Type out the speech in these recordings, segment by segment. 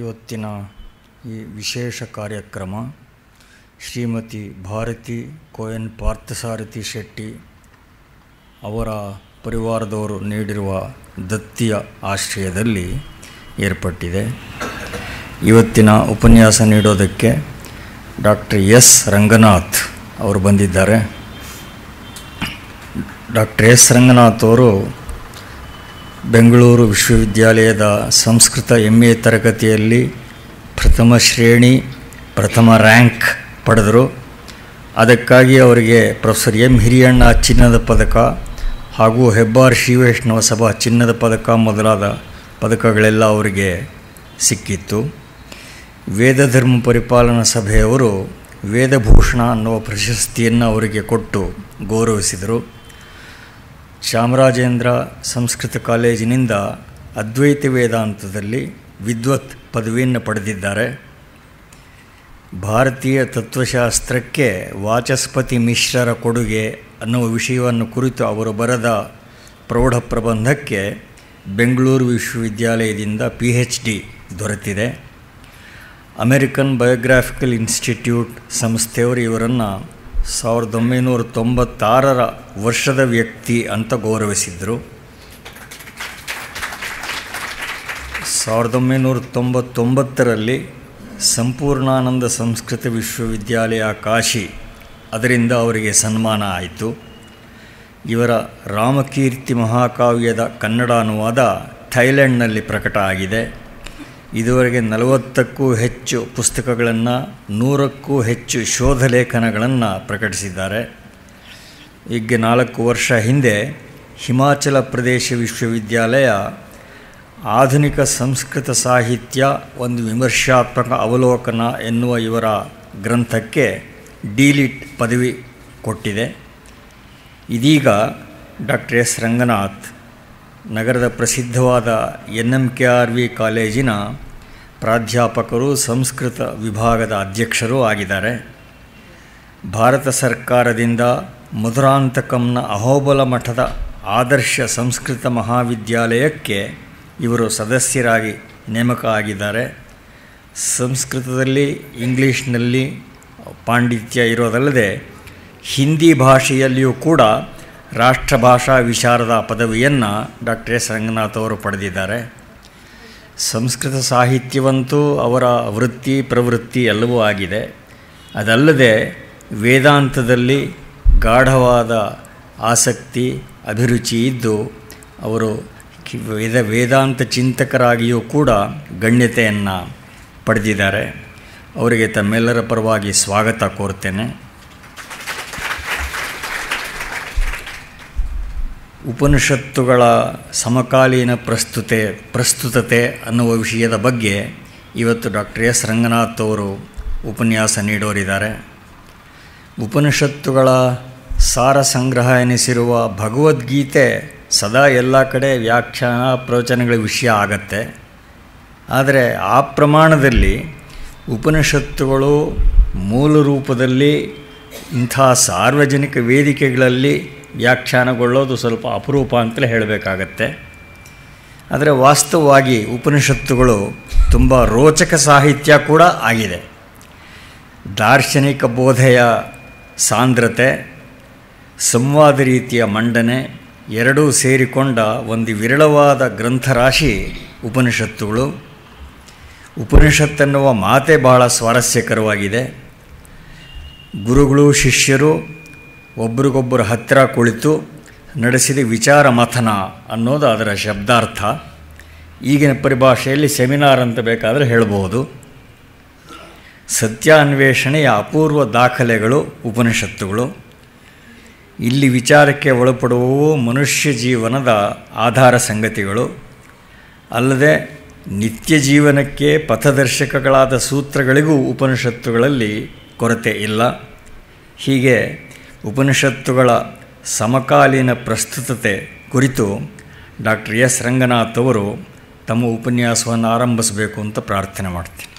ಇವತ್ತಿನ ಈ ವಿಶೇಷ ಕಾರ್ಯಕ್ರಮ ಶ್ರೀಮತಿ ಭಾರತಿ ಕೋಯನ್ ಪಾರ್ಥಸಾರಥಿ ಶೆಟ್ಟಿ ಅವರ ಪರಿವಾರದವರು ನೀಡಿರುವ ದತ್ತಿಯ ಆಶ್ರಯದಲ್ಲಿ ಏರ್ಪಟ್ಟಿದೆ ಇವತ್ತಿನ ಉಪನ್ಯಾಸ ನೀಡೋದಕ್ಕೆ ಡಾಕ್ಟರ್ ಎಸ್ ರಂಗನಾಥ್ ಅವರು ಬಂದಿದ್ದಾರೆ ಡಾಕ್ಟರ್ ಎಸ್ ರಂಗನಾಥ್ ಅವರು ಬೆಂಗಳೂರು ವಿಶ್ವವಿದ್ಯಾಲಯದ ಸಂಸ್ಕೃತ ಎಮ್ ಎ ತರಗತಿಯಲ್ಲಿ ಪ್ರಥಮ ಶ್ರೇಣಿ ಪ್ರಥಮ ರ್ಯಾಂಕ್ ಪಡೆದರು ಅದಕ್ಕಾಗಿ ಅವರಿಗೆ ಪ್ರೊಫೆಸರ್ ಎಂ ಹಿರಿಯಣ್ಣ ಚಿನ್ನದ ಪದಕ ಹಾಗೂ ಹೆಬ್ಬಾರ್ ಶ್ರೀವೈಷ್ಣವ ಸಭಾ ಚಿನ್ನದ ಪದಕ ಮೊದಲಾದ ಪದಕಗಳೆಲ್ಲ ಅವರಿಗೆ ಸಿಕ್ಕಿತ್ತು ವೇದ ಧರ್ಮ ಪರಿಪಾಲನಾ ಸಭೆಯವರು ವೇದಭೂಷಣ ಅನ್ನುವ ಪ್ರಶಸ್ತಿಯನ್ನು ಅವರಿಗೆ ಕೊಟ್ಟು ಗೌರವಿಸಿದರು ಚಾಮರಾಜೇಂದ್ರ ಸಂಸ್ಕೃತ ಕಾಲೇಜಿನಿಂದ ಅದ್ವೈತ ವೇದಾಂತದಲ್ಲಿ ವಿದ್ವತ್ ಪದವಿಯನ್ನು ಪಡೆದಿದ್ದಾರೆ ಭಾರತೀಯ ತತ್ವಶಾಸ್ತ್ರಕ್ಕೆ ವಾಚಸ್ಪತಿ ಮಿಶ್ರರ ಕೊಡುಗೆ ಅನ್ನುವ ವಿಷಯವನ್ನು ಕುರಿತು ಅವರು ಬರೆದ ಪ್ರೌಢ ಪ್ರಬಂಧಕ್ಕೆ ಬೆಂಗಳೂರು ವಿಶ್ವವಿದ್ಯಾಲಯದಿಂದ ಪಿ ಹೆಚ್ ಡಿ ದೊರೆತಿದೆ ಅಮೆರಿಕನ್ ಬಯೋಗ್ರಾಫಿಕಲ್ ಇನ್ಸ್ಟಿಟ್ಯೂಟ್ ಸಂಸ್ಥೆಯವರು ಇವರನ್ನು ಸಾವಿರದ ಒಂಬೈನೂರ ತೊಂಬತ್ತಾರರ ವರ್ಷದ ವ್ಯಕ್ತಿ ಅಂತ ಗೌರವಿಸಿದ್ದರು ಸಾವಿರದ ಒಂಬೈನೂರ ತೊಂಬತ್ತೊಂಬತ್ತರಲ್ಲಿ ಸಂಪೂರ್ಣಾನಂದ ಸಂಸ್ಕೃತ ವಿಶ್ವವಿದ್ಯಾಲಯ ಕಾಶಿ ಅದರಿಂದ ಅವರಿಗೆ ಸನ್ಮಾನ ಆಯಿತು ಇವರ ರಾಮಕೀರ್ತಿ ಮಹಾಕಾವ್ಯದ ಕನ್ನಡ ಅನುವಾದ ಥೈಲ್ಯಾಂಡ್ನಲ್ಲಿ ಪ್ರಕಟ ಆಗಿದೆ ಇದುವರೆಗೆ ನಲವತ್ತಕ್ಕೂ ಹೆಚ್ಚು ಪುಸ್ತಕಗಳನ್ನು ನೂರಕ್ಕೂ ಹೆಚ್ಚು ಶೋಧ ಲೇಖನಗಳನ್ನು ಪ್ರಕಟಿಸಿದ್ದಾರೆ ಈಗ ನಾಲ್ಕು ವರ್ಷ ಹಿಂದೆ ಹಿಮಾಚಲ ಪ್ರದೇಶ ವಿಶ್ವವಿದ್ಯಾಲಯ ಆಧುನಿಕ ಸಂಸ್ಕೃತ ಸಾಹಿತ್ಯ ಒಂದು ವಿಮರ್ಶಾತ್ಮಕ ಅವಲೋಕನ ಎನ್ನುವ ಇವರ ಗ್ರಂಥಕ್ಕೆ ಡಿಲಿಟ್ ಪದವಿ ಕೊಟ್ಟಿದೆ ಇದೀಗ ಡಾಕ್ಟರ್ ಎಸ್ ರಂಗನಾಥ್ ನಗರದ ಪ್ರಸಿದ್ಧವಾದ N M K R V ಕಾಲೇಜಿನ ಪ್ರಾಧ್ಯಾಪಕರು ಸಂಸ್ಕೃತ ವಿಭಾಗದ ಅಧ್ಯಕ್ಷರೂ ಆಗಿದ್ದಾರೆ ಭಾರತ ಸರ್ಕಾರದಿಂದ ಮಧುರಾಂತಕಂನ ಅಹೋಬಲ ಮಠದ ಆದರ್ಶ ಸಂಸ್ಕೃತ ಮಹಾವಿದ್ಯಾಲಯಕ್ಕೆ ಇವರು ಸದಸ್ಯರಾಗಿ ನೇಮಕ ಆಗಿದ್ದಾರೆ ಸಂಸ್ಕೃತದಲ್ಲಿ ಇಂಗ್ಲೀಷ್ನಲ್ಲಿ ಪಾಂಡಿತ್ಯ ಇರೋದಲ್ಲದೆ ಹಿಂದಿ ಭಾಷೆಯಲ್ಲಿಯೂ ಕೂಡ ರಾಷ್ಟ್ರಭಾಷಾ ವಿಚಾರದ ಪದವಿಯನ್ನು ಡಾಕ್ಟರ್ ಎಸ್ ರಂಗನಾಥ್ ಅವರು ಪಡೆದಿದ್ದಾರೆ ಸಂಸ್ಕೃತ ಸಾಹಿತ್ಯವಂತೂ ಅವರ ವೃತ್ತಿ ಪ್ರವೃತ್ತಿ ಎಲ್ಲವೂ ಆಗಿದೆ ಅದಲ್ಲದೆ ವೇದಾಂತದಲ್ಲಿ ಗಾಢವಾದ ಆಸಕ್ತಿ ಅಭಿರುಚಿ ಇದ್ದು ಅವರು ವೇದ ವೇದಾಂತ ಚಿಂತಕರಾಗಿಯೂ ಕೂಡ ಗಣ್ಯತೆಯನ್ನು ಪಡೆದಿದ್ದಾರೆ ಅವರಿಗೆ ತಮ್ಮೆಲ್ಲರ ಪರವಾಗಿ ಸ್ವಾಗತ ಕೋರ್ತೇನೆ ಉಪನಿಷತ್ತುಗಳ ಸಮಕಾಲೀನ ಪ್ರಸ್ತುತೆ ಪ್ರಸ್ತುತತೆ ಅನ್ನುವ ವಿಷಯದ ಬಗ್ಗೆ ಇವತ್ತು ಡಾಕ್ಟರ್ ಎಸ್ ರಂಗನಾಥ್ ಅವರು ಉಪನ್ಯಾಸ ನೀಡೋರಿದ್ದಾರೆ ಉಪನಿಷತ್ತುಗಳ ಸಾರ ಸಂಗ್ರಹ ಎನಿಸಿರುವ ಭಗವದ್ಗೀತೆ ಸದಾ ಎಲ್ಲ ಕಡೆ ವ್ಯಾಖ್ಯಾನ ಪ್ರವಚನಗಳ ವಿಷಯ ಆಗತ್ತೆ ಆದರೆ ಆ ಪ್ರಮಾಣದಲ್ಲಿ ಉಪನಿಷತ್ತುಗಳು ಮೂಲ ರೂಪದಲ್ಲಿ ಇಂಥ ಸಾರ್ವಜನಿಕ ವೇದಿಕೆಗಳಲ್ಲಿ ವ್ಯಾಖ್ಯಾನಗೊಳ್ಳೋದು ಸ್ವಲ್ಪ ಅಪರೂಪ ಅಂತಲೇ ಹೇಳಬೇಕಾಗತ್ತೆ ಆದರೆ ವಾಸ್ತವವಾಗಿ ಉಪನಿಷತ್ತುಗಳು ತುಂಬ ರೋಚಕ ಸಾಹಿತ್ಯ ಕೂಡ ಆಗಿದೆ ದಾರ್ಶನಿಕ ಬೋಧೆಯ ಸಾಂದ್ರತೆ ಸಂವಾದ ರೀತಿಯ ಮಂಡನೆ ಎರಡೂ ಸೇರಿಕೊಂಡ ಒಂದು ವಿರಳವಾದ ಗ್ರಂಥರಾಶಿ ಉಪನಿಷತ್ತುಗಳು ಉಪನಿಷತ್ತೆನ್ನುವ ಮಾತೆ ಬಹಳ ಸ್ವಾರಸ್ಯಕರವಾಗಿದೆ ಗುರುಗಳು ಶಿಷ್ಯರು ಒಬ್ರಿಗೊಬ್ಬರ ಹತ್ತಿರ ಕುಳಿತು ನಡೆಸಿದ ವಿಚಾರ ಮಥನ ಅನ್ನೋದು ಅದರ ಶಬ್ದಾರ್ಥ ಈಗಿನ ಪರಿಭಾಷೆಯಲ್ಲಿ ಸೆಮಿನಾರ್ ಅಂತ ಬೇಕಾದರೆ ಹೇಳ್ಬೋದು ಅನ್ವೇಷಣೆಯ ಅಪೂರ್ವ ದಾಖಲೆಗಳು ಉಪನಿಷತ್ತುಗಳು ಇಲ್ಲಿ ವಿಚಾರಕ್ಕೆ ಒಳಪಡುವವು ಮನುಷ್ಯ ಜೀವನದ ಆಧಾರ ಸಂಗತಿಗಳು ಅಲ್ಲದೆ ನಿತ್ಯ ಜೀವನಕ್ಕೆ ಪಥದರ್ಶಕಗಳಾದ ಸೂತ್ರಗಳಿಗೂ ಉಪನಿಷತ್ತುಗಳಲ್ಲಿ ಕೊರತೆ ಇಲ್ಲ ಹೀಗೆ ಉಪನಿಷತ್ತುಗಳ ಸಮಕಾಲೀನ ಪ್ರಸ್ತುತತೆ ಕುರಿತು ಡಾಕ್ಟರ್ ಎಸ್ ರಂಗನಾಥ್ ಅವರು ತಮ್ಮ ಉಪನ್ಯಾಸವನ್ನು ಆರಂಭಿಸಬೇಕು ಅಂತ ಪ್ರಾರ್ಥನೆ ಮಾಡ್ತೀನಿ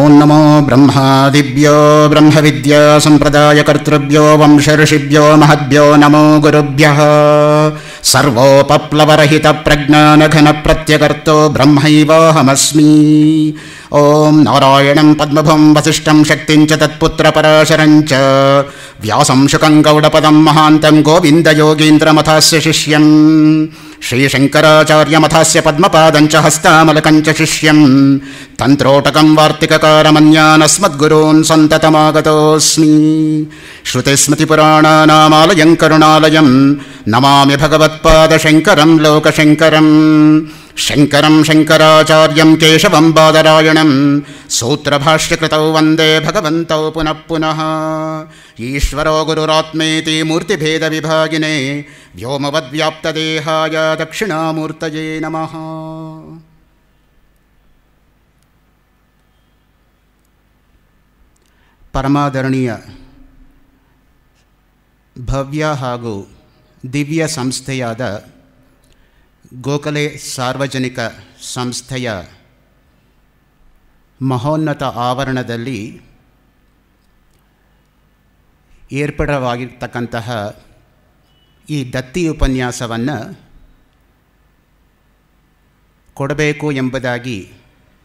ॐ नमो ब्रह्मादिभ्यो ब्रह्मविद्यासम्प्रदायकर्तृभ्यो वंशर्षिभ्यो महद्भ्यो नमो गुरुभ्यः सर्वोपप्लवरहितप्रज्ञानघनप्रत्यकर्तो ब्रह्मैवाहमस्मि ओं नारायणं पद्मभं वसिष्ठं शक्तिं च तत्पुत्रपराशरञ्च व्यासं शुकं गौडपदं महान्तं गोविन्दयोगीन्द्रमथस्य शिष्यम् श्रीशङ्कराचार्यमथस्य पद्मपादञ्च हस्तामलकञ्च शिष्यम् तन्त्रोटकम् वार्तिककारमन्यानस्मद्गुरून् सन्ततमागतोऽस्मि श्रुतिस्मृतिपुराणानामालयम् करुणालयम् नमामि भगवत्पादशङ्करम् लोकशङ्करम् शङ्करं शङ्कराचार्यं केशवं बादरायणं सूत्रभाष्यकृतौ वन्दे भगवन्तौ पुनः पुनः ईश्वरो गुरुरात्मेति मूर्तिभेदविभागिने व्योमवद्व्याप्तदेहाय दक्षिणामूर्तये नमः परमादरणीय भव्यासंस्थयाद ಗೋಖಲೆ ಸಾರ್ವಜನಿಕ ಸಂಸ್ಥೆಯ ಮಹೋನ್ನತ ಆವರಣದಲ್ಲಿ ಏರ್ಪಡವಾಗಿರ್ತಕ್ಕಂತಹ ಈ ದತ್ತಿ ಉಪನ್ಯಾಸವನ್ನು ಕೊಡಬೇಕು ಎಂಬುದಾಗಿ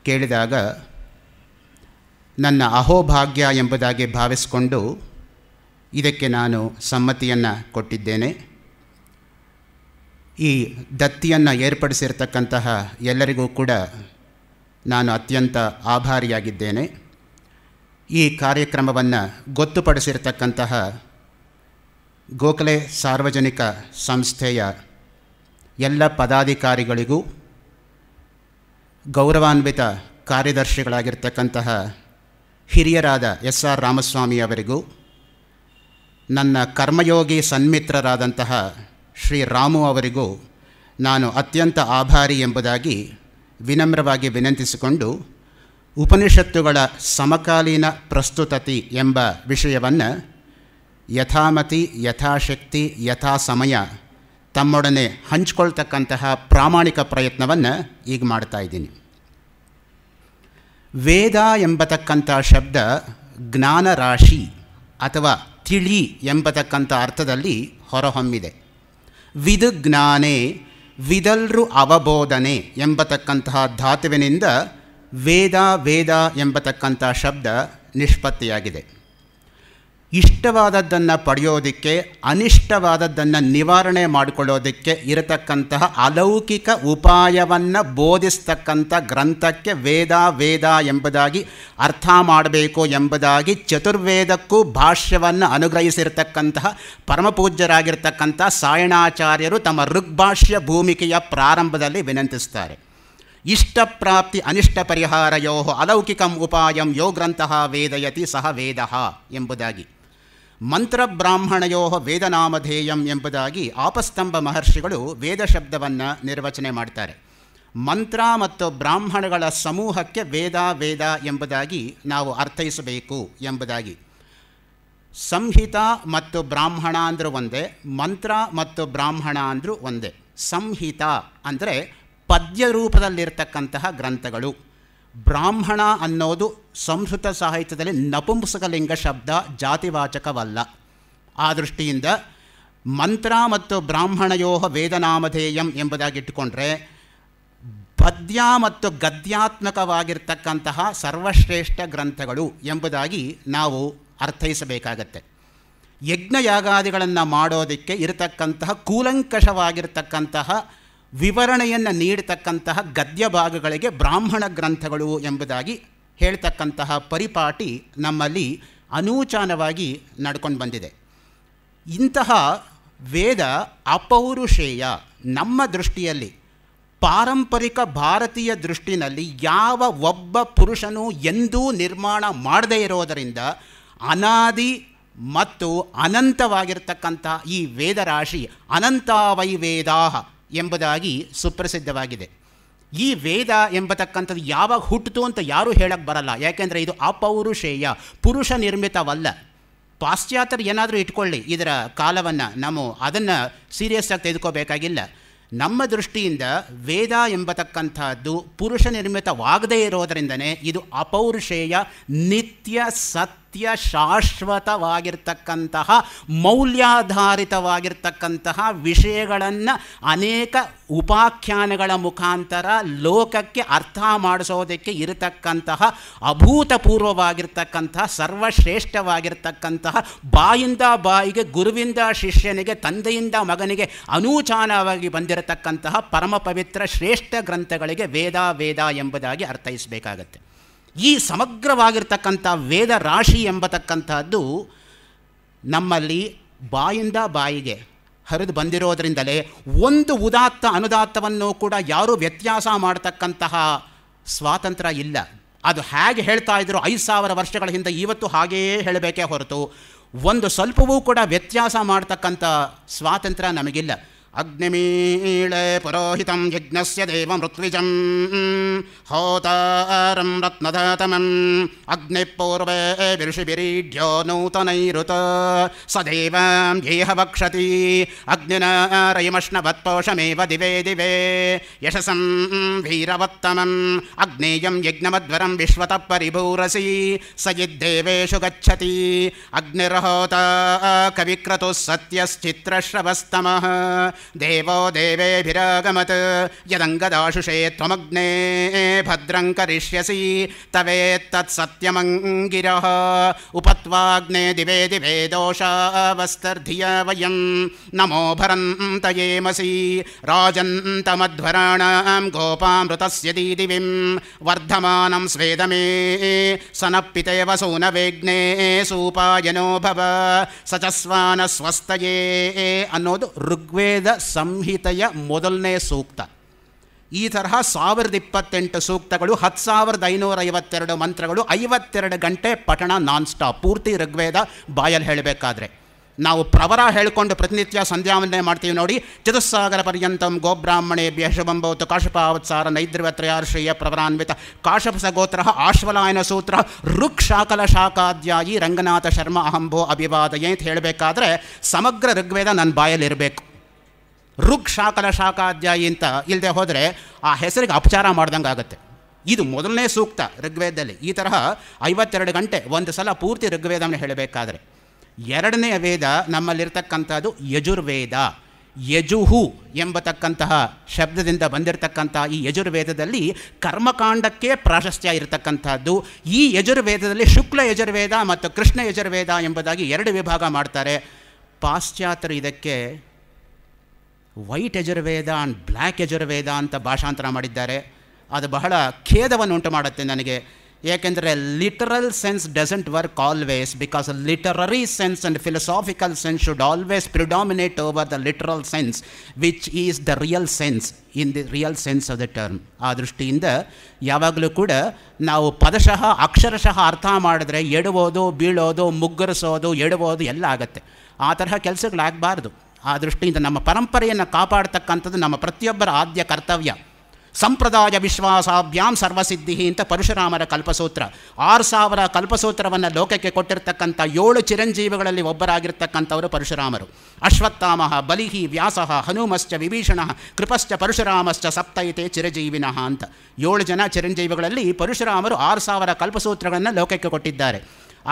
ಕೇಳಿದಾಗ ನನ್ನ ಅಹೋಭಾಗ್ಯ ಎಂಬುದಾಗಿ ಭಾವಿಸಿಕೊಂಡು ಇದಕ್ಕೆ ನಾನು ಸಮ್ಮತಿಯನ್ನು ಕೊಟ್ಟಿದ್ದೇನೆ ಈ ದತ್ತಿಯನ್ನು ಏರ್ಪಡಿಸಿರ್ತಕ್ಕಂತಹ ಎಲ್ಲರಿಗೂ ಕೂಡ ನಾನು ಅತ್ಯಂತ ಆಭಾರಿಯಾಗಿದ್ದೇನೆ ಈ ಕಾರ್ಯಕ್ರಮವನ್ನು ಗೊತ್ತುಪಡಿಸಿರ್ತಕ್ಕಂತಹ ಗೋಖಲೆ ಸಾರ್ವಜನಿಕ ಸಂಸ್ಥೆಯ ಎಲ್ಲ ಪದಾಧಿಕಾರಿಗಳಿಗೂ ಗೌರವಾನ್ವಿತ ಕಾರ್ಯದರ್ಶಿಗಳಾಗಿರ್ತಕ್ಕಂತಹ ಹಿರಿಯರಾದ ಎಸ್ ಆರ್ ರಾಮಸ್ವಾಮಿ ಅವರಿಗೂ ನನ್ನ ಕರ್ಮಯೋಗಿ ಸನ್ಮಿತ್ರರಾದಂತಹ ಶ್ರೀರಾಮು ಅವರಿಗೂ ನಾನು ಅತ್ಯಂತ ಆಭಾರಿ ಎಂಬುದಾಗಿ ವಿನಮ್ರವಾಗಿ ವಿನಂತಿಸಿಕೊಂಡು ಉಪನಿಷತ್ತುಗಳ ಸಮಕಾಲೀನ ಪ್ರಸ್ತುತತಿ ಎಂಬ ವಿಷಯವನ್ನು ಯಥಾಮತಿ ಯಥಾಶಕ್ತಿ ಯಥಾ ಸಮಯ ತಮ್ಮೊಡನೆ ಹಂಚಿಕೊಳ್ತಕ್ಕಂತಹ ಪ್ರಾಮಾಣಿಕ ಪ್ರಯತ್ನವನ್ನು ಈಗ ಮಾಡ್ತಾ ಇದ್ದೀನಿ ವೇದ ಎಂಬತಕ್ಕಂಥ ಶಬ್ದ ಜ್ಞಾನರಾಶಿ ಅಥವಾ ತಿಳಿ ಎಂಬತಕ್ಕಂಥ ಅರ್ಥದಲ್ಲಿ ಹೊರಹೊಮ್ಮಿದೆ ವಿದುಜ್ಞಾನೆ ವಿದಲ್ರು ಅವಬೋಧನೆ ಎಂಬತಕ್ಕಂತಹ ಧಾತುವಿನಿಂದ ವೇದ ವೇದ ಎಂಬತಕ್ಕಂಥ ಶಬ್ದ ನಿಷ್ಪತ್ತಿಯಾಗಿದೆ ಇಷ್ಟವಾದದ್ದನ್ನು ಪಡೆಯೋದಕ್ಕೆ ಅನಿಷ್ಟವಾದದ್ದನ್ನು ನಿವಾರಣೆ ಮಾಡಿಕೊಳ್ಳೋದಕ್ಕೆ ಇರತಕ್ಕಂತಹ ಅಲೌಕಿಕ ಉಪಾಯವನ್ನು ಬೋಧಿಸ್ತಕ್ಕಂಥ ಗ್ರಂಥಕ್ಕೆ ವೇದ ವೇದ ಎಂಬುದಾಗಿ ಅರ್ಥ ಮಾಡಬೇಕು ಎಂಬುದಾಗಿ ಚತುರ್ವೇದಕ್ಕೂ ಭಾಷ್ಯವನ್ನು ಅನುಗ್ರಹಿಸಿರ್ತಕ್ಕಂತಹ ಪರಮಪೂಜ್ಯರಾಗಿರ್ತಕ್ಕಂಥ ಸಾಯಣಾಚಾರ್ಯರು ತಮ್ಮ ಋಗ್ಭಾಷ್ಯ ಭೂಮಿಕೆಯ ಪ್ರಾರಂಭದಲ್ಲಿ ವಿನಂತಿಸ್ತಾರೆ ಇಷ್ಟಪ್ರಾಪ್ತಿ ಅನಿಷ್ಟ ಯೋ ಅಲೌಕಿಕಂ ಉಪಾಯಂ ಯೋ ಗ್ರಂಥ ವೇದಯತಿ ಸಹ ವೇದ ಎಂಬುದಾಗಿ ಮಂತ್ರ ಬ್ರಾಹ್ಮಣಯೋಹ ವೇದನಾಮಧೇಯಂ ಎಂಬುದಾಗಿ ಆಪಸ್ತಂಭ ಮಹರ್ಷಿಗಳು ವೇದ ಶಬ್ದವನ್ನು ನಿರ್ವಚನೆ ಮಾಡ್ತಾರೆ ಮಂತ್ರ ಮತ್ತು ಬ್ರಾಹ್ಮಣಗಳ ಸಮೂಹಕ್ಕೆ ವೇದ ವೇದ ಎಂಬುದಾಗಿ ನಾವು ಅರ್ಥೈಸಬೇಕು ಎಂಬುದಾಗಿ ಸಂಹಿತ ಮತ್ತು ಬ್ರಾಹ್ಮಣ ಅಂದರೂ ಒಂದೇ ಮಂತ್ರ ಮತ್ತು ಬ್ರಾಹ್ಮಣ ಅಂದರೂ ಒಂದೇ ಸಂಹಿತ ಅಂದರೆ ಪದ್ಯ ರೂಪದಲ್ಲಿರ್ತಕ್ಕಂತಹ ಗ್ರಂಥಗಳು ಬ್ರಾಹ್ಮಣ ಅನ್ನೋದು ಸಂಸ್ಕೃತ ಸಾಹಿತ್ಯದಲ್ಲಿ ನಪುಂಸಕಲಿಂಗ ಶಬ್ದ ಜಾತಿವಾಚಕವಲ್ಲ ಆ ದೃಷ್ಟಿಯಿಂದ ಮಂತ್ರ ಮತ್ತು ಬ್ರಾಹ್ಮಣಯೋಹ ವೇದನಾಮಧೇಯಂ ಎಂಬುದಾಗಿಟ್ಟುಕೊಂಡ್ರೆ ಪದ್ಯ ಮತ್ತು ಗದ್ಯಾತ್ಮಕವಾಗಿರ್ತಕ್ಕಂತಹ ಸರ್ವಶ್ರೇಷ್ಠ ಗ್ರಂಥಗಳು ಎಂಬುದಾಗಿ ನಾವು ಅರ್ಥೈಸಬೇಕಾಗತ್ತೆ ಯಜ್ಞಯಾಗಾದಿಗಳನ್ನು ಮಾಡೋದಕ್ಕೆ ಇರತಕ್ಕಂತಹ ಕೂಲಂಕಷವಾಗಿರ್ತಕ್ಕಂತಹ ವಿವರಣೆಯನ್ನು ನೀಡತಕ್ಕಂತಹ ಗದ್ಯ ಭಾಗಗಳಿಗೆ ಬ್ರಾಹ್ಮಣ ಗ್ರಂಥಗಳು ಎಂಬುದಾಗಿ ಹೇಳ್ತಕ್ಕಂತಹ ಪರಿಪಾಟಿ ನಮ್ಮಲ್ಲಿ ಅನೂಚಾನವಾಗಿ ನಡ್ಕೊಂಡು ಬಂದಿದೆ ಇಂತಹ ವೇದ ಅಪೌರುಷೇಯ ನಮ್ಮ ದೃಷ್ಟಿಯಲ್ಲಿ ಪಾರಂಪರಿಕ ಭಾರತೀಯ ದೃಷ್ಟಿನಲ್ಲಿ ಯಾವ ಒಬ್ಬ ಪುರುಷನೂ ಎಂದೂ ನಿರ್ಮಾಣ ಮಾಡದೇ ಇರೋದರಿಂದ ಅನಾದಿ ಮತ್ತು ಅನಂತವಾಗಿರ್ತಕ್ಕಂಥ ಈ ವೇದರಾಶಿ ಅನಂತಾವೈ ವೇದಾ ಎಂಬುದಾಗಿ ಸುಪ್ರಸಿದ್ಧವಾಗಿದೆ ಈ ವೇದ ಎಂಬತಕ್ಕಂಥದ್ದು ಯಾವಾಗ ಹುಟ್ಟಿತು ಅಂತ ಯಾರೂ ಹೇಳಕ್ಕೆ ಬರಲ್ಲ ಯಾಕೆಂದರೆ ಇದು ಅಪೌರುಷೇಯ ಪುರುಷ ನಿರ್ಮಿತವಲ್ಲ ಪಾಶ್ಚಾತ್ಯರು ಏನಾದರೂ ಇಟ್ಕೊಳ್ಳಿ ಇದರ ಕಾಲವನ್ನು ನಾವು ಅದನ್ನು ಸೀರಿಯಸ್ ಆಗಿ ತೆಗೆದುಕೋಬೇಕಾಗಿಲ್ಲ ನಮ್ಮ ದೃಷ್ಟಿಯಿಂದ ವೇದ ಎಂಬತಕ್ಕಂಥದ್ದು ಪುರುಷ ನಿರ್ಮಿತವಾಗದೇ ಇರೋದರಿಂದನೇ ಇದು ಅಪೌರುಷೇಯ ನಿತ್ಯ ಸತ್ ನಿತ್ಯ ಶಾಶ್ವತವಾಗಿರ್ತಕ್ಕಂತಹ ಮೌಲ್ಯಾಧಾರಿತವಾಗಿರ್ತಕ್ಕಂತಹ ವಿಷಯಗಳನ್ನು ಅನೇಕ ಉಪಾಖ್ಯಾನಗಳ ಮುಖಾಂತರ ಲೋಕಕ್ಕೆ ಅರ್ಥ ಮಾಡಿಸೋದಕ್ಕೆ ಇರತಕ್ಕಂತಹ ಅಭೂತಪೂರ್ವವಾಗಿರ್ತಕ್ಕಂತಹ ಸರ್ವಶ್ರೇಷ್ಠವಾಗಿರ್ತಕ್ಕಂತಹ ಬಾಯಿಂದ ಬಾಯಿಗೆ ಗುರುವಿಂದ ಶಿಷ್ಯನಿಗೆ ತಂದೆಯಿಂದ ಮಗನಿಗೆ ಅನೂಚಾನವಾಗಿ ಬಂದಿರತಕ್ಕಂತಹ ಪರಮ ಪವಿತ್ರ ಶ್ರೇಷ್ಠ ಗ್ರಂಥಗಳಿಗೆ ವೇದ ವೇದ ಎಂಬುದಾಗಿ ಅರ್ಥೈಸಬೇಕಾಗತ್ತೆ ಈ ಸಮಗ್ರವಾಗಿರ್ತಕ್ಕಂಥ ವೇದ ರಾಶಿ ಎಂಬತಕ್ಕಂಥದ್ದು ನಮ್ಮಲ್ಲಿ ಬಾಯಿಂದ ಬಾಯಿಗೆ ಹರಿದು ಬಂದಿರೋದರಿಂದಲೇ ಒಂದು ಉದಾತ್ತ ಅನುದಾತ್ತವನ್ನು ಕೂಡ ಯಾರೂ ವ್ಯತ್ಯಾಸ ಮಾಡತಕ್ಕಂತಹ ಸ್ವಾತಂತ್ರ್ಯ ಇಲ್ಲ ಅದು ಹೇಗೆ ಹೇಳ್ತಾ ಇದ್ದರು ಐದು ಸಾವಿರ ವರ್ಷಗಳ ಹಿಂದೆ ಇವತ್ತು ಹಾಗೆಯೇ ಹೇಳಬೇಕೇ ಹೊರತು ಒಂದು ಸ್ವಲ್ಪವೂ ಕೂಡ ವ್ಯತ್ಯಾಸ ಮಾಡ್ತಕ್ಕಂಥ ಸ್ವಾತಂತ್ರ್ಯ ನಮಗಿಲ್ಲ अग्निमीळे पुरोहितं यज्ञस्य देवमृत्विजम् होतारं रत्नधातमम् अग्निपूर्वे विषिविरीढ्यो नूतनैरुत स देवं देहवक्षति अग्निना रयमश्नवत्पोषमेव दिवे दिवे यशसं वीरवत्तमम् अग्नेयं यज्ञमध्वरं विश्वतः परिभूरसि स यद्देवेषु गच्छति अग्निर्होता कविक्रतुः सत्यश्चित्रश्रवस्तमः देवो देवेभिरागमत् यदङ्गदाशुषे त्वमग्ने भद्रं करिष्यसि तवेत्तत्सत्यमङ्गिरः उपत्वाग्ने दिवे दिवे दोषावस्तर्धिया वयं नमो भरन्तयेमसि राजन्तमध्वराणां गोपामृतस्य दीदिविं वर्धमानं स्वेदमे सनप्पिते वसूनवेग्ने सूपायनो भव स च स्वानस्वस्तये ಅನ್ನೋದು ऋग्वेद ಹೇಳಿದ ಸಂಹಿತೆಯ ಮೊದಲನೇ ಸೂಕ್ತ ಈ ತರಹ ಸಾವಿರದ ಇಪ್ಪತ್ತೆಂಟು ಸೂಕ್ತಗಳು ಹತ್ತು ಸಾವಿರದ ಐನೂರ ಐವತ್ತೆರಡು ಮಂತ್ರಗಳು ಐವತ್ತೆರಡು ಗಂಟೆ ಪಠಣ ನಾನ್ ಸ್ಟಾಪ್ ಪೂರ್ತಿ ಋಗ್ವೇದ ಬಾಯಲ್ಲಿ ಹೇಳಬೇಕಾದ್ರೆ ನಾವು ಪ್ರವರ ಹೇಳಿಕೊಂಡು ಪ್ರತಿನಿತ್ಯ ಸಂಧ್ಯಾವಂದನೆ ಮಾಡ್ತೀವಿ ನೋಡಿ ಚತುಸ್ಸಾಗರ ಪರ್ಯಂತಂ ಗೋಬ್ರಾಹ್ಮಣೆ ಶುಭಂಭವತು ಕಾಶಪಾವತ್ಸಾರ ನೈದ್ರವತ್ರಯಾರ್ಶ್ರೇಯ ಪ್ರವರಾನ್ವಿತ ಕಾಶಪಸ ಗೋತ್ರ ಆಶ್ವಲಾಯನ ಸೂತ್ರ ಋಕ್ ಶಾಖಾಧ್ಯಾಯಿ ರಂಗನಾಥ ಶರ್ಮ ಅಹಂಭೋ ಅಭಿವಾದಯೇ ಅಂತ ಹೇಳಬೇಕಾದ್ರೆ ಸಮಗ್ರ ಋಗ್ವೇದ ನನ್ನ ಬಾಯಲ್ಲಿರಬೇಕು ಋಗ್ ಶಾಕಲ ಶಾಖಾಧ್ಯಾಯಿ ಅಂತ ಇಲ್ಲದೆ ಹೋದರೆ ಆ ಹೆಸರಿಗೆ ಅಪಚಾರ ಮಾಡ್ದಂಗೆ ಆಗುತ್ತೆ ಇದು ಮೊದಲನೇ ಸೂಕ್ತ ಋಗ್ವೇದದಲ್ಲಿ ಈ ತರಹ ಐವತ್ತೆರಡು ಗಂಟೆ ಒಂದು ಸಲ ಪೂರ್ತಿ ಋಗ್ವೇದವನ್ನು ಹೇಳಬೇಕಾದ್ರೆ ಎರಡನೇ ವೇದ ನಮ್ಮಲ್ಲಿರ್ತಕ್ಕಂಥದ್ದು ಯಜುರ್ವೇದ ಯಜುಹು ಎಂಬತಕ್ಕಂತಹ ಶಬ್ದದಿಂದ ಬಂದಿರತಕ್ಕಂತಹ ಈ ಯಜುರ್ವೇದದಲ್ಲಿ ಕರ್ಮಕಾಂಡಕ್ಕೆ ಪ್ರಾಶಸ್ತ್ಯ ಇರತಕ್ಕಂಥದ್ದು ಈ ಯಜುರ್ವೇದದಲ್ಲಿ ಶುಕ್ಲ ಯಜುರ್ವೇದ ಮತ್ತು ಕೃಷ್ಣ ಯಜುರ್ವೇದ ಎಂಬುದಾಗಿ ಎರಡು ವಿಭಾಗ ಮಾಡ್ತಾರೆ ಪಾಶ್ಚಾತ್ಯರು ಇದಕ್ಕೆ white Yajurveda and black Yajurveda ಅಂತ ಭಾಷಾಂತರ ಮಾಡಿದ್ದಾರೆ ಅದು ಬಹಳ ಖೇದವನ್ನು ಉಂಟು ಮಾಡುತ್ತೆ ನನಗೆ ಏಕೆಂದರೆ literal sense doesn't work always because literary sense and philosophical sense should always predominate over the literal sense which is the real sense in the real sense of the term ಆ ದೃಷ್ಟಿಯಿಂದ ಯಾವಾಗಲೂ ಕೂಡ ನಾವು ಪದಶಃ ಅಕ್ಷರಶಃ ಅರ್ಥ ಮಾಡಿದ್ರೆ ಎಡುವುದು ಬೀಳೋದು ಮುಗ್ಗರಿಸೋದು ಎಡುವುದು ಎಲ್ಲ ಆಗುತ್ತೆ ಆ ತರಹ ಕೆಲಸಗಳಾಗಬಾರ್ದು ಆ ದೃಷ್ಟಿಯಿಂದ ನಮ್ಮ ಪರಂಪರೆಯನ್ನು ಕಾಪಾಡ್ತಕ್ಕಂಥದ್ದು ನಮ್ಮ ಪ್ರತಿಯೊಬ್ಬರ ಆದ್ಯ ಕರ್ತವ್ಯ ಸಂಪ್ರದಾಯ ವಿಶ್ವಾಸಾಭ್ಯಾಂ ಸರ್ವಸಿದ್ಧಿ ಅಂತ ಪರಶುರಾಮರ ಕಲ್ಪಸೂತ್ರ ಆರು ಸಾವಿರ ಕಲ್ಪಸೂತ್ರವನ್ನು ಲೋಕಕ್ಕೆ ಕೊಟ್ಟಿರ್ತಕ್ಕಂಥ ಏಳು ಚಿರಂಜೀವಿಗಳಲ್ಲಿ ಒಬ್ಬರಾಗಿರ್ತಕ್ಕಂಥವರು ಪರಶುರಾಮರು ಅಶ್ವತ್ಥಾಮಹ ಬಲಿಹಿ ವ್ಯಾಸಃ ಹನುಮಶ್ಚ ವಿಭೀಷಣ ಕೃಪಶ್ಚ ಪರಶುರಾಮಶ್ಚ ಸಪ್ತಯಿತೆ ಚಿರಜೀವಿನಃ ಅಂತ ಏಳು ಜನ ಚಿರಂಜೀವಿಗಳಲ್ಲಿ ಪರಶುರಾಮರು ಆರು ಸಾವಿರ ಕಲ್ಪಸೂತ್ರಗಳನ್ನು ಲೋಕಕ್ಕೆ ಕೊಟ್ಟಿದ್ದಾರೆ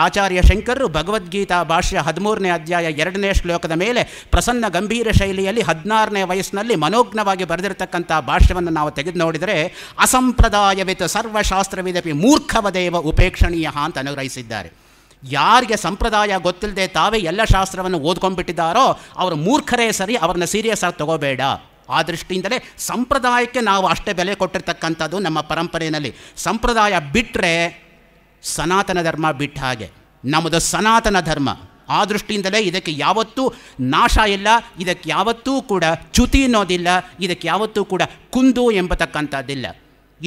ಆಚಾರ್ಯ ಶಂಕರರು ಭಗವದ್ಗೀತಾ ಭಾಷ್ಯ ಹದಿಮೂರನೇ ಅಧ್ಯಾಯ ಎರಡನೇ ಶ್ಲೋಕದ ಮೇಲೆ ಪ್ರಸನ್ನ ಗಂಭೀರ ಶೈಲಿಯಲ್ಲಿ ಹದಿನಾರನೇ ವಯಸ್ಸಿನಲ್ಲಿ ಮನೋಜ್ಞವಾಗಿ ಬರೆದಿರತಕ್ಕಂಥ ಭಾಷ್ಯವನ್ನು ನಾವು ತೆಗೆದು ನೋಡಿದರೆ ಅಸಂಪ್ರದಾಯವಿತ ಸರ್ವಶಾಸ್ತ್ರವಿದಪಿ ಮೂರ್ಖವದೇವ ಉಪೇಕ್ಷಣೀಯ ಅಂತ ಅನುಗ್ರಹಿಸಿದ್ದಾರೆ ಯಾರಿಗೆ ಸಂಪ್ರದಾಯ ಗೊತ್ತಿಲ್ಲದೆ ತಾವೇ ಎಲ್ಲ ಶಾಸ್ತ್ರವನ್ನು ಓದ್ಕೊಂಡ್ಬಿಟ್ಟಿದ್ದಾರೋ ಅವರು ಮೂರ್ಖರೇ ಸರಿ ಅವ್ರನ್ನ ಸೀರಿಯಸ್ ಆಗಿ ತಗೋಬೇಡ ಆ ದೃಷ್ಟಿಯಿಂದಲೇ ಸಂಪ್ರದಾಯಕ್ಕೆ ನಾವು ಅಷ್ಟೇ ಬೆಲೆ ಕೊಟ್ಟಿರ್ತಕ್ಕಂಥದ್ದು ನಮ್ಮ ಪರಂಪರೆಯಲ್ಲಿ ಸಂಪ್ರದಾಯ ಬಿಟ್ಟರೆ ಸನಾತನ ಧರ್ಮ ಬಿಟ್ಟ ಹಾಗೆ ನಮ್ಮದು ಸನಾತನ ಧರ್ಮ ಆ ದೃಷ್ಟಿಯಿಂದಲೇ ಇದಕ್ಕೆ ಯಾವತ್ತೂ ನಾಶ ಇಲ್ಲ ಇದಕ್ಕೆ ಯಾವತ್ತೂ ಕೂಡ ಚ್ಯುತಿ ಅನ್ನೋದಿಲ್ಲ ಇದಕ್ಕೆ ಯಾವತ್ತೂ ಕೂಡ ಕುಂದು ಎಂಬತಕ್ಕಂಥದ್ದಿಲ್ಲ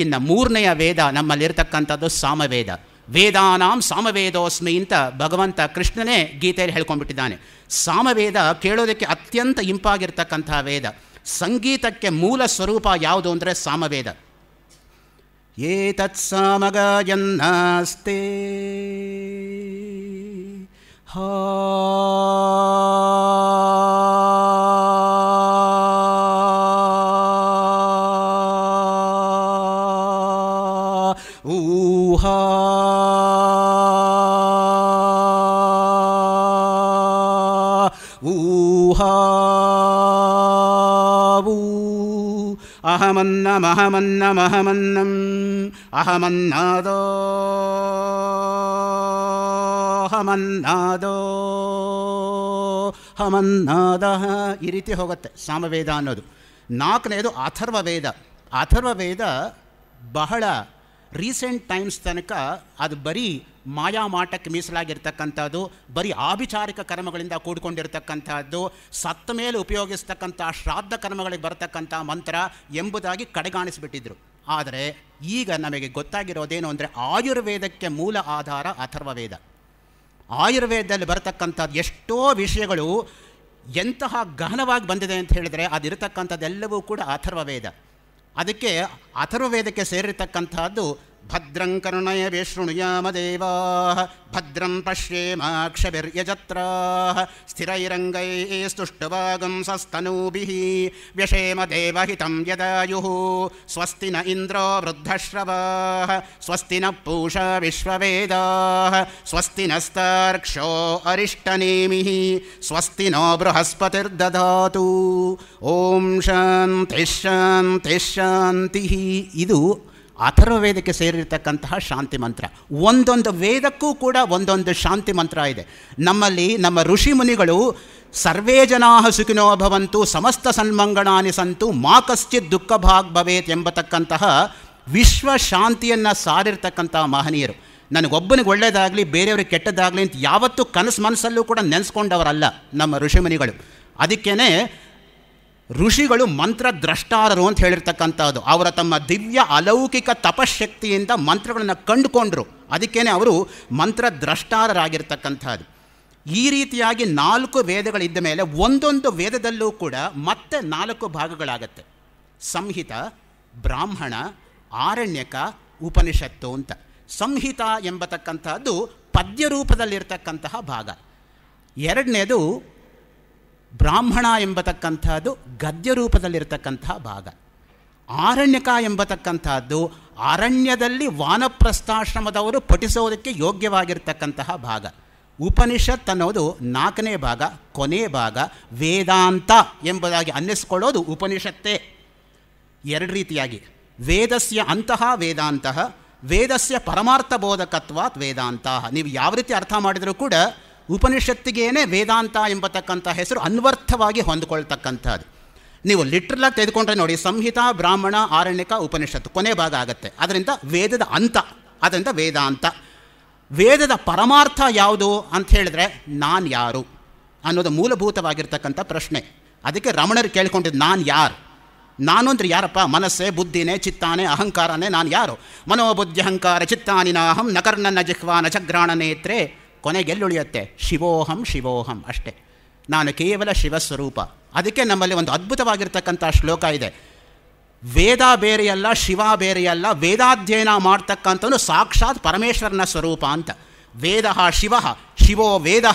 ಇನ್ನು ಮೂರನೆಯ ವೇದ ನಮ್ಮಲ್ಲಿರತಕ್ಕಂಥದ್ದು ಸಾಮವೇದ ವೇದಾನಾಂ ಸಾಮವೇದೋಸ್ಮಿ ಅಂತ ಭಗವಂತ ಕೃಷ್ಣನೇ ಗೀತೆಯಲ್ಲಿ ಹೇಳ್ಕೊಂಡ್ಬಿಟ್ಟಿದ್ದಾನೆ ಸಾಮವೇದ ಕೇಳೋದಕ್ಕೆ ಅತ್ಯಂತ ಇಂಪಾಗಿರ್ತಕ್ಕಂಥ ವೇದ ಸಂಗೀತಕ್ಕೆ ಮೂಲ ಸ್ವರೂಪ ಯಾವುದು ಅಂದರೆ ಸಾಮವೇದ ये तत्सामगायन्नास्ते हा అహమన్నమహమన్నమహమన్నం అహమన్నాదో హమన్నాదో ಹಮನ್ನಾದ ಈ ರೀತಿ ಹೋಗುತ್ತೆ ಸಾಮವೇದ ಅನ್ನೋದು ನಾಲ್ಕನೇದು ಅಥರ್ವ ವೇದ ಅಥರ್ವ ವೇದ ಬಹಳ ರೀಸೆಂಟ್ ಟೈಮ್ಸ್ ತನಕ ಅದು ಬರೀ ಮಾಯಾಮಾಟಕ್ಕೆ ಮೀಸಲಾಗಿರ್ತಕ್ಕಂಥದ್ದು ಬರೀ ಆಭಿಚಾರಿಕ ಕರ್ಮಗಳಿಂದ ಕೂಡಿಕೊಂಡಿರತಕ್ಕಂಥದ್ದು ಸತ್ತ ಮೇಲೆ ಉಪಯೋಗಿಸ್ತಕ್ಕಂಥ ಶ್ರಾದ್ದ ಕರ್ಮಗಳಿಗೆ ಬರತಕ್ಕಂಥ ಮಂತ್ರ ಎಂಬುದಾಗಿ ಕಡೆಗಾಣಿಸಿಬಿಟ್ಟಿದ್ರು ಆದರೆ ಈಗ ನಮಗೆ ಗೊತ್ತಾಗಿರೋದೇನು ಅಂದರೆ ಆಯುರ್ವೇದಕ್ಕೆ ಮೂಲ ಆಧಾರ ಅಥರ್ವವೇದ ಆಯುರ್ವೇದದಲ್ಲಿ ಬರತಕ್ಕಂಥದ್ದು ಎಷ್ಟೋ ವಿಷಯಗಳು ಎಂತಹ ಗಹನವಾಗಿ ಬಂದಿದೆ ಅಂತ ಹೇಳಿದರೆ ಅದಿರತಕ್ಕಂಥದ್ದೆಲ್ಲವೂ ಕೂಡ ವೇದ ಅದಕ್ಕೆ ವೇದಕ್ಕೆ ಸೇರಿರತಕ್ಕಂಥದ್ದು भद्रं कर्णयवि शृणुयामदेवाः भद्रं पश्येमाक्षभिर्यजत्राः स्थिरैरङ्गैः स्तुष्टुवागंसस्तनूभिः व्यशेम देवहितं यदायुः स्वस्ति न इन्द्रो वृद्धश्रवाः स्वस्ति न पूषा विश्ववेदाः स्वस्ति नस्तार्क्ष्यो अरिष्टनेमिः स्वस्ति नो बृहस्पतिर्दधातु ॐ शान्तिः शान्तिः इदु ವೇದಕ್ಕೆ ಸೇರಿರ್ತಕ್ಕಂತಹ ಶಾಂತಿ ಮಂತ್ರ ಒಂದೊಂದು ವೇದಕ್ಕೂ ಕೂಡ ಒಂದೊಂದು ಶಾಂತಿ ಮಂತ್ರ ಇದೆ ನಮ್ಮಲ್ಲಿ ನಮ್ಮ ಋಷಿ ಮುನಿಗಳು ಸರ್ವೇ ಜನಾ ಸುಖಿನೋ ಭವಂತು ಸಮಸ್ತ ಸನ್ಮಂಗಣಾನಿ ಸಂತು ಮಾ ಕಶ್ಚಿತ್ ದುಃಖ ಭಾಗ್ ಭವೇತ್ ಎಂಬತಕ್ಕಂತಹ ವಿಶ್ವ ಶಾಂತಿಯನ್ನು ಸಾರಿರ್ತಕ್ಕಂತಹ ಮಹನೀಯರು ನನಗೊಬ್ಬನಿಗೆ ಒಳ್ಳೆಯದಾಗಲಿ ಬೇರೆಯವ್ರಿಗೆ ಕೆಟ್ಟದಾಗಲಿ ಅಂತ ಯಾವತ್ತೂ ಕನಸು ಮನಸ್ಸಲ್ಲೂ ಕೂಡ ನೆನೆಸ್ಕೊಂಡವರಲ್ಲ ನಮ್ಮ ಋಷಿಮುನಿಗಳು ಅದಕ್ಕೇ ಋಷಿಗಳು ಮಂತ್ರದ್ರಷ್ಟಾರರು ಅಂತ ಹೇಳಿರ್ತಕ್ಕಂಥದ್ದು ಅವರ ತಮ್ಮ ದಿವ್ಯ ಅಲೌಕಿಕ ತಪಶಕ್ತಿಯಿಂದ ಮಂತ್ರಗಳನ್ನು ಕಂಡುಕೊಂಡರು ಅದಕ್ಕೇ ಅವರು ಮಂತ್ರದ್ರಷ್ಟಾರರಾಗಿರ್ತಕ್ಕಂಥದ್ದು ಈ ರೀತಿಯಾಗಿ ನಾಲ್ಕು ವೇದಗಳಿದ್ದ ಮೇಲೆ ಒಂದೊಂದು ವೇದದಲ್ಲೂ ಕೂಡ ಮತ್ತೆ ನಾಲ್ಕು ಭಾಗಗಳಾಗತ್ತೆ ಸಂಹಿತ ಬ್ರಾಹ್ಮಣ ಆರಣ್ಯಕ ಉಪನಿಷತ್ತು ಅಂತ ಸಂಹಿತ ಎಂಬತಕ್ಕಂಥದ್ದು ಪದ್ಯ ಭಾಗ ಎರಡನೇದು ಬ್ರಾಹ್ಮಣ ಎಂಬತಕ್ಕಂಥದ್ದು ಗದ್ಯ ರೂಪದಲ್ಲಿರತಕ್ಕಂಥ ಭಾಗ ಆರಣ್ಯಕ ಎಂಬತಕ್ಕಂಥದ್ದು ಅರಣ್ಯದಲ್ಲಿ ವಾನಪ್ರಸ್ಥಾಶ್ರಮದವರು ಪಠಿಸೋದಕ್ಕೆ ಯೋಗ್ಯವಾಗಿರ್ತಕ್ಕಂತಹ ಭಾಗ ಉಪನಿಷತ್ ಅನ್ನೋದು ನಾಲ್ಕನೇ ಭಾಗ ಕೊನೆ ಭಾಗ ವೇದಾಂತ ಎಂಬುದಾಗಿ ಅನ್ನಿಸ್ಕೊಳ್ಳೋದು ಉಪನಿಷತ್ತೇ ಎರಡು ರೀತಿಯಾಗಿ ವೇದಸ್ಯ ಅಂತಹ ವೇದಾಂತ ವೇದಸ್ಯ ಪರಮಾರ್ಥ ಬೋಧಕತ್ವಾತ್ ವೇದಾಂತ ನೀವು ಯಾವ ರೀತಿ ಅರ್ಥ ಮಾಡಿದರೂ ಕೂಡ ಉಪನಿಷತ್ತಿಗೇನೆ ವೇದಾಂತ ಎಂಬತಕ್ಕಂಥ ಹೆಸರು ಅನ್ವರ್ಥವಾಗಿ ಹೊಂದ್ಕೊಳ್ತಕ್ಕಂಥದ್ದು ನೀವು ಲಿಟ್ರಲಾಗಿ ತೆಗೆದುಕೊಂಡ್ರೆ ನೋಡಿ ಸಂಹಿತ ಬ್ರಾಹ್ಮಣ ಆರಣ್ಯಕ ಉಪನಿಷತ್ತು ಕೊನೆ ಭಾಗ ಆಗುತ್ತೆ ಅದರಿಂದ ವೇದದ ಅಂತ ಅದರಿಂದ ವೇದಾಂತ ವೇದದ ಪರಮಾರ್ಥ ಯಾವುದು ಅಂತ ಹೇಳಿದ್ರೆ ನಾನು ಯಾರು ಅನ್ನೋದು ಮೂಲಭೂತವಾಗಿರ್ತಕ್ಕಂಥ ಪ್ರಶ್ನೆ ಅದಕ್ಕೆ ರಮಣರು ಕೇಳಿಕೊಂಡಿದ್ದು ನಾನು ಯಾರು ನಾನು ಅಂದ್ರೆ ಯಾರಪ್ಪ ಮನಸ್ಸೇ ಬುದ್ಧಿನೇ ಚಿತ್ತಾನೆ ಅಹಂಕಾರನೇ ನಾನು ಯಾರು ಮನೋಬುದ್ಧಿ ಅಹಂಕಾರ ಚಿತ್ತಾನಿನ ಅಹಂ ನಕರ್ಣನ ಜಿಹ್ವಾ ನಚಗ್ರಾಣ ನೇತ್ರೆ ಕೊನೆಗೆಲ್ಲುಳಿಯುತ್ತೆ ಶಿವೋಹಂ ಶಿವೋಹಂ ಅಷ್ಟೇ ನಾನು ಕೇವಲ ಶಿವಸ್ವರೂಪ ಅದಕ್ಕೆ ನಮ್ಮಲ್ಲಿ ಒಂದು ಅದ್ಭುತವಾಗಿರ್ತಕ್ಕಂಥ ಶ್ಲೋಕ ಇದೆ ವೇದ ಬೇರೆಯಲ್ಲ ಶಿವ ಬೇರೆಯಲ್ಲ ವೇದಾಧ್ಯಯನ ಮಾಡ್ತಕ್ಕಂಥವನು ಸಾಕ್ಷಾತ್ ಪರಮೇಶ್ವರನ ಸ್ವರೂಪ ಅಂತ ವೇದ ಶಿವ ಶಿವೋ ವೇದ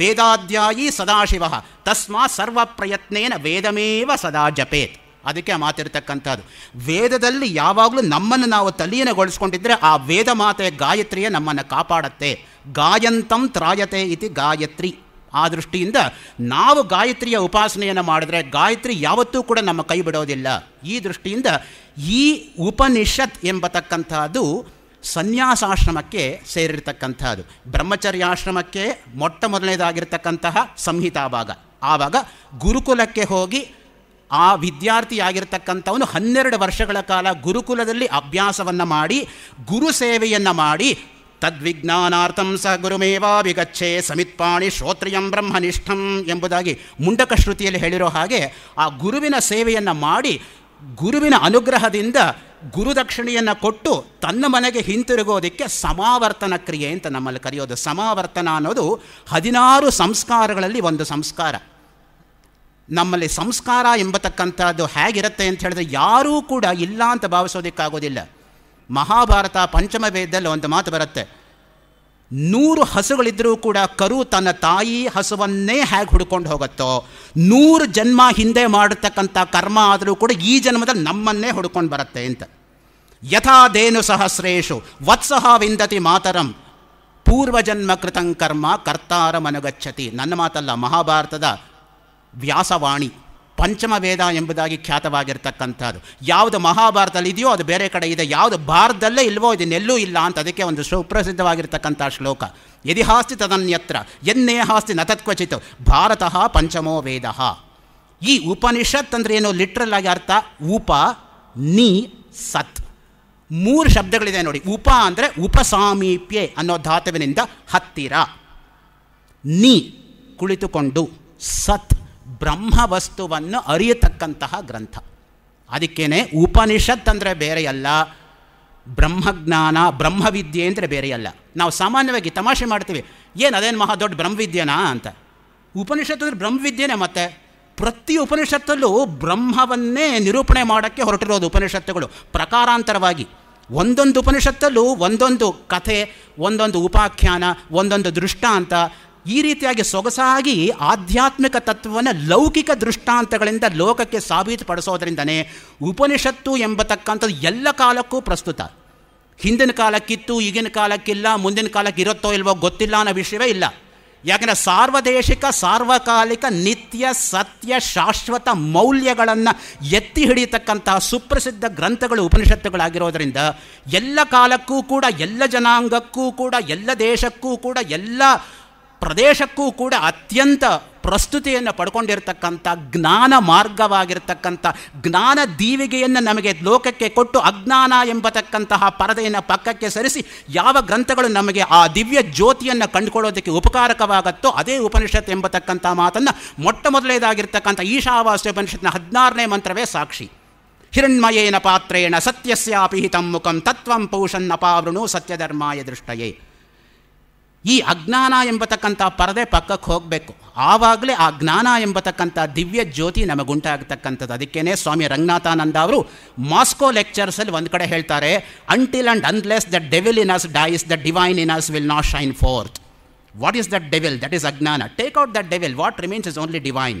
ವೇದಾಧ್ಯಾಯಿ ಸದಾಶಿವ ತಸ್ಮಾತ್ ಸರ್ವ ಪ್ರಯತ್ನೇನ ವೇದಮೇವ ಸದಾ ಜಪೇತ್ ಅದಕ್ಕೆ ಮಾತಿರ್ತಕ್ಕಂಥದ್ದು ವೇದದಲ್ಲಿ ಯಾವಾಗಲೂ ನಮ್ಮನ್ನು ನಾವು ತಲೀನಗೊಳಿಸ್ಕೊಂಡಿದ್ರೆ ಆ ವೇದ ಮಾತೆಯ ಗಾಯತ್ರಿಯೇ ನಮ್ಮನ್ನು ಕಾಪಾಡತ್ತೆ ಗಾಯಂತಂ ತ್ರಾಯತೆ ಇತಿ ಗಾಯತ್ರಿ ಆ ದೃಷ್ಟಿಯಿಂದ ನಾವು ಗಾಯತ್ರಿಯ ಉಪಾಸನೆಯನ್ನು ಮಾಡಿದರೆ ಗಾಯತ್ರಿ ಯಾವತ್ತೂ ಕೂಡ ನಮ್ಮ ಕೈ ಬಿಡೋದಿಲ್ಲ ಈ ದೃಷ್ಟಿಯಿಂದ ಈ ಉಪನಿಷತ್ ಎಂಬತಕ್ಕಂಥದ್ದು ಸನ್ಯಾಸಾಶ್ರಮಕ್ಕೆ ಸೇರಿರ್ತಕ್ಕಂಥದ್ದು ಬ್ರಹ್ಮಚರ್ಯಾಶ್ರಮಕ್ಕೆ ಮೊಟ್ಟ ಮೊದಲನೇದಾಗಿರ್ತಕ್ಕಂತಹ ಸಂಹಿತಾ ಭಾಗ ಆವಾಗ ಗುರುಕುಲಕ್ಕೆ ಹೋಗಿ ಆ ವಿದ್ಯಾರ್ಥಿಯಾಗಿರ್ತಕ್ಕಂಥವನು ಹನ್ನೆರಡು ವರ್ಷಗಳ ಕಾಲ ಗುರುಕುಲದಲ್ಲಿ ಅಭ್ಯಾಸವನ್ನು ಮಾಡಿ ಗುರು ಸೇವೆಯನ್ನು ಮಾಡಿ ತದ್ವಿಜ್ಞಾನಾರ್ಥಂ ಸಹ ಗುರುಮೇವಾಭಿಗಚ್ಚೆ ಸಮಿತ್ಪಾಣಿ ಶ್ರೋತ್ರಿಯಂ ಬ್ರಹ್ಮನಿಷ್ಠಂ ಎಂಬುದಾಗಿ ಮುಂಡಕ ಶ್ರುತಿಯಲ್ಲಿ ಹೇಳಿರೋ ಹಾಗೆ ಆ ಗುರುವಿನ ಸೇವೆಯನ್ನು ಮಾಡಿ ಗುರುವಿನ ಅನುಗ್ರಹದಿಂದ ಗುರುದಕ್ಷಿಣೆಯನ್ನು ಕೊಟ್ಟು ತನ್ನ ಮನೆಗೆ ಹಿಂತಿರುಗೋದಕ್ಕೆ ಸಮಾವರ್ತನ ಕ್ರಿಯೆ ಅಂತ ನಮ್ಮಲ್ಲಿ ಕರೆಯೋದು ಸಮಾವರ್ತನ ಅನ್ನೋದು ಹದಿನಾರು ಸಂಸ್ಕಾರಗಳಲ್ಲಿ ಒಂದು ಸಂಸ್ಕಾರ ನಮ್ಮಲ್ಲಿ ಸಂಸ್ಕಾರ ಎಂಬತಕ್ಕಂಥದ್ದು ಹೇಗಿರುತ್ತೆ ಅಂತ ಹೇಳಿದ್ರೆ ಯಾರೂ ಕೂಡ ಇಲ್ಲ ಅಂತ ಭಾವಿಸೋದಕ್ಕಾಗೋದಿಲ್ಲ ಮಹಾಭಾರತ ಪಂಚಮ ವೇದದಲ್ಲಿ ಒಂದು ಮಾತು ಬರುತ್ತೆ ನೂರು ಹಸುಗಳಿದ್ದರೂ ಕೂಡ ಕರು ತನ್ನ ತಾಯಿ ಹಸುವನ್ನೇ ಹೇಗೆ ಹುಡ್ಕೊಂಡು ಹೋಗುತ್ತೋ ನೂರು ಜನ್ಮ ಹಿಂದೆ ಮಾಡತಕ್ಕಂಥ ಕರ್ಮ ಆದರೂ ಕೂಡ ಈ ಜನ್ಮದಲ್ಲಿ ನಮ್ಮನ್ನೇ ಹುಡ್ಕೊಂಡು ಬರುತ್ತೆ ಅಂತ ಯಥಾ ದೇನು ಸಹಸ್ರೇಶು ವತ್ಸಹ ವಿಂದತಿ ಮಾತರಂ ಪೂರ್ವಜನ್ಮ ಕೃತಂ ಕರ್ಮ ಕರ್ತಾರಮನುಗಚ್ಚತಿ ನನ್ನ ಮಾತಲ್ಲ ಮಹಾಭಾರತದ ವ್ಯಾಸವಾಣಿ ಪಂಚಮ ವೇದ ಎಂಬುದಾಗಿ ಖ್ಯಾತವಾಗಿರ್ತಕ್ಕಂಥದ್ದು ಯಾವುದು ಮಹಾಭಾರತದಲ್ಲಿ ಇದೆಯೋ ಅದು ಬೇರೆ ಕಡೆ ಇದೆ ಯಾವುದು ಭಾರತದಲ್ಲೇ ಇಲ್ವೋ ಇದನ್ನೆಲ್ಲೂ ಇಲ್ಲ ಅಂತ ಅದಕ್ಕೆ ಒಂದು ಸುಪ್ರಸಿದ್ಧವಾಗಿರ್ತಕ್ಕಂಥ ಶ್ಲೋಕ ಯದಿ ಹಾಸ್ತಿ ತದನ್ಯತ್ರ ಎನ್ನೇ ಹಾಸ್ತಿ ನತತ್ವಚಿತ್ ಭಾರತ ಪಂಚಮೋ ವೇದ ಈ ಉಪನಿಷತ್ ಅಂದರೆ ಏನು ಲಿಟ್ರಲ್ ಆಗಿ ಅರ್ಥ ಉಪ ನೀ ಸತ್ ಮೂರು ಶಬ್ದಗಳಿದೆ ನೋಡಿ ಉಪ ಅಂದರೆ ಉಪಸಾಮೀಪ್ಯೆ ಅನ್ನೋ ಧಾತುವಿನಿಂದ ಹತ್ತಿರ ನೀ ಕುಳಿತುಕೊಂಡು ಸತ್ ಬ್ರಹ್ಮ ವಸ್ತುವನ್ನು ಅರಿಯತಕ್ಕಂತಹ ಗ್ರಂಥ ಅದಕ್ಕೇನೆ ಉಪನಿಷತ್ ಅಂದರೆ ಬೇರೆಯಲ್ಲ ಬ್ರಹ್ಮಜ್ಞಾನ ಬ್ರಹ್ಮವಿದ್ಯೆ ಅಂದರೆ ಬೇರೆಯಲ್ಲ ನಾವು ಸಾಮಾನ್ಯವಾಗಿ ತಮಾಷೆ ಮಾಡ್ತೀವಿ ಏನು ಅದೇನು ಮಹಾ ದೊಡ್ಡ ಬ್ರಹ್ಮವಿದ್ಯೆನಾ ಅಂತ ಉಪನಿಷತ್ತು ಅಂದರೆ ಬ್ರಹ್ಮವಿದ್ಯೆನೇ ಮತ್ತೆ ಪ್ರತಿ ಉಪನಿಷತ್ತಲ್ಲೂ ಬ್ರಹ್ಮವನ್ನೇ ನಿರೂಪಣೆ ಮಾಡೋಕ್ಕೆ ಹೊರಟಿರೋದು ಉಪನಿಷತ್ತುಗಳು ಪ್ರಕಾರಾಂತರವಾಗಿ ಒಂದೊಂದು ಉಪನಿಷತ್ತಲ್ಲೂ ಒಂದೊಂದು ಕಥೆ ಒಂದೊಂದು ಉಪಾಖ್ಯಾನ ಒಂದೊಂದು ದೃಷ್ಟಾಂತ ಈ ರೀತಿಯಾಗಿ ಸೊಗಸಾಗಿ ಆಧ್ಯಾತ್ಮಿಕ ತತ್ವವನ್ನು ಲೌಕಿಕ ದೃಷ್ಟಾಂತಗಳಿಂದ ಲೋಕಕ್ಕೆ ಸಾಬೀತುಪಡಿಸೋದ್ರಿಂದನೇ ಉಪನಿಷತ್ತು ಎಂಬತಕ್ಕಂಥದ್ದು ಎಲ್ಲ ಕಾಲಕ್ಕೂ ಪ್ರಸ್ತುತ ಹಿಂದಿನ ಕಾಲಕ್ಕಿತ್ತು ಈಗಿನ ಕಾಲಕ್ಕಿಲ್ಲ ಮುಂದಿನ ಕಾಲಕ್ಕೆ ಇರುತ್ತೋ ಇಲ್ವೋ ಗೊತ್ತಿಲ್ಲ ಅನ್ನೋ ವಿಷಯವೇ ಇಲ್ಲ ಯಾಕಂದರೆ ಸಾರ್ವದೇಶಿಕ ಸಾರ್ವಕಾಲಿಕ ನಿತ್ಯ ಸತ್ಯ ಶಾಶ್ವತ ಮೌಲ್ಯಗಳನ್ನು ಎತ್ತಿ ಹಿಡಿಯತಕ್ಕಂತಹ ಸುಪ್ರಸಿದ್ಧ ಗ್ರಂಥಗಳು ಉಪನಿಷತ್ತುಗಳಾಗಿರೋದ್ರಿಂದ ಎಲ್ಲ ಕಾಲಕ್ಕೂ ಕೂಡ ಎಲ್ಲ ಜನಾಂಗಕ್ಕೂ ಕೂಡ ಎಲ್ಲ ದೇಶಕ್ಕೂ ಕೂಡ ಎಲ್ಲ ಪ್ರದೇಶಕ್ಕೂ ಕೂಡ ಅತ್ಯಂತ ಪ್ರಸ್ತುತಿಯನ್ನು ಪಡ್ಕೊಂಡಿರ್ತಕ್ಕಂಥ ಜ್ಞಾನ ಮಾರ್ಗವಾಗಿರ್ತಕ್ಕಂಥ ಜ್ಞಾನ ದೀವಿಗೆಯನ್ನು ನಮಗೆ ಲೋಕಕ್ಕೆ ಕೊಟ್ಟು ಅಜ್ಞಾನ ಎಂಬತಕ್ಕಂತಹ ಪರದೆಯನ್ನು ಪಕ್ಕಕ್ಕೆ ಸರಿಸಿ ಯಾವ ಗ್ರಂಥಗಳು ನಮಗೆ ಆ ದಿವ್ಯ ಜ್ಯೋತಿಯನ್ನು ಕಂಡುಕೊಳ್ಳೋದಕ್ಕೆ ಉಪಕಾರಕವಾಗತ್ತೋ ಅದೇ ಉಪನಿಷತ್ ಎಂಬತಕ್ಕಂಥ ಮಾತನ್ನು ಮೊಟ್ಟ ಮೊದಲೇದಾಗಿರ್ತಕ್ಕಂಥ ಈಶಾವಾಸ್ಯ ಉಪನಿಷತ್ನ ಹದಿನಾರನೇ ಮಂತ್ರವೇ ಸಾಕ್ಷಿ ಹಿರಣ್ಮಯೇನ ಪಾತ್ರೇಣ ಸತ್ಯಸ್ಯಾಪಿ ಹಿತಂ ಮುಖಂ ತತ್ವಂ ಪೌಷನ್ನಪಾವೃಣು ಸತ್ಯಧರ್ಮಾಯ ದೃಷ್ಟಯೇ ಈ ಅಜ್ಞಾನ ಎಂಬತಕ್ಕಂಥ ಪರದೆ ಪಕ್ಕಕ್ಕೆ ಹೋಗಬೇಕು ಆವಾಗಲೇ ಆ ಜ್ಞಾನ ಎಂಬತಕ್ಕಂಥ ದಿವ್ಯ ಜ್ಯೋತಿ ನಮಗುಂಟಾಗತಕ್ಕಂಥದ್ದು ಅದಕ್ಕೇ ಸ್ವಾಮಿ ರಂಗನಾಥಾನಂದ ಅವರು ಮಾಸ್ಕೋ ಲೆಕ್ಚರ್ಸಲ್ಲಿ ಒಂದು ಕಡೆ ಹೇಳ್ತಾರೆ until and unless the devil in us dies the divine in us will not shine forth what is that devil that is ಅಜ್ಞಾನ take out that devil what remains is only divine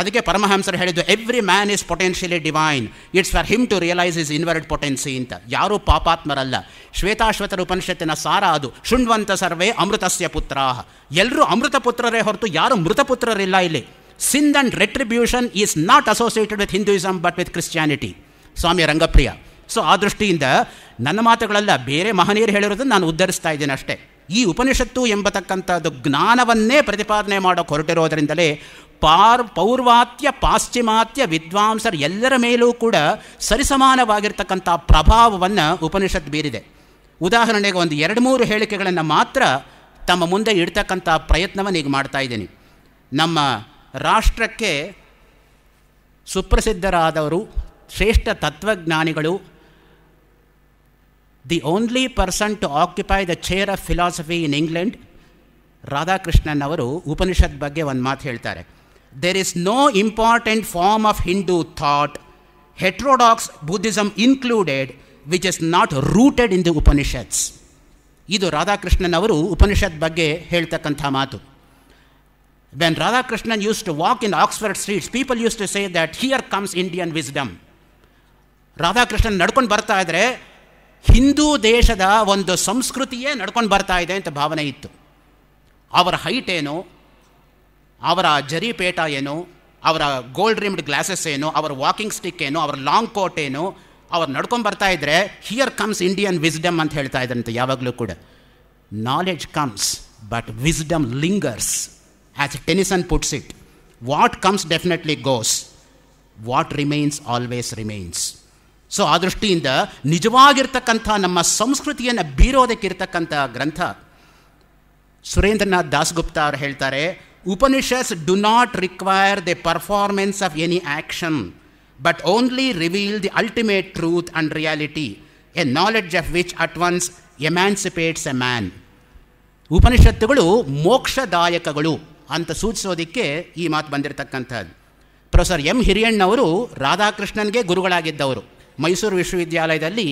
ಅದಕ್ಕೆ ಪರಮಹಂಸರು ಹೇಳಿದ್ದು every man is potentially divine it's for him to realise is inward potency ಅಂತ ಯಾರು ಪಾಪಾತ್ಮರಲ್ಲ ಶ್ವೇತಾಶ್ವತರ ಉಪನಿಷತ್ತಿನ ಸಾರ ಅದು ಶುಣ್ವಂತ ಸರ್ವೇ ಅಮೃತಸ್ಯ ಪುತ್ರ ಎಲ್ಲರೂ ಅಮೃತ ಪುತ್ರರೇ ಹೊರತು ಯಾರು ಮೃತಪುತ್ರರಿಲ್ಲ ಇಲ್ಲಿ sin and retribution is not associated with Hinduism but with Christianity Swami Rangapriya so ಆ ದೃಷ್ಟಿಯಿಂದ ನನ್ನ ಮಾತುಗಳಲ್ಲ ಬೇರೆ ಮಹನೀಯರು ಹೇಳಿರೋದನ್ನು ನಾನು ಉದ್ಧರಿಸ್ತಾ ಇದ್ದೇನೆ ಅಷ್ಟೇ ಈ ಉಪನಿಷತ್ತು ಎಂಬತಕ್ಕಂಥದ್ದು ಜ್ಞಾನವನ್ನೇ ಪ್ರತಿಪಾದನೆ ಮಾಡೋಕ್ಕೆ ಹೊರಟಿರೋದರಿಂದಲೇ ಪಾರ್ ಪೌರ್ವಾತ್ಯ ಪಾಶ್ಚಿಮಾತ್ಯ ವಿದ್ವಾಂಸರ ಎಲ್ಲರ ಮೇಲೂ ಕೂಡ ಸರಿಸಮಾನವಾಗಿರ್ತಕ್ಕಂಥ ಪ್ರಭಾವವನ್ನು ಉಪನಿಷತ್ ಬೀರಿದೆ ಉದಾಹರಣೆಗೆ ಒಂದು ಎರಡು ಮೂರು ಹೇಳಿಕೆಗಳನ್ನು ಮಾತ್ರ ತಮ್ಮ ಮುಂದೆ ಇಡ್ತಕ್ಕಂಥ ಪ್ರಯತ್ನವನ್ನು ಈಗ ಮಾಡ್ತಾ ಇದ್ದೀನಿ ನಮ್ಮ ರಾಷ್ಟ್ರಕ್ಕೆ ಸುಪ್ರಸಿದ್ಧರಾದವರು ಶ್ರೇಷ್ಠ ತತ್ವಜ್ಞಾನಿಗಳು the only person to occupy the chair of philosophy in England Radhakrishnan ಅವರು ಉಪನಿಷತ್ ಬಗ್ಗೆ ಒಂದು ಮಾತು ಹೇಳ್ತಾರೆ there is no important form of Hindu thought heterodox Buddhism included which is not rooted in the Upanishads ಇದು ರಾಧಾಕೃಷ್ಣನ್ ಅವರು ಉಪನಿಷತ್ ಬಗ್ಗೆ ಹೇಳ್ತಕ್ಕಂಥ ಮಾತು when Radhakrishnan use to walk in Oxford streets people use to say that here comes Indian wisdom Radhakrishnan ನಡ್ಕೊಂಡು ಬರ್ತಾ ಇದ್ದರೆ ಹಿಂದೂ ದೇಶದ ಒಂದು ಸಂಸ್ಕೃತಿಯೇ ನಡ್ಕೊಂಡು ಬರ್ತಾ ಇದೆ ಅಂತ ಭಾವನೆ ಇತ್ತು ಅವರ ಹೈಟ್ ಏನು ಅವರ ಜರಿ ಪೇಟ ಏನು ಅವರ ಗೋಲ್ಡ್ ರಿಮ್ಡ್ ಗ್ಲಾಸಸ್ ಏನು ಅವರ ವಾಕಿಂಗ್ ಸ್ಟಿಕ್ ಏನು ಅವರ ಲಾಂಗ್ ಕೋಟ್ ಏನು ಅವ್ರು ಬರ್ತಾ ಇದ್ದರೆ ಹಿಯರ್ ಕಮ್ಸ್ ಇಂಡಿಯನ್ ವಿಸ್ಡಮ್ ಅಂತ ಹೇಳ್ತಾ ಇದ್ರಂತೆ ಯಾವಾಗಲೂ ಕೂಡ knowledge comes but wisdom lingers as Tennyson puts it what comes definitely goes what remains always remains so ಆ ದೃಷ್ಟಿಯಿಂದ ನಿಜವಾಗಿರ್ತಕ್ಕಂಥ ನಮ್ಮ ಸಂಸ್ಕೃತಿಯನ್ನು ಬೀರೋದಕ್ಕಿರ್ತಕ್ಕಂಥ ಗ್ರಂಥ ಸುರೇಂದ್ರನಾಥ್ ದಾಸ್ಗುಪ್ತ ಅವರು ಹೇಳ್ತಾರೆ Upanishads do not require the performance of any action but only reveal the ultimate truth and reality a knowledge of which at once emancipates a man ಉಪನಿಷತ್ತುಗಳು ಮೋಕ್ಷದಾಯಕಗಳು ಅಂತ ಸೂಚಿಸೋದಿಕ್ಕೆ ಈ ಮಾತು ಬಂದಿರತಕ್ಕಂಥದ್ದು ಪ್ರೊಫೆಸರ್ ಎಂ ಹಿರಿಯಣ್ಣವರು ರಾಧಾಕೃಷ್ಣನ್ಗೆ ಗುರುಗಳಾಗಿದ್ದವರು ಮೈಸೂರು ವಿಶ್ವವಿದ್ಯಾಲಯದಲ್ಲಿ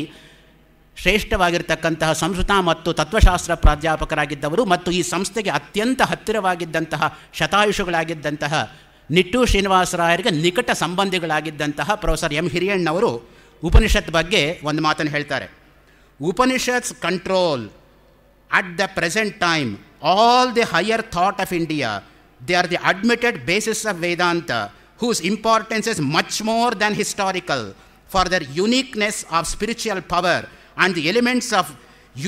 ಶ್ರೇಷ್ಠವಾಗಿರ್ತಕ್ಕಂತಹ ಸಂಸ್ಕೃತ ಮತ್ತು ತತ್ವಶಾಸ್ತ್ರ ಪ್ರಾಧ್ಯಾಪಕರಾಗಿದ್ದವರು ಮತ್ತು ಈ ಸಂಸ್ಥೆಗೆ ಅತ್ಯಂತ ಹತ್ತಿರವಾಗಿದ್ದಂತಹ ಶತಾಯುಷಗಳಾಗಿದ್ದಂತಹ ನಿಟ್ಟು ಶ್ರೀನಿವಾಸರಾಯರಿಗೆ ನಿಕಟ ಸಂಬಂಧಿಗಳಾಗಿದ್ದಂತಹ ಪ್ರೊಫೆಸರ್ ಎಂ ಹಿರಿಯಣ್ಣವರು ಉಪನಿಷತ್ ಬಗ್ಗೆ ಒಂದು ಮಾತನ್ನು ಹೇಳ್ತಾರೆ Upanishads control at the present time all the higher thought of India they are the admitted basis of Vedanta whose importance is much more than historical for their uniqueness of spiritual power and the elements of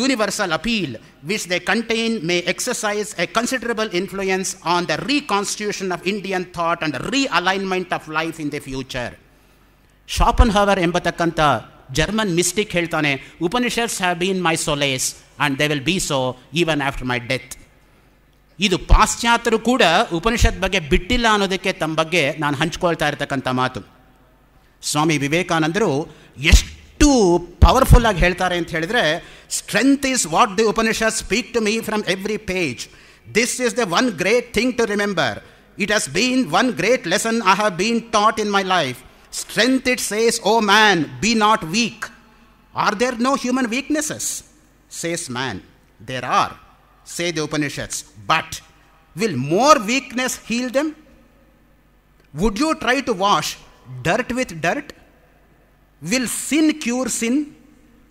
universal appeal which they contain may exercise a considerable influence on the reconstitution of Indian thought and realignment of life in the future. Schopenhauer ಹವರ್ ಎಂಬತಕ್ಕಂಥ German mystic ಹೇಳ್ತಾನೆ have have been my solace and they will be so even after my death ಇದು ಪಾಶ್ಚಾತ್ಯರು ಕೂಡ ಉಪನಿಷತ್ ಬಗ್ಗೆ ಬಿಟ್ಟಿಲ್ಲ ಅನ್ನೋದಕ್ಕೆ ತಮ್ಮ ಬಗ್ಗೆ ನಾನು ಹಂಚ್ಕೊಳ್ತಾ ಇರ್ತಕ್ಕಂಥ ಮಾತು ಸ್ವಾಮಿ ವಿವೇಕಾನಂದರು ಎಷ್ಟು ಎಷ್ಟು ಪವರ್ಫುಲ್ ಆಗಿ ಹೇಳ್ತಾರೆ ಅಂತ ಹೇಳಿದರೆ strength is what the Upanishad speak to me from every page this is the one great thing to remember it has been one great lesson I have been taught in my life strength it says O man be not weak are there no human weaknesses says man there are say the Upanishads but will more weakness heal them would you try to wash dirt with dirt Will sin cure sin?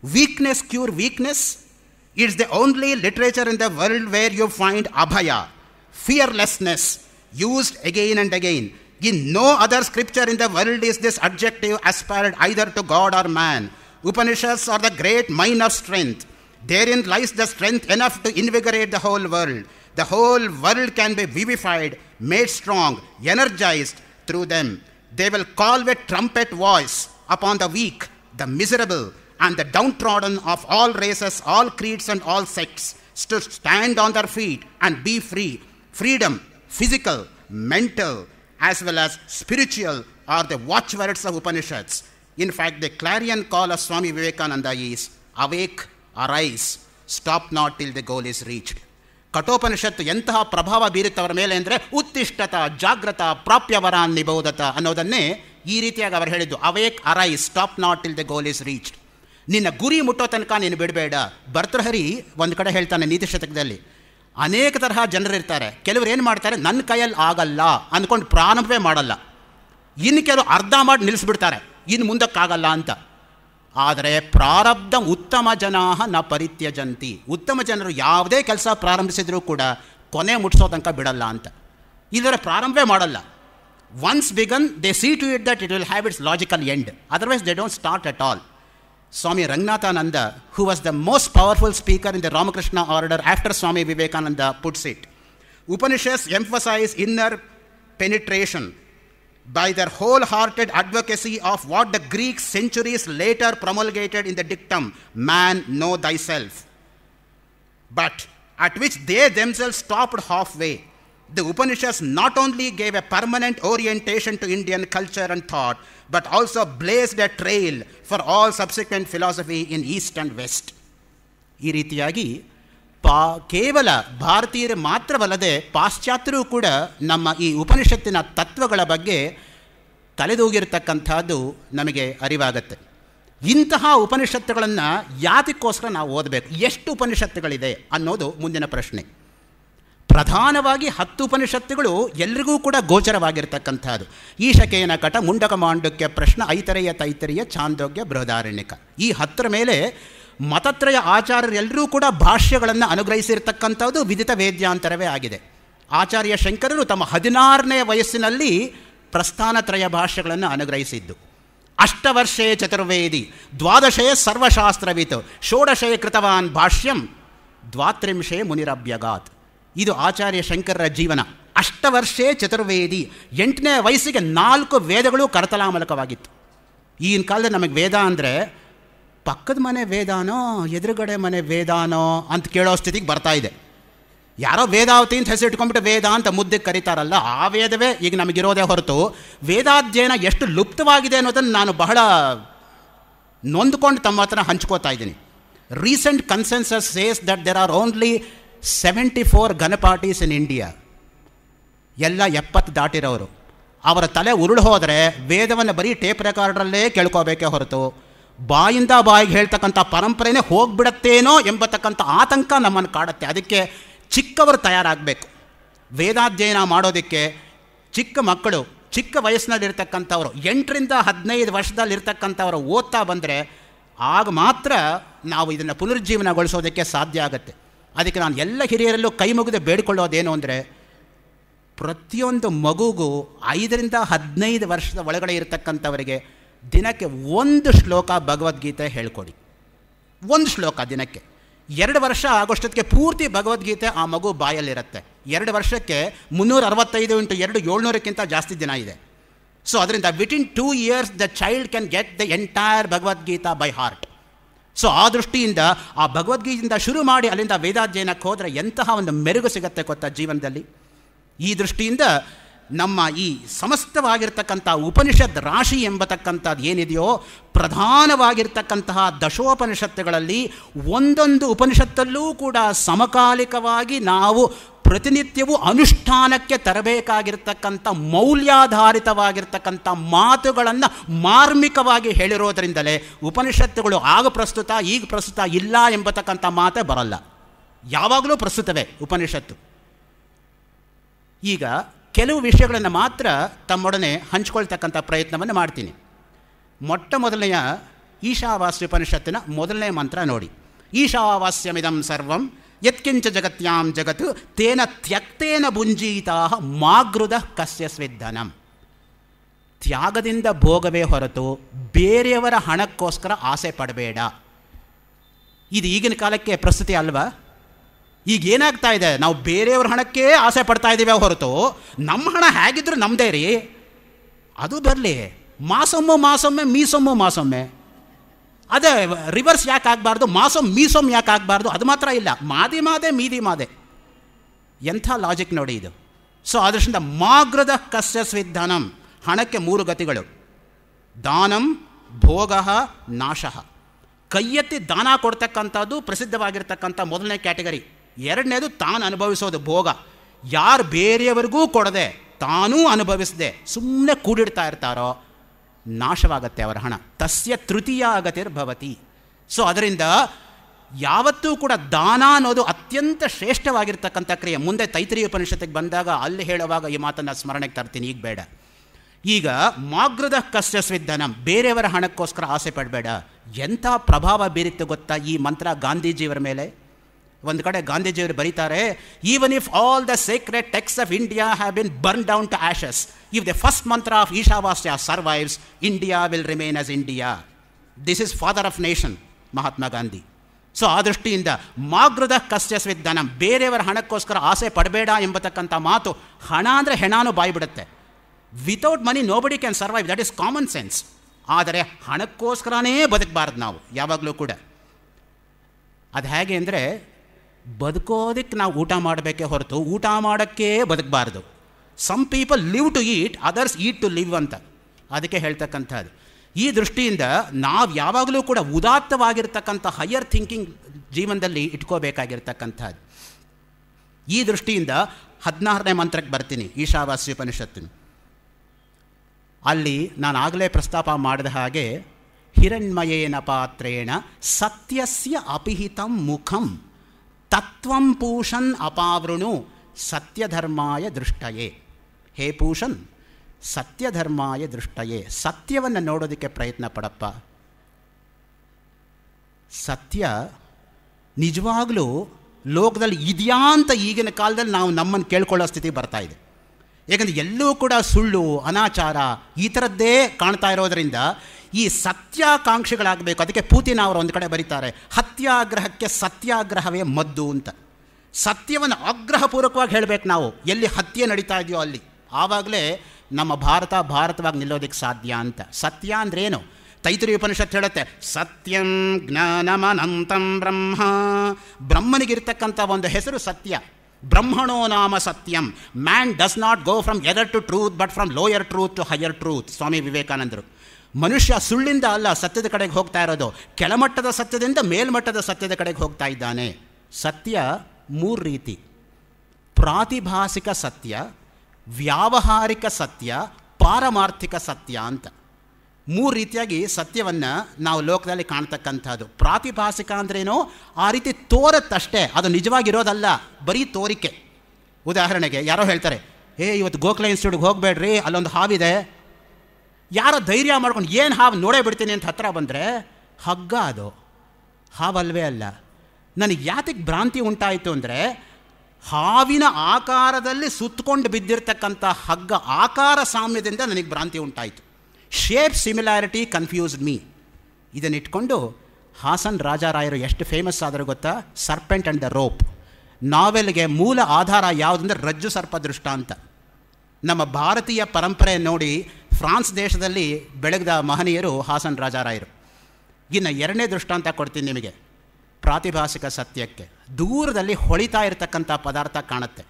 Weakness cure weakness? It's the only literature in the world where you find abhaya, fearlessness, used again and again. In no other scripture in the world is this adjective aspired either to God or man. Upanishads are the great mine of strength. Therein lies the strength enough to invigorate the whole world. The whole world can be vivified, made strong, energized through them. They will call with trumpet voice upon the weak, the miserable, and the downtrodden of all races, all creeds, and all sects to stand on their feet and be free. Freedom, physical, mental, as well as spiritual, are the watchwords of Upanishads. In fact, the clarion call of Swami Vivekananda is awake, arise, Stop not till the goal is reached. Kathopanishad ಎಂತಹ ಪ್ರಭಾವ ಬೀರುತ್ತವರ ಮೇಲೆ ಅಂದರೆ ಉತ್ತಿಷ್ಠತ ಜಾಗ್ರತ ಪ್ರಾಪ್ಯವರ ನಿಬೋಧತ ಅನ್ನೋದನ್ನೇ ಈ ರೀತಿಯಾಗಿ ಅವರು ಹೇಳಿದ್ದು awake arise stop not till the goal is reached ನಿನ್ನ ಗುರಿ ಮುಟ್ಟೋ ತನಕ ನೀನು ಬಿಡಬೇಡ ಭರ್ತೃಹರಿ ಒಂದು ಕಡೆ ಹೇಳ್ತಾನೆ ನೀತಿ ಶತಕದಲ್ಲಿ ಅನೇಕ ತರಹ ಜನರಿರ್ತಾರೆ ಕೆಲವರು ಏನು ಮಾಡ್ತಾರೆ ನನ್ನ ಕೈಯಲ್ಲಿ ಆಗಲ್ಲ ಅಂದ್ಕೊಂಡು ಪ್ರಾರಂಭವೇ ಮಾಡಲ್ಲ ಇನ್ನು ಕೆಲವರು ಅರ್ಧ ಮಾಡಿ ನಿಲ್ಲಿಸ್ಬಿಡ್ತಾರೆ ಇನ್ನು ಮುಂದಕ್ಕಾಗಲ್ಲ ಅಂತ ಆದರೆ ಪ್ರಾರಬ್ಧ ಉತ್ತಮ ಜನಾ ನ ಪರಿತ್ಯಜಂತಿ ಉತ್ತಮ ಜನರು ಯಾವುದೇ ಕೆಲಸ ಪ್ರಾರಂಭಿಸಿದರೂ ಕೂಡ ಕೊನೆ ಮುಟ್ಸೋ ತನಕ ಬಿಡಲ್ಲ ಅಂತ ಇದರ ಪ್ರಾರಂಭವೇ ಮಾಡಲ್ಲ Once begun, they see to it that it will have its logical end. Otherwise, they don't start at all. Swami Rangnathananda, who was the most powerful speaker in the Ramakrishna order after Swami Vivekananda, puts it Upanishads emphasize inner penetration by their wholehearted advocacy of what the Greeks centuries later promulgated in the dictum man, know thyself. But at which they themselves stopped halfway the Upanishads not only gave a permanent orientation to Indian culture and thought, but also blazed a trail for all subsequent philosophy in East and West. Iritiagi, pa kevala Bharatiya matra valade paschatru kuda namma i Upanishadina tatvagala bagge taledogir takanthado namge arivagatte. Yintha Upanishadgalanna yathi koshra na vodbe. Yestu Upanishadgalide anno do prashne. ಪ್ರಧಾನವಾಗಿ ಹತ್ತು ಉಪನಿಷತ್ತುಗಳು ಎಲ್ರಿಗೂ ಕೂಡ ಗೋಚರವಾಗಿರ್ತಕ್ಕಂಥದ್ದು ಈಶಕೇನ ಕಟ ಮುಂಡಕ ಮಾಂಡುಕ್ಯ ಪ್ರಶ್ನ ಐತರೆಯ ತೈತರಿಯ ಚಾಂದೋಗ್ಯ ಬೃಹದಾರಣ್ಯಕ ಈ ಹತ್ತರ ಮೇಲೆ ಮತತ್ರಯ ಆಚಾರ್ಯರೆಲ್ಲರೂ ಕೂಡ ಭಾಷ್ಯಗಳನ್ನು ಅನುಗ್ರಹಿಸಿರ್ತಕ್ಕಂಥದ್ದು ವಿದಿತ ವೇದ್ಯಾಂತರವೇ ಆಗಿದೆ ಆಚಾರ್ಯ ಶಂಕರರು ತಮ್ಮ ಹದಿನಾರನೇ ವಯಸ್ಸಿನಲ್ಲಿ ಪ್ರಸ್ಥಾನತ್ರಯ ಭಾಷ್ಯಗಳನ್ನು ಅನುಗ್ರಹಿಸಿದ್ದು ಅಷ್ಟವರ್ಷೇ ಚತುರ್ವೇದಿ ದ್ವಾದಶೇ ಸರ್ವಶಾಸ್ತ್ರವಿತ್ ಷೋಡಶೇ ಕೃತವಾನ್ ಭಾಷ್ಯಂ ದ್ವಾತ್ರಿಂಶೇ ಮುನಿರಭ್ಯಗಾತ್ ಇದು ಆಚಾರ್ಯ ಶಂಕರರ ಜೀವನ ಅಷ್ಟವರ್ಷೇ ಚತುರ್ವೇದಿ ಎಂಟನೇ ವಯಸ್ಸಿಗೆ ನಾಲ್ಕು ವೇದಗಳು ಕರತಲಾಮಲಕವಾಗಿತ್ತು ಈಗಿನ ಕಾಲದಲ್ಲಿ ನಮಗೆ ವೇದ ಅಂದರೆ ಪಕ್ಕದ ಮನೆ ವೇದಾನೋ ಎದುರುಗಡೆ ಮನೆ ವೇದಾನೋ ಅಂತ ಕೇಳೋ ಸ್ಥಿತಿಗೆ ಬರ್ತಾ ಇದೆ ಯಾರೋ ವೇದಾವತಿ ಅಂತ ಹೆಸರು ಇಟ್ಕೊಂಡ್ಬಿಟ್ಟು ವೇದ ಅಂತ ಮುದ್ದೆ ಕರೀತಾರಲ್ಲ ಆ ವೇದವೇ ಈಗ ನಮಗಿರೋದೇ ಹೊರತು ವೇದಾಧ್ಯಯನ ಎಷ್ಟು ಲುಪ್ತವಾಗಿದೆ ಅನ್ನೋದನ್ನು ನಾನು ಬಹಳ ನೊಂದ್ಕೊಂಡು ತಮ್ಮ ಹತ್ರ ಹಂಚ್ಕೋತಾ ಇದ್ದೀನಿ recent consensus says that there are only seventy four gun parties in India ಎಲ್ಲ ಎಪ್ಪತ್ತು ದಾಟಿರೋರು ಅವರ ತಲೆ ಉರುಳು ಹೋದರೆ ವೇದವನ್ನು ಬರೀ ಟೇಪ್ ರೆಕಾರ್ಡ್ರಲ್ಲೇ ಕೇಳ್ಕೋಬೇಕೇ ಹೊರತು ಬಾಯಿಂದ ಬಾಯಿಗೆ ಹೇಳ್ತಕ್ಕಂಥ ಪರಂಪರೆನೇ ಹೋಗ್ಬಿಡತ್ತೇನೋ ಎಂಬತಕ್ಕಂಥ ಆತಂಕ ನಮ್ಮನ್ನು ಕಾಡುತ್ತೆ ಅದಕ್ಕೆ ಚಿಕ್ಕವರು ತಯಾರಾಗಬೇಕು ವೇದಾಧ್ಯಯನ ಮಾಡೋದಕ್ಕೆ ಚಿಕ್ಕ ಮಕ್ಕಳು ಚಿಕ್ಕ ವಯಸ್ಸಿನಲ್ಲಿರ್ತಕ್ಕಂಥವರು ಎಂಟರಿಂದ ಹದಿನೈದು ವರ್ಷದಲ್ಲಿರ್ತಕ್ಕಂಥವ್ರು ಓದ್ತಾ ಬಂದರೆ ಆಗ ಮಾತ್ರ ನಾವು ಇದನ್ನು ಪುನರುಜ್ಜೀವನಗೊಳಿಸೋದಕ್ಕೆ ಸಾಧ್ಯ ಆಗುತ್ತೆ ಅದಕ್ಕೆ ನಾನು ಎಲ್ಲ ಹಿರಿಯರಲ್ಲೂ ಕೈ ಮುಗಿದು ಬೇಡಿಕೊಳ್ಳೋದೇನು ಅಂದರೆ ಪ್ರತಿಯೊಂದು ಮಗುಗೂ ಐದರಿಂದ ಹದಿನೈದು ವರ್ಷದ ಒಳಗಡೆ ಇರತಕ್ಕಂಥವರಿಗೆ ದಿನಕ್ಕೆ ಒಂದು ಶ್ಲೋಕ ಭಗವದ್ಗೀತೆ ಹೇಳ್ಕೊಡಿ ಒಂದು ಶ್ಲೋಕ ದಿನಕ್ಕೆ ಎರಡು ವರ್ಷ ಆಗೋಷ್ಟೊತ್ತಿಗೆ ಪೂರ್ತಿ ಭಗವದ್ಗೀತೆ ಆ ಮಗು ಬಾಯಲ್ಲಿರುತ್ತೆ ಎರಡು ವರ್ಷಕ್ಕೆ ಮುನ್ನೂರ ಅರವತ್ತೈದು ಇಂಟು ಎರಡು ಏಳ್ನೂರಕ್ಕಿಂತ ಜಾಸ್ತಿ ದಿನ ಇದೆ ಸೊ ಅದರಿಂದ within two years the child can get the entire Bhagavadgita by heart so ಆ ದೃಷ್ಟಿಯಿಂದ ಆ ಭಗವದ್ಗೀತೆಯಿಂದ ಶುರು ಮಾಡಿ ಅಲ್ಲಿಂದ ವೇದಾಧ್ಯಯನಕ್ಕೆ ಹೋದರೆ ಎಂತಹ ಒಂದು ಮೆರುಗು ಸಿಗತ್ತೆ ಗೊತ್ತಾ ಜೀವನದಲ್ಲಿ ಈ ದೃಷ್ಟಿಯಿಂದ ನಮ್ಮ ಈ ಸಮಸ್ತವಾಗಿರ್ತಕ್ಕಂಥ ಉಪನಿಷತ್ ರಾಶಿ ಎಂಬತಕ್ಕಂಥದ್ದು ಏನಿದೆಯೋ ಪ್ರಧಾನವಾಗಿರ್ತಕ್ಕಂತಹ ದಶೋಪನಿಷತ್ತುಗಳಲ್ಲಿ ಒಂದೊಂದು ಉಪನಿಷತ್ತಲ್ಲೂ ಕೂಡ ಸಮಕಾಲಿಕವಾಗಿ ನಾವು ಪ್ರತಿನಿತ್ಯವೂ ಅನುಷ್ಠಾನಕ್ಕೆ ತರಬೇಕಾಗಿರ್ತಕ್ಕಂಥ ಮೌಲ್ಯಾಧಾರಿತವಾಗಿರ್ತಕ್ಕಂಥ ಮಾತುಗಳನ್ನು ಮಾರ್ಮಿಕವಾಗಿ ಹೇಳಿರೋದರಿಂದಲೇ ಉಪನಿಷತ್ತುಗಳು ಆಗ ಪ್ರಸ್ತುತ ಈಗ ಪ್ರಸ್ತುತ ಇಲ್ಲ ಎಂಬತಕ್ಕಂಥ ಮಾತೇ ಬರಲ್ಲ ಯಾವಾಗಲೂ ಪ್ರಸ್ತುತವೇ ಉಪನಿಷತ್ತು ಈಗ ಕೆಲವು ವಿಷಯಗಳನ್ನು ಮಾತ್ರ ತಮ್ಮೊಡನೆ ಹಂಚ್ಕೊಳ್ತಕ್ಕಂಥ ಪ್ರಯತ್ನವನ್ನು ಮಾಡ್ತೀನಿ ಮೊಟ್ಟ ಮೊದಲನೆಯ ಉಪನಿಷತ್ತಿನ ಮೊದಲನೇ ಮಂತ್ರ ನೋಡಿ ಈಶಾವಾಸ್ಯಮಿದಂ ಸರ್ವಂ ಯತ್ಕಿಂಚ ಜಗತ್ಯಾಂ ಜಗತ್ತು ತೇನ ತ್ಯಕ್ತೇನ ಭುಂಜೀತಾ ಮಾಗೃದ ಕಸ್ಯ ತ್ಯಾಗದಿಂದ ಭೋಗವೇ ಹೊರತು ಬೇರೆಯವರ ಹಣಕ್ಕೋಸ್ಕರ ಆಸೆ ಪಡಬೇಡ ಇದು ಈಗಿನ ಕಾಲಕ್ಕೆ ಪ್ರಸ್ತುತಿ ಅಲ್ವಾ ಈಗ ಏನಾಗ್ತಾ ಇದೆ ನಾವು ಬೇರೆಯವ್ರ ಹಣಕ್ಕೆ ಆಸೆ ಪಡ್ತಾ ಇದ್ದೀವಿ ಹೊರತು ನಮ್ಮ ಹಣ ಹೇಗಿದ್ರು ನಮ್ಮದೇ ರೀ ಅದು ಬರಲಿ ಮಾಸಮ್ಮು ಮಾಸೊಮ್ಮೆ ಮೀಸೊಮ್ಮು ಮಾಸೊಮ್ಮೆ ಅದೇ ರಿವರ್ಸ್ ಯಾಕೆ ಆಗಬಾರ್ದು ಮಾಸೊಮ್ ಮೀಸೊಮ್ ಯಾಕೆ ಆಗಬಾರ್ದು ಅದು ಮಾತ್ರ ಇಲ್ಲ ಮಾದಿ ಮಾದೆ ಮೀದಿ ಮಾದೆ ಎಂಥ ಲಾಜಿಕ್ ನೋಡಿ ಇದು ಸೊ ಅದರಿಂದ ಮಾಗ್ರದ ಕಸ್ಯ ವಿಧಾನಂ ಹಣಕ್ಕೆ ಮೂರು ಗತಿಗಳು ದಾನಂ ಭೋಗ ನಾಶ ಕೈಯೆತ್ತಿ ದಾನ ಕೊಡ್ತಕ್ಕಂಥದ್ದು ಪ್ರಸಿದ್ಧವಾಗಿರ್ತಕ್ಕಂಥ ಮೊದಲನೇ ಕ್ಯಾಟಗರಿ ಎರಡನೇದು ತಾನು ಅನುಭವಿಸೋದು ಭೋಗ ಯಾರು ಬೇರೆಯವರಿಗೂ ಕೊಡದೆ ತಾನೂ ಅನುಭವಿಸದೆ ಸುಮ್ಮನೆ ಕೂಡಿಡ್ತಾ ಇರ್ತಾರೋ ನಾಶವಾಗತ್ತೆ ಅವರ ಹಣ ತಸ್ಯ ತೃತೀಯ ಅಗತಿರ್ಭವತಿ ಸೊ ಅದರಿಂದ ಯಾವತ್ತೂ ಕೂಡ ದಾನ ಅನ್ನೋದು ಅತ್ಯಂತ ಶ್ರೇಷ್ಠವಾಗಿರ್ತಕ್ಕಂಥ ಕ್ರಿಯೆ ಮುಂದೆ ತೈತ್ರಿ ಉಪನಿಷತ್ತಿಗೆ ಬಂದಾಗ ಅಲ್ಲಿ ಹೇಳುವಾಗ ಈ ಮಾತನ್ನು ಸ್ಮರಣೆಗೆ ತರ್ತೀನಿ ಈಗ ಬೇಡ ಈಗ ಮಾಗ್ರದ ಕಸ್ಯ ಸ್ವಿಧನಂ ಬೇರೆಯವರ ಹಣಕ್ಕೋಸ್ಕರ ಆಸೆ ಪಡಬೇಡ ಎಂಥ ಪ್ರಭಾವ ಬೀರಿತ್ತು ಗೊತ್ತಾ ಈ ಮಂತ್ರ ಗಾಂಧೀಜಿಯವರ ಮೇಲೆ ಒಂದು ಕಡೆ ಗಾಂಧೀಜಿಯವರು ಬರೀತಾರೆ even if all the secret texts of India have been burn down to ashes if the first mantra of Ishavasya survives India will remain as India this is father of nation Mahatma Gandhi so ಆ ದೃಷ್ಟಿಯಿಂದ ಮಾಗೃದ ಕಸ್ಯ ಸ್ವಿದ್ದಾನಂ ಬೇರೆಯವರ ಹಣಕ್ಕೋಸ್ಕರ ಆಸೆ ಪಡಬೇಡ ಎಂಬತಕ್ಕಂಥ ಮಾತು ಹಣ ಅಂದರೆ ಹೆಣಾನು ಬಾಯ್ಬಿಡುತ್ತೆ without money nobody can survive that is common sense ಆದರೆ ಹಣಕ್ಕೋಸ್ಕರನೇ ಬದುಕಬಾರ್ದು ನಾವು ಯಾವಾಗಲೂ ಕೂಡ ಅದು ಹೇಗೆ ಅಂದರೆ ಬದುಕೋದಕ್ಕೆ ನಾವು ಊಟ ಮಾಡಬೇಕೇ ಹೊರತು ಊಟ ಮಾಡೋಕ್ಕೇ ಬದುಕಬಾರ್ದು some people live to eat others eat to live ಅಂತ ಅದಕ್ಕೆ ಹೇಳ್ತಕ್ಕಂಥದ್ದು ಈ ದೃಷ್ಟಿಯಿಂದ ನಾವು ಯಾವಾಗಲೂ ಕೂಡ ಉದಾತ್ತವಾಗಿರ್ತಕ್ಕಂಥ ಹೈಯರ್ ಥಿಂಕಿಂಗ್ ಜೀವನದಲ್ಲಿ ಇಟ್ಕೋಬೇಕಾಗಿರ್ತಕ್ಕಂಥದ್ದು ಈ ದೃಷ್ಟಿಯಿಂದ ಹದಿನಾರನೇ ಮಂತ್ರಕ್ಕೆ ಬರ್ತೀನಿ ಉಪನಿಷತ್ತಿನ ಅಲ್ಲಿ ನಾನು ಆಗಲೇ ಪ್ರಸ್ತಾಪ ಮಾಡಿದ ಹಾಗೆ ಹಿರಣ್ಮಯೇನ ಪಾತ್ರೇಣ ಸತ್ಯಸ್ಯ ಅಪಿಹಿತಂ ಮುಖಂ ತತ್ವಂ ಪೂಷನ್ ಅಪಾವೃಣು ಸತ್ಯಧರ್ಮಾಯ ದೃಷ್ಟಯೇ ಹೇ ಪೂಷನ್ ಸತ್ಯಧರ್ಮಾಯ ದೃಷ್ಟಯೇ ಸತ್ಯವನ್ನು ನೋಡೋದಕ್ಕೆ ಪ್ರಯತ್ನ ಪಡಪ್ಪ ಸತ್ಯ ನಿಜವಾಗಲೂ ಲೋಕದಲ್ಲಿ ಇದೆಯಾ ಅಂತ ಈಗಿನ ಕಾಲದಲ್ಲಿ ನಾವು ನಮ್ಮನ್ನು ಕೇಳ್ಕೊಳ್ಳೋ ಸ್ಥಿತಿ ಬರ್ತಾ ಇದೆ ಯಾಕಂದರೆ ಎಲ್ಲೂ ಕೂಡ ಸುಳ್ಳು ಅನಾಚಾರ ಈ ಥರದ್ದೇ ಕಾಣ್ತಾ ಇರೋದರಿಂದ ಈ ಸತ್ಯಾಕಾಂಕ್ಷಿಗಳಾಗಬೇಕು ಅದಕ್ಕೆ ಪೂತಿನ ಅವರು ಒಂದು ಕಡೆ ಬರೀತಾರೆ ಹತ್ಯಾಗ್ರಹಕ್ಕೆ ಸತ್ಯಾಗ್ರಹವೇ ಮದ್ದು ಅಂತ ಸತ್ಯವನ್ನು ಆಗ್ರಹಪೂರ್ವಕವಾಗಿ ಹೇಳಬೇಕು ನಾವು ಎಲ್ಲಿ ಹತ್ಯೆ ನಡೀತಾ ಇದೆಯೋ ಅಲ್ಲಿ ಆವಾಗಲೇ ನಮ್ಮ ಭಾರತ ಭಾರತವಾಗಿ ನಿಲ್ಲೋದಕ್ಕೆ ಸಾಧ್ಯ ಅಂತ ಸತ್ಯ ಅಂದ್ರೇನು ಏನು ತೈತರಿ ಉಪನಿಷತ್ ಹೇಳುತ್ತೆ ಸತ್ಯಂ ಜ್ಞಾನಮನಂತಂ ಬ್ರಹ್ಮ ಬ್ರಹ್ಮನಿಗಿರ್ತಕ್ಕಂಥ ಒಂದು ಹೆಸರು ಸತ್ಯ ಬ್ರಹ್ಮಣೋ ನಾಮ ಸತ್ಯಂ man does not go from error to truth but from lower truth to higher truth Swami ವಿವೇಕಾನಂದರು ಮನುಷ್ಯ ಸುಳ್ಳಿಂದ ಅಲ್ಲ ಸತ್ಯದ ಕಡೆಗೆ ಹೋಗ್ತಾ ಇರೋದು ಕೆಳಮಟ್ಟದ ಸತ್ಯದಿಂದ ಮೇಲ್ಮಟ್ಟದ ಸತ್ಯದ ಕಡೆಗೆ ಹೋಗ್ತಾ ಇದ್ದಾನೆ ಸತ್ಯ ಮೂರು ರೀತಿ ಪ್ರಾತಿಭಾಸಿಕ ಸತ್ಯ ವ್ಯಾವಹಾರಿಕ ಸತ್ಯ ಪಾರಮಾರ್ಥಿಕ ಸತ್ಯ ಅಂತ ಮೂರು ರೀತಿಯಾಗಿ ಸತ್ಯವನ್ನು ನಾವು ಲೋಕದಲ್ಲಿ ಕಾಣ್ತಕ್ಕಂಥದ್ದು ಪ್ರಾತಿಭಾಸಿಕ ಅಂದ್ರೇನು ಆ ರೀತಿ ತೋರತ್ತಷ್ಟೇ ಅದು ನಿಜವಾಗಿರೋದಲ್ಲ ಬರೀ ತೋರಿಕೆ ಉದಾಹರಣೆಗೆ ಯಾರೋ ಹೇಳ್ತಾರೆ ಏ ಇವತ್ತು ಗೋಖಲೆ ಇನ್ಸ್ಟಿಟ್ಯೂಟ್ಗೆ ಹೋಗಬೇಡ್ರಿ ಅಲ್ಲೊಂದು ಹಾವಿದೆ ಯಾರೋ ಧೈರ್ಯ ಮಾಡ್ಕೊಂಡು ಏನು ಹಾವು ನೋಡೇ ಬಿಡ್ತೀನಿ ಅಂತ ಹತ್ರ ಬಂದರೆ ಹಗ್ಗ ಅದು ಹಾವಲ್ವೇ ಅಲ್ಲ ನನಗೆ ಯಾತಿಗೆ ಭ್ರಾಂತಿ ಉಂಟಾಯಿತು ಅಂದರೆ ಹಾವಿನ ಆಕಾರದಲ್ಲಿ ಸುತ್ತಕೊಂಡು ಬಿದ್ದಿರ್ತಕ್ಕಂಥ ಹಗ್ಗ ಆಕಾರ ಸಾಮ್ಯದಿಂದ ನನಗೆ ಭ್ರಾಂತಿ ಉಂಟಾಯಿತು ಶೇಪ್ ಸಿಮಿಲಾರಿಟಿ ಕನ್ಫ್ಯೂಸ್ಡ್ ಮೀ ಇದನ್ನಿಟ್ಕೊಂಡು ಹಾಸನ್ ರಾಜಾರಾಯರು ಎಷ್ಟು ಫೇಮಸ್ ಆದರೂ ಗೊತ್ತಾ ಸರ್ಪೆಂಟ್ ಆ್ಯಂಡ್ ದ ರೋಪ್ ನಾವೆಲ್ಗೆ ಮೂಲ ಆಧಾರ ಯಾವುದಂದ್ರೆ ರಜ್ಜು ಸರ್ಪ ದೃಷ್ಟಾಂತ ಅಂತ ನಮ್ಮ ಭಾರತೀಯ ಪರಂಪರೆ ನೋಡಿ ಫ್ರಾನ್ಸ್ ದೇಶದಲ್ಲಿ ಬೆಳಗ್ದ ಮಹನೀಯರು ಹಾಸನ್ ರಾಜಾರಾಯರು ಇನ್ನು ಎರಡನೇ ದೃಷ್ಟಾಂತ ಕೊಡ್ತೀನಿ ನಿಮಗೆ ಪ್ರಾತಿಭಾಸಿಕ ಸತ್ಯಕ್ಕೆ ದೂರದಲ್ಲಿ ಹೊಳಿತಾ ಇರತಕ್ಕಂಥ ಪದಾರ್ಥ ಕಾಣುತ್ತೆ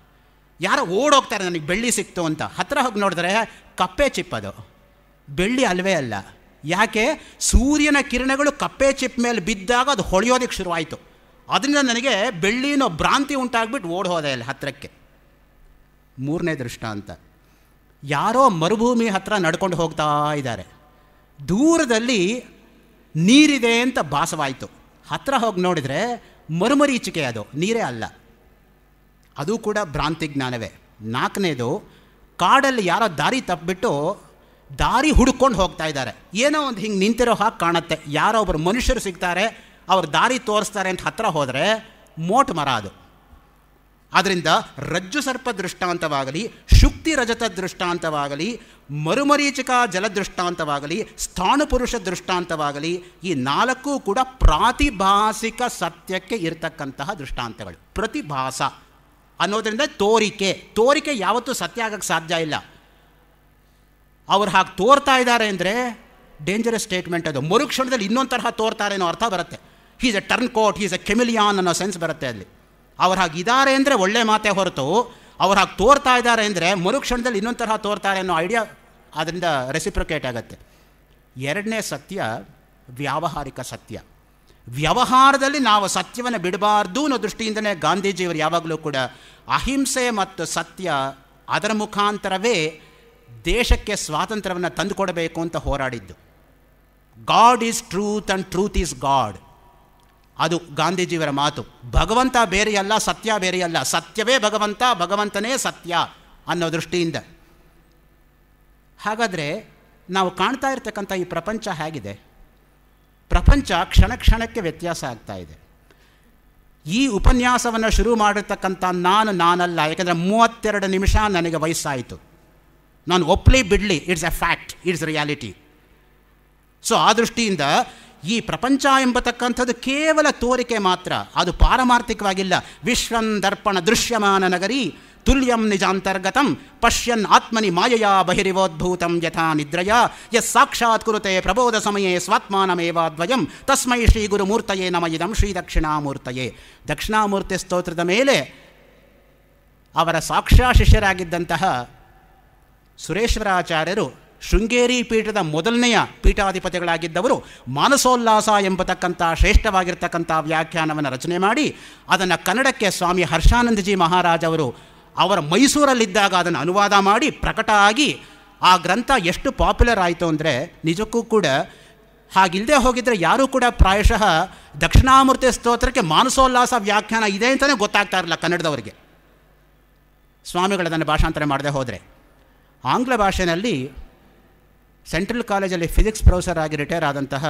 ಯಾರೋ ಓಡೋಗ್ತಾರೆ ನನಗೆ ಬೆಳ್ಳಿ ಸಿಕ್ತು ಅಂತ ಹತ್ತಿರ ಹೋಗಿ ನೋಡಿದ್ರೆ ಕಪ್ಪೆ ಚಿಪ್ಪದು ಬೆಳ್ಳಿ ಅಲ್ವೇ ಅಲ್ಲ ಯಾಕೆ ಸೂರ್ಯನ ಕಿರಣಗಳು ಕಪ್ಪೆ ಚಿಪ್ ಮೇಲೆ ಬಿದ್ದಾಗ ಅದು ಹೊಳೆಯೋದಕ್ಕೆ ಶುರುವಾಯಿತು ಅದರಿಂದ ನನಗೆ ಬೆಳ್ಳಿನೋ ಭ್ರಾಂತಿ ಉಂಟಾಗ್ಬಿಟ್ಟು ಓಡ್ ಹೋದೆ ಅಲ್ಲಿ ಹತ್ತಿರಕ್ಕೆ ಮೂರನೇ ದೃಷ್ಟಾಂತ ಯಾರೋ ಮರುಭೂಮಿ ಹತ್ರ ನಡ್ಕೊಂಡು ಹೋಗ್ತಾ ಇದ್ದಾರೆ ದೂರದಲ್ಲಿ ನೀರಿದೆ ಅಂತ ಭಾಸವಾಯಿತು ಹತ್ರ ಹೋಗಿ ನೋಡಿದರೆ ಮರುಮರೀಚಿಕೆ ಅದು ನೀರೇ ಅಲ್ಲ ಅದು ಕೂಡ ಭ್ರಾಂತಿ ಜ್ಞಾನವೇ ನಾಲ್ಕನೇದು ಕಾಡಲ್ಲಿ ಯಾರೋ ದಾರಿ ತಪ್ಪಿಬಿಟ್ಟು ದಾರಿ ಹುಡ್ಕೊಂಡು ಹೋಗ್ತಾ ಇದ್ದಾರೆ ಏನೋ ಒಂದು ಹಿಂಗೆ ನಿಂತಿರೋ ಹಾಗೆ ಕಾಣುತ್ತೆ ಯಾರೋ ಒಬ್ಬರು ಮನುಷ್ಯರು ಸಿಗ್ತಾರೆ ಅವ್ರು ದಾರಿ ತೋರಿಸ್ತಾರೆ ಅಂತ ಹತ್ತಿರ ಹೋದರೆ ಮೋಟ್ ಮರ ಅದು ಆದ್ದರಿಂದ ರಜ್ಜು ಸರ್ಪ ದೃಷ್ಟಾಂತವಾಗಲಿ ಶುಕ್ತಿ ರಜತ ದೃಷ್ಟಾಂತವಾಗಲಿ ಮರುಮರೀಚಿಕಾ ಜಲದೃಷ್ಟಾಂತವಾಗಲಿ ಪುರುಷ ದೃಷ್ಟಾಂತವಾಗಲಿ ಈ ನಾಲ್ಕು ಕೂಡ ಪ್ರಾತಿಭಾಸಿಕ ಸತ್ಯಕ್ಕೆ ಇರತಕ್ಕಂತಹ ದೃಷ್ಟಾಂತಗಳು ಪ್ರತಿಭಾಸ ಅನ್ನೋದರಿಂದ ತೋರಿಕೆ ತೋರಿಕೆ ಯಾವತ್ತೂ ಸತ್ಯ ಆಗಕ್ಕೆ ಸಾಧ್ಯ ಇಲ್ಲ ಅವ್ರು ಹಾಗೆ ತೋರ್ತಾ ಇದ್ದಾರೆ ಅಂದರೆ ಡೇಂಜರಸ್ ಸ್ಟೇಟ್ಮೆಂಟ್ ಅದು ಮರುಕ್ಷಣದಲ್ಲಿ ಇನ್ನೊಂದು ತರಹ ತೋರ್ತಾರೆ ಅನ್ನೋ ಅರ್ಥ ಬರುತ್ತೆ he's a turncoat he's a chameleon ಅನ್ನೋ ಸೆನ್ಸ್ ಬರುತ್ತೆ ಅಲ್ಲಿ ಅವ್ರು ಹಾಗಿದ್ದಾರೆ ಅಂದರೆ ಒಳ್ಳೆ ಮಾತೇ ಹೊರತು ಅವ್ರು ಹಾಗೆ ತೋರ್ತಾ ಇದ್ದಾರೆ ಅಂದರೆ ಮರುಕ್ಷಣದಲ್ಲಿ ಇನ್ನೊಂದು ತರಹ ತೋರ್ತಾರೆ ಅನ್ನೋ ಐಡಿಯಾ ಅದರಿಂದ ರೆಸಿಪ್ರಿಕೇಟ್ ಆಗುತ್ತೆ ಎರಡನೇ ಸತ್ಯ ವ್ಯಾವಹಾರಿಕ ಸತ್ಯ ವ್ಯವಹಾರದಲ್ಲಿ ನಾವು ಸತ್ಯವನ್ನು ಬಿಡಬಾರ್ದು ಅನ್ನೋ ದೃಷ್ಟಿಯಿಂದಲೇ ಗಾಂಧೀಜಿಯವರು ಯಾವಾಗಲೂ ಕೂಡ ಅಹಿಂಸೆ ಮತ್ತು ಸತ್ಯ ಅದರ ಮುಖಾಂತರವೇ ದೇಶಕ್ಕೆ ಸ್ವಾತಂತ್ರ್ಯವನ್ನು ತಂದುಕೊಡಬೇಕು ಅಂತ ಹೋರಾಡಿದ್ದು God is truth and truth is God ಅದು ಗಾಂಧೀಜಿಯವರ ಮಾತು ಭಗವಂತ ಬೇರೆಯಲ್ಲ ಸತ್ಯ ಬೇರೆಯಲ್ಲ ಸತ್ಯವೇ ಭಗವಂತ ಭಗವಂತನೇ ಸತ್ಯ ಅನ್ನೋ ದೃಷ್ಟಿಯಿಂದ ಹಾಗಾದರೆ ನಾವು ಕಾಣ್ತಾ ಇರತಕ್ಕಂಥ ಈ ಪ್ರಪಂಚ ಹೇಗಿದೆ ಪ್ರಪಂಚ ಕ್ಷಣ ಕ್ಷಣಕ್ಕೆ ವ್ಯತ್ಯಾಸ ಆಗ್ತಾ ಇದೆ ಈ ಉಪನ್ಯಾಸವನ್ನು ಶುರು ಮಾಡಿರ್ತಕ್ಕಂಥ ನಾನು ನಾನಲ್ಲ ಯಾಕೆಂದರೆ ಮೂವತ್ತೆರಡು ನಿಮಿಷ ನನಗೆ ವಯಸ್ಸಾಯಿತು ನಾನು ಒಪ್ಲಿ ಬಿಡಲಿ it's a fact it's reality so ಆ ದೃಷ್ಟಿಯಿಂದ ಈ ಪ್ರಪಂಚ ಎಂಬತಕ್ಕಂಥದ್ದು ಕೇವಲ ತೋರಿಕೆ ಮಾತ್ರ ಅದು ಪಾರಮಾರ್ಥಿಕವಾಗಿಲ್ಲ ವಿಶ್ವಂ ದರ್ಪಣ ದೃಶ್ಯಮಾನ ನಗರಿ ತುಲ್ಯಂ ನಿಜಾಂತರ್ಗತಂ ಪಶ್ಯನ್ ಆತ್ಮನಿ ಮಾಯೆಯ ಬಹಿರಿವೋದ್ಭೂತಂ ಯಥಾ ನಿದ್ರಯ ಯಸ್ ಸಾಕ್ಷಾತ್ ಕುರುತೆ ಪ್ರಬೋಧ ಸಮಯೇ ದ್ವಯಂ ತಸ್ಮೈ ಶ್ರೀ ಗುರುಮೂರ್ತಯೇ ನಮ ಇದಂ ಶ್ರೀ ದಕ್ಷಿಣಾಮೂರ್ತಯೇ ದಕ್ಷಿಣಾಮೂರ್ತಿ ಸ್ತೋತ್ರದ ಮೇಲೆ ಅವರ ಸಾಕ್ಷಾ ಶಿಷ್ಯರಾಗಿದ್ದಂತಹ ಸುರೇಶ್ವರಾಚಾರ್ಯರು ಶೃಂಗೇರಿ ಪೀಠದ ಮೊದಲನೆಯ ಪೀಠಾಧಿಪತಿಗಳಾಗಿದ್ದವರು ಮಾನಸೋಲ್ಲಾಸ ಎಂಬತಕ್ಕಂಥ ಶ್ರೇಷ್ಠವಾಗಿರ್ತಕ್ಕಂಥ ವ್ಯಾಖ್ಯಾನವನ್ನು ರಚನೆ ಮಾಡಿ ಅದನ್ನು ಕನ್ನಡಕ್ಕೆ ಸ್ವಾಮಿ ಹರ್ಷಾನಂದಜಿ ಮಹಾರಾಜವರು ಅವರ ಮೈಸೂರಲ್ಲಿದ್ದಾಗ ಅದನ್ನು ಅನುವಾದ ಮಾಡಿ ಪ್ರಕಟ ಆಗಿ ಆ ಗ್ರಂಥ ಎಷ್ಟು ಪಾಪ್ಯುಲರ್ ಆಯಿತು ಅಂದರೆ ನಿಜಕ್ಕೂ ಕೂಡ ಹಾಗಿಲ್ಲದೆ ಹೋಗಿದ್ದರೆ ಯಾರೂ ಕೂಡ ಪ್ರಾಯಶಃ ದಕ್ಷಿಣಾಮೂರ್ತಿ ಸ್ತೋತ್ರಕ್ಕೆ ಮಾನಸೋಲ್ಲಾಸ ವ್ಯಾಖ್ಯಾನ ಇದೆ ಅಂತಲೇ ಗೊತ್ತಾಗ್ತಾ ಇರಲಿಲ್ಲ ಕನ್ನಡದವರಿಗೆ ಸ್ವಾಮಿಗಳದನ್ನು ಭಾಷಾಂತರ ಮಾಡದೆ ಹೋದರೆ ಆಂಗ್ಲ ಭಾಷೆಯಲ್ಲಿ ಸೆಂಟ್ರಲ್ ಕಾಲೇಜಲ್ಲಿ ಫಿಸಿಕ್ಸ್ ಪ್ರೊಫೆಸರ್ ಆಗಿ ರಿಟೈರ್ ಆದಂತಹ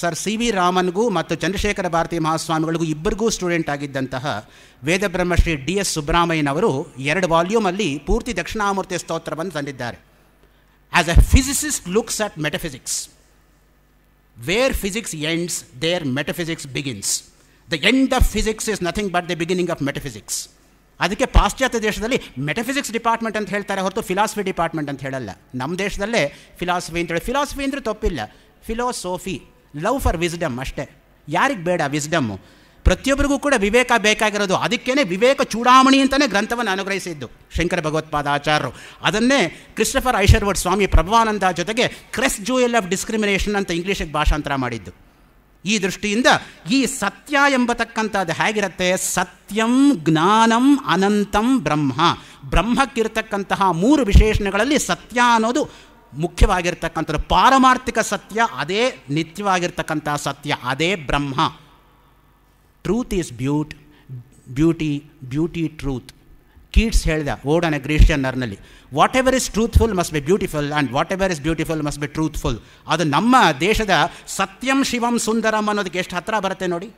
ಸರ್ ಸಿ ವಿ ರಾಮನ್ಗೂ ಮತ್ತು ಚಂದ್ರಶೇಖರ ಭಾರತಿ ಮಹಾಸ್ವಾಮಿಗಳಿಗೂ ಇಬ್ಬರಿಗೂ ಸ್ಟೂಡೆಂಟ್ ಆಗಿದ್ದಂತಹ ವೇದಬ್ರಹ್ಮಶ್ರೀ ಡಿ ಎಸ್ ಸುಬ್ರಹ್ಮಣ್ಯನವರು ಎರಡು ವಾಲ್ಯೂಮಲ್ಲಿ ಪೂರ್ತಿ ದಕ್ಷಿಣಾಮೂರ್ತಿ ಸ್ತೋತ್ರವನ್ನು ತಂದಿದ್ದಾರೆ as a physicist looks at metaphysics where physics ends there metaphysics begins the end of physics is nothing but the beginning of metaphysics ಅದಕ್ಕೆ ಪಾಶ್ಚಾತ್ಯ ದೇಶದಲ್ಲಿ ಮೆಟಫಿಸಿಕ್ಸ್ ಡಿಪಾರ್ಟ್ಮೆಂಟ್ ಅಂತ ಹೇಳ್ತಾರೆ ಹೊರತು ಫಿಲಾಸಫಿ ಡಿಪಾರ್ಟ್ಮೆಂಟ್ ಅಂತ ಹೇಳಲ್ಲ ನಮ್ಮ ದೇಶದಲ್ಲೇ ಫಿಲಾಸಫಿ ಅಂತೇಳಿ ಫಿಲಾಸಫಿ ಅಂದರೆ ತಪ್ಪಿಲ್ಲ ಫಿಲೋಸೋಫಿ ಲವ್ ಫಾರ್ ವಿಸ್ಡಮ್ ಅಷ್ಟೇ ಯಾರಿಗೆ ಬೇಡ ವಿಸ್ಡಮ್ಮು ಪ್ರತಿಯೊಬ್ಬರಿಗೂ ಕೂಡ ವಿವೇಕ ಬೇಕಾಗಿರೋದು ಅದಕ್ಕೇ ವಿವೇಕ ಚೂಡಾವಣಿ ಅಂತಲೇ ಗ್ರಂಥವನ್ನು ಅನುಗ್ರಹಿಸಿದ್ದು ಶಂಕರ ಭಗವತ್ಪಾದ ಆಚಾರ್ಯರು ಅದನ್ನೇ ಕ್ರಿಸ್ಟಫರ್ ಐಶರ್ವರ್ಡ್ ಸ್ವಾಮಿ ಪ್ರಭಾನಂದ ಜೊತೆಗೆ ಕ್ರೆಸ್ ಜೂಯಲ್ ಆಫ್ ಡಿಸ್ಕ್ರಿಮಿನೇಷನ್ ಅಂತ ಇಂಗ್ಲೀಷಿಗೆ ಭಾಷಾಂತರ ಮಾಡಿದ್ದು ಈ ದೃಷ್ಟಿಯಿಂದ ಈ ಸತ್ಯ ಎಂಬತಕ್ಕಂಥದ್ದು ಹೇಗಿರುತ್ತೆ ಸತ್ಯಂ ಜ್ಞಾನಂ ಅನಂತಂ ಬ್ರಹ್ಮ ಬ್ರಹ್ಮಕ್ಕಿರ್ತಕ್ಕಂತಹ ಮೂರು ವಿಶೇಷಣಗಳಲ್ಲಿ ಸತ್ಯ ಅನ್ನೋದು ಮುಖ್ಯವಾಗಿರ್ತಕ್ಕಂಥದ್ದು ಪಾರಮಾರ್ಥಿಕ ಸತ್ಯ ಅದೇ ನಿತ್ಯವಾಗಿರ್ತಕ್ಕಂತಹ ಸತ್ಯ ಅದೇ Brahma truth is beauty beauty beauty truth Keats ಹೇಳಿದ ಓಡ್ ಆನ್ ಎ ಗ್ರೀಷಿಯನ್ ನರ್ನಲ್ಲಿ whatever is truthful must be beautiful and whatever is beautiful must be truthful ಅದು ನಮ್ಮ ದೇಶದ ಸತ್ಯಂ ಶಿವಂ ಸುಂದರಂ ಅನ್ನೋದಕ್ಕೆ ಎಷ್ಟು ಹತ್ತಿರ ಬರುತ್ತೆ ನೋಡಿ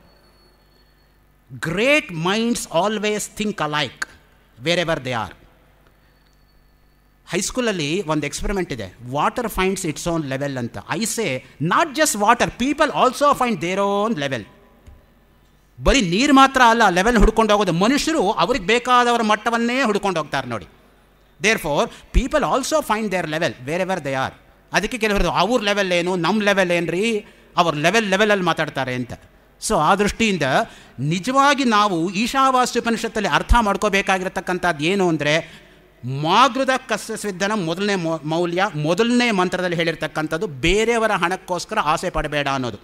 great minds always think alike wherever they are ಹೈಸ್ಕೂಲಲ್ಲಿ ಒಂದು ಎಕ್ಸ್ಪೆರಿಮೆಂಟ್ ಇದೆ water finds its own level ಅಂತ I say not just water people also find their own level ಬರೀ ನೀರು ಮಾತ್ರ ಅಲ್ಲ ಲೆವೆಲ್ ಹುಡ್ಕೊಂಡು ಹೋಗೋದು ಮನುಷ್ಯರು ಅವ್ರಿಗೆ ಬೇಕಾದವರ ಮಟ್ಟವನ್ನೇ ಹುಡ್ಕೊಂಡು ಹೋಗ್ತಾರೆ ನೋಡಿ therefore people also find their level wherever they are ಅದಕ್ಕೆ ಕೆಲವರು ಅವ್ರ ಲೆವೆಲ್ ಏನು ನಮ್ಮ ಲೆವೆಲ್ ಏನು ರೀ ಅವ್ರ ಲೆವೆಲ್ ಲೆವೆಲಲ್ಲಿ ಮಾತಾಡ್ತಾರೆ ಅಂತ ಸೊ ಆ ದೃಷ್ಟಿಯಿಂದ ನಿಜವಾಗಿ ನಾವು ಉಪನಿಷತ್ತಲ್ಲಿ ಅರ್ಥ ಮಾಡ್ಕೋಬೇಕಾಗಿರತಕ್ಕಂಥದ್ದು ಏನು ಅಂದರೆ ಮಾಗೃದ ಕಸ್ಯಸಿದ್ಧನ ಮೊದಲನೇ ಮೌಲ್ಯ ಮೊದಲನೇ ಮಂತ್ರದಲ್ಲಿ ಹೇಳಿರ್ತಕ್ಕಂಥದ್ದು ಬೇರೆಯವರ ಹಣಕ್ಕೋಸ್ಕರ ಆಸೆ ಪಡಬೇಡ ಅನ್ನೋದು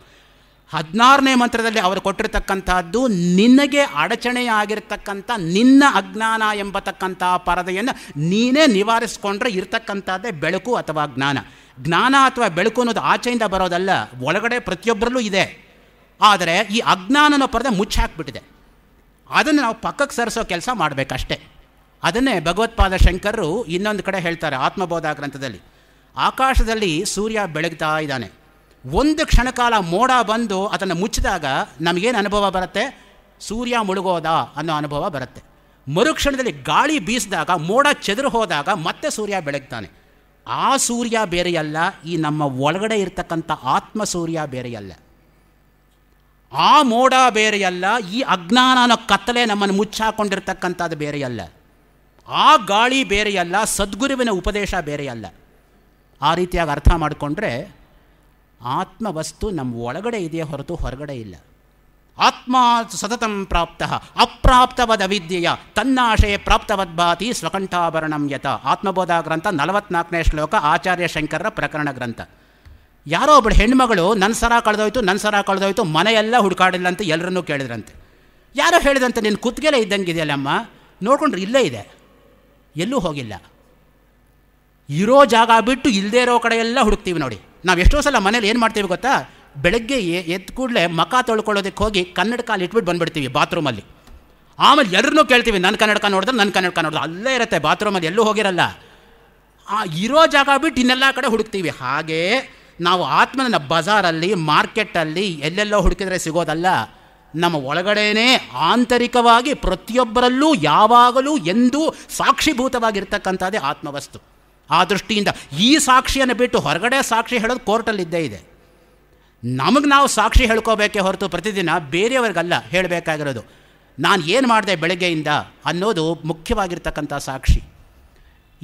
ಹದಿನಾರನೇ ಮಂತ್ರದಲ್ಲಿ ಅವರು ಕೊಟ್ಟಿರ್ತಕ್ಕಂಥದ್ದು ನಿನಗೆ ಅಡಚಣೆಯಾಗಿರ್ತಕ್ಕಂಥ ನಿನ್ನ ಅಜ್ಞಾನ ಎಂಬತಕ್ಕಂಥ ಪರದೆಯನ್ನು ನೀನೇ ನಿವಾರಿಸ್ಕೊಂಡ್ರೆ ಇರತಕ್ಕಂಥದ್ದೇ ಬೆಳಕು ಅಥವಾ ಜ್ಞಾನ ಜ್ಞಾನ ಅಥವಾ ಬೆಳಕು ಅನ್ನೋದು ಆಚೆಯಿಂದ ಬರೋದಲ್ಲ ಒಳಗಡೆ ಪ್ರತಿಯೊಬ್ಬರಲ್ಲೂ ಇದೆ ಆದರೆ ಈ ಅಜ್ಞಾನ ಅನ್ನೋ ಪರದೆ ಮುಚ್ಚಾಕ್ಬಿಟ್ಟಿದೆ ಅದನ್ನು ನಾವು ಪಕ್ಕಕ್ಕೆ ಸರಿಸೋ ಕೆಲಸ ಮಾಡಬೇಕಷ್ಟೇ ಅದನ್ನೇ ಭಗವತ್ಪಾದ ಶಂಕರರು ಇನ್ನೊಂದು ಕಡೆ ಹೇಳ್ತಾರೆ ಆತ್ಮಬೋಧ ಗ್ರಂಥದಲ್ಲಿ ಆಕಾಶದಲ್ಲಿ ಸೂರ್ಯ ಬೆಳಗ್ತಾ ಇದ್ದಾನೆ ಒಂದು ಕ್ಷಣಕಾಲ ಮೋಡ ಬಂದು ಅದನ್ನು ಮುಚ್ಚಿದಾಗ ನಮಗೇನು ಅನುಭವ ಬರುತ್ತೆ ಸೂರ್ಯ ಮುಳುಗೋದ ಅನ್ನೋ ಅನುಭವ ಬರುತ್ತೆ ಮರುಕ್ಷಣದಲ್ಲಿ ಗಾಳಿ ಬೀಸಿದಾಗ ಮೋಡ ಚದುರು ಹೋದಾಗ ಮತ್ತೆ ಸೂರ್ಯ ಬೆಳಗ್ತಾನೆ ಆ ಸೂರ್ಯ ಬೇರೆಯಲ್ಲ ಈ ನಮ್ಮ ಒಳಗಡೆ ಇರತಕ್ಕಂಥ ಆತ್ಮ ಸೂರ್ಯ ಬೇರೆಯಲ್ಲ ಆ ಮೋಡ ಬೇರೆಯಲ್ಲ ಈ ಅಜ್ಞಾನ ಅನ್ನೋ ಕತ್ತಲೆ ನಮ್ಮನ್ನು ಮುಚ್ಚಾಕೊಂಡಿರ್ತಕ್ಕಂಥದ್ದು ಬೇರೆಯಲ್ಲ ಆ ಗಾಳಿ ಬೇರೆಯಲ್ಲ ಸದ್ಗುರುವಿನ ಉಪದೇಶ ಬೇರೆಯಲ್ಲ ಆ ರೀತಿಯಾಗಿ ಅರ್ಥ ಮಾಡಿಕೊಂಡ್ರೆ ಆತ್ಮವಸ್ತು ನಮ್ಮ ಒಳಗಡೆ ಇದೆಯೇ ಹೊರತು ಹೊರಗಡೆ ಇಲ್ಲ ಆತ್ಮ ಸತತಂ ಪ್ರಾಪ್ತ ಅಪ್ರಾಪ್ತವದ ವಿದ್ಯೆಯ ತನ್ನಾಶಯ ಆಶಯ ಪ್ರಾಪ್ತವದ್ಭಾತಿ ಸ್ವಕಂಠಾಭರಣಂ ಯತ ಆತ್ಮಬೋಧ ಗ್ರಂಥ ನಲವತ್ನಾಲ್ಕನೇ ಶ್ಲೋಕ ಆಚಾರ್ಯ ಶಂಕರರ ಪ್ರಕರಣ ಗ್ರಂಥ ಯಾರೋ ಒಬ್ಬಳು ಹೆಣ್ಮಗಳು ನನ್ನ ಸರ ಕಳೆದೋಯ್ತು ನನ್ನ ಸರ ಕಳೆದೋಯ್ತು ಮನೆಯೆಲ್ಲ ಹುಡುಕಾಡಿಲ್ಲ ಅಂತ ಎಲ್ಲರನ್ನೂ ಕೇಳಿದ್ರಂತೆ ಯಾರೋ ಹೇಳಿದಂತೆ ನಿನ್ನ ಕುತ್ತಿಗೆಲೆ ಇದ್ದಂಗೆ ಇದೆಯಲ್ಲಮ್ಮ ನೋಡ್ಕೊಂಡ್ರೆ ಇಲ್ಲೇ ಇದೆ ಎಲ್ಲೂ ಹೋಗಿಲ್ಲ ಇರೋ ಜಾಗ ಬಿಟ್ಟು ಇಲ್ಲದೇ ಇರೋ ಕಡೆಯೆಲ್ಲ ಹುಡುಕ್ತೀವಿ ನೋಡಿ ನಾವು ಎಷ್ಟೋ ಸಲ ಮನೇಲಿ ಏನು ಮಾಡ್ತೀವಿ ಗೊತ್ತಾ ಬೆಳಗ್ಗೆ ಎದ್ದು ಕೂಡಲೇ ಮಖ ತೊಳ್ಕೊಳ್ಳೋದಕ್ಕೆ ಹೋಗಿ ಕನ್ನಡಕ ಅಲ್ಲಿ ಇಟ್ಬಿಟ್ಟು ಬಂದುಬಿಡ್ತೀವಿ ಬಾತ್ರೂಮಲ್ಲಿ ಆಮೇಲೆ ಎಲ್ಲರನ್ನೂ ಕೇಳ್ತೀವಿ ನನ್ನ ಕನ್ನಡಕ ನೋಡಿದ್ರೆ ನನ್ನ ಕನ್ನಡಕ ನೋಡಿದ್ರೆ ಅಲ್ಲೇ ಇರುತ್ತೆ ಬಾತ್ರೂಮಲ್ಲಿ ಎಲ್ಲೂ ಹೋಗಿರಲ್ಲ ಆ ಇರೋ ಜಾಗ ಬಿಟ್ಟು ಇನ್ನೆಲ್ಲ ಕಡೆ ಹುಡುಕ್ತೀವಿ ಹಾಗೇ ನಾವು ಆತ್ಮನ ಬಜಾರಲ್ಲಿ ಮಾರ್ಕೆಟಲ್ಲಿ ಎಲ್ಲೆಲ್ಲೋ ಹುಡುಕಿದ್ರೆ ಸಿಗೋದಲ್ಲ ನಮ್ಮ ಒಳಗಡೆಯೇ ಆಂತರಿಕವಾಗಿ ಪ್ರತಿಯೊಬ್ಬರಲ್ಲೂ ಯಾವಾಗಲೂ ಎಂದೂ ಸಾಕ್ಷಿಭೂತವಾಗಿರ್ತಕ್ಕಂಥದ್ದೇ ಆತ್ಮವಸ್ತು ಆ ದೃಷ್ಟಿಯಿಂದ ಈ ಸಾಕ್ಷಿಯನ್ನು ಬಿಟ್ಟು ಹೊರಗಡೆ ಸಾಕ್ಷಿ ಹೇಳೋದು ಕೋರ್ಟಲ್ಲಿದ್ದೇ ಇದೆ ನಮಗೆ ನಾವು ಸಾಕ್ಷಿ ಹೇಳ್ಕೋಬೇಕೇ ಹೊರತು ಪ್ರತಿದಿನ ಬೇರೆಯವ್ರಿಗಲ್ಲ ಹೇಳಬೇಕಾಗಿರೋದು ನಾನು ಏನು ಮಾಡಿದೆ ಬೆಳಗ್ಗೆಯಿಂದ ಅನ್ನೋದು ಮುಖ್ಯವಾಗಿರ್ತಕ್ಕಂಥ ಸಾಕ್ಷಿ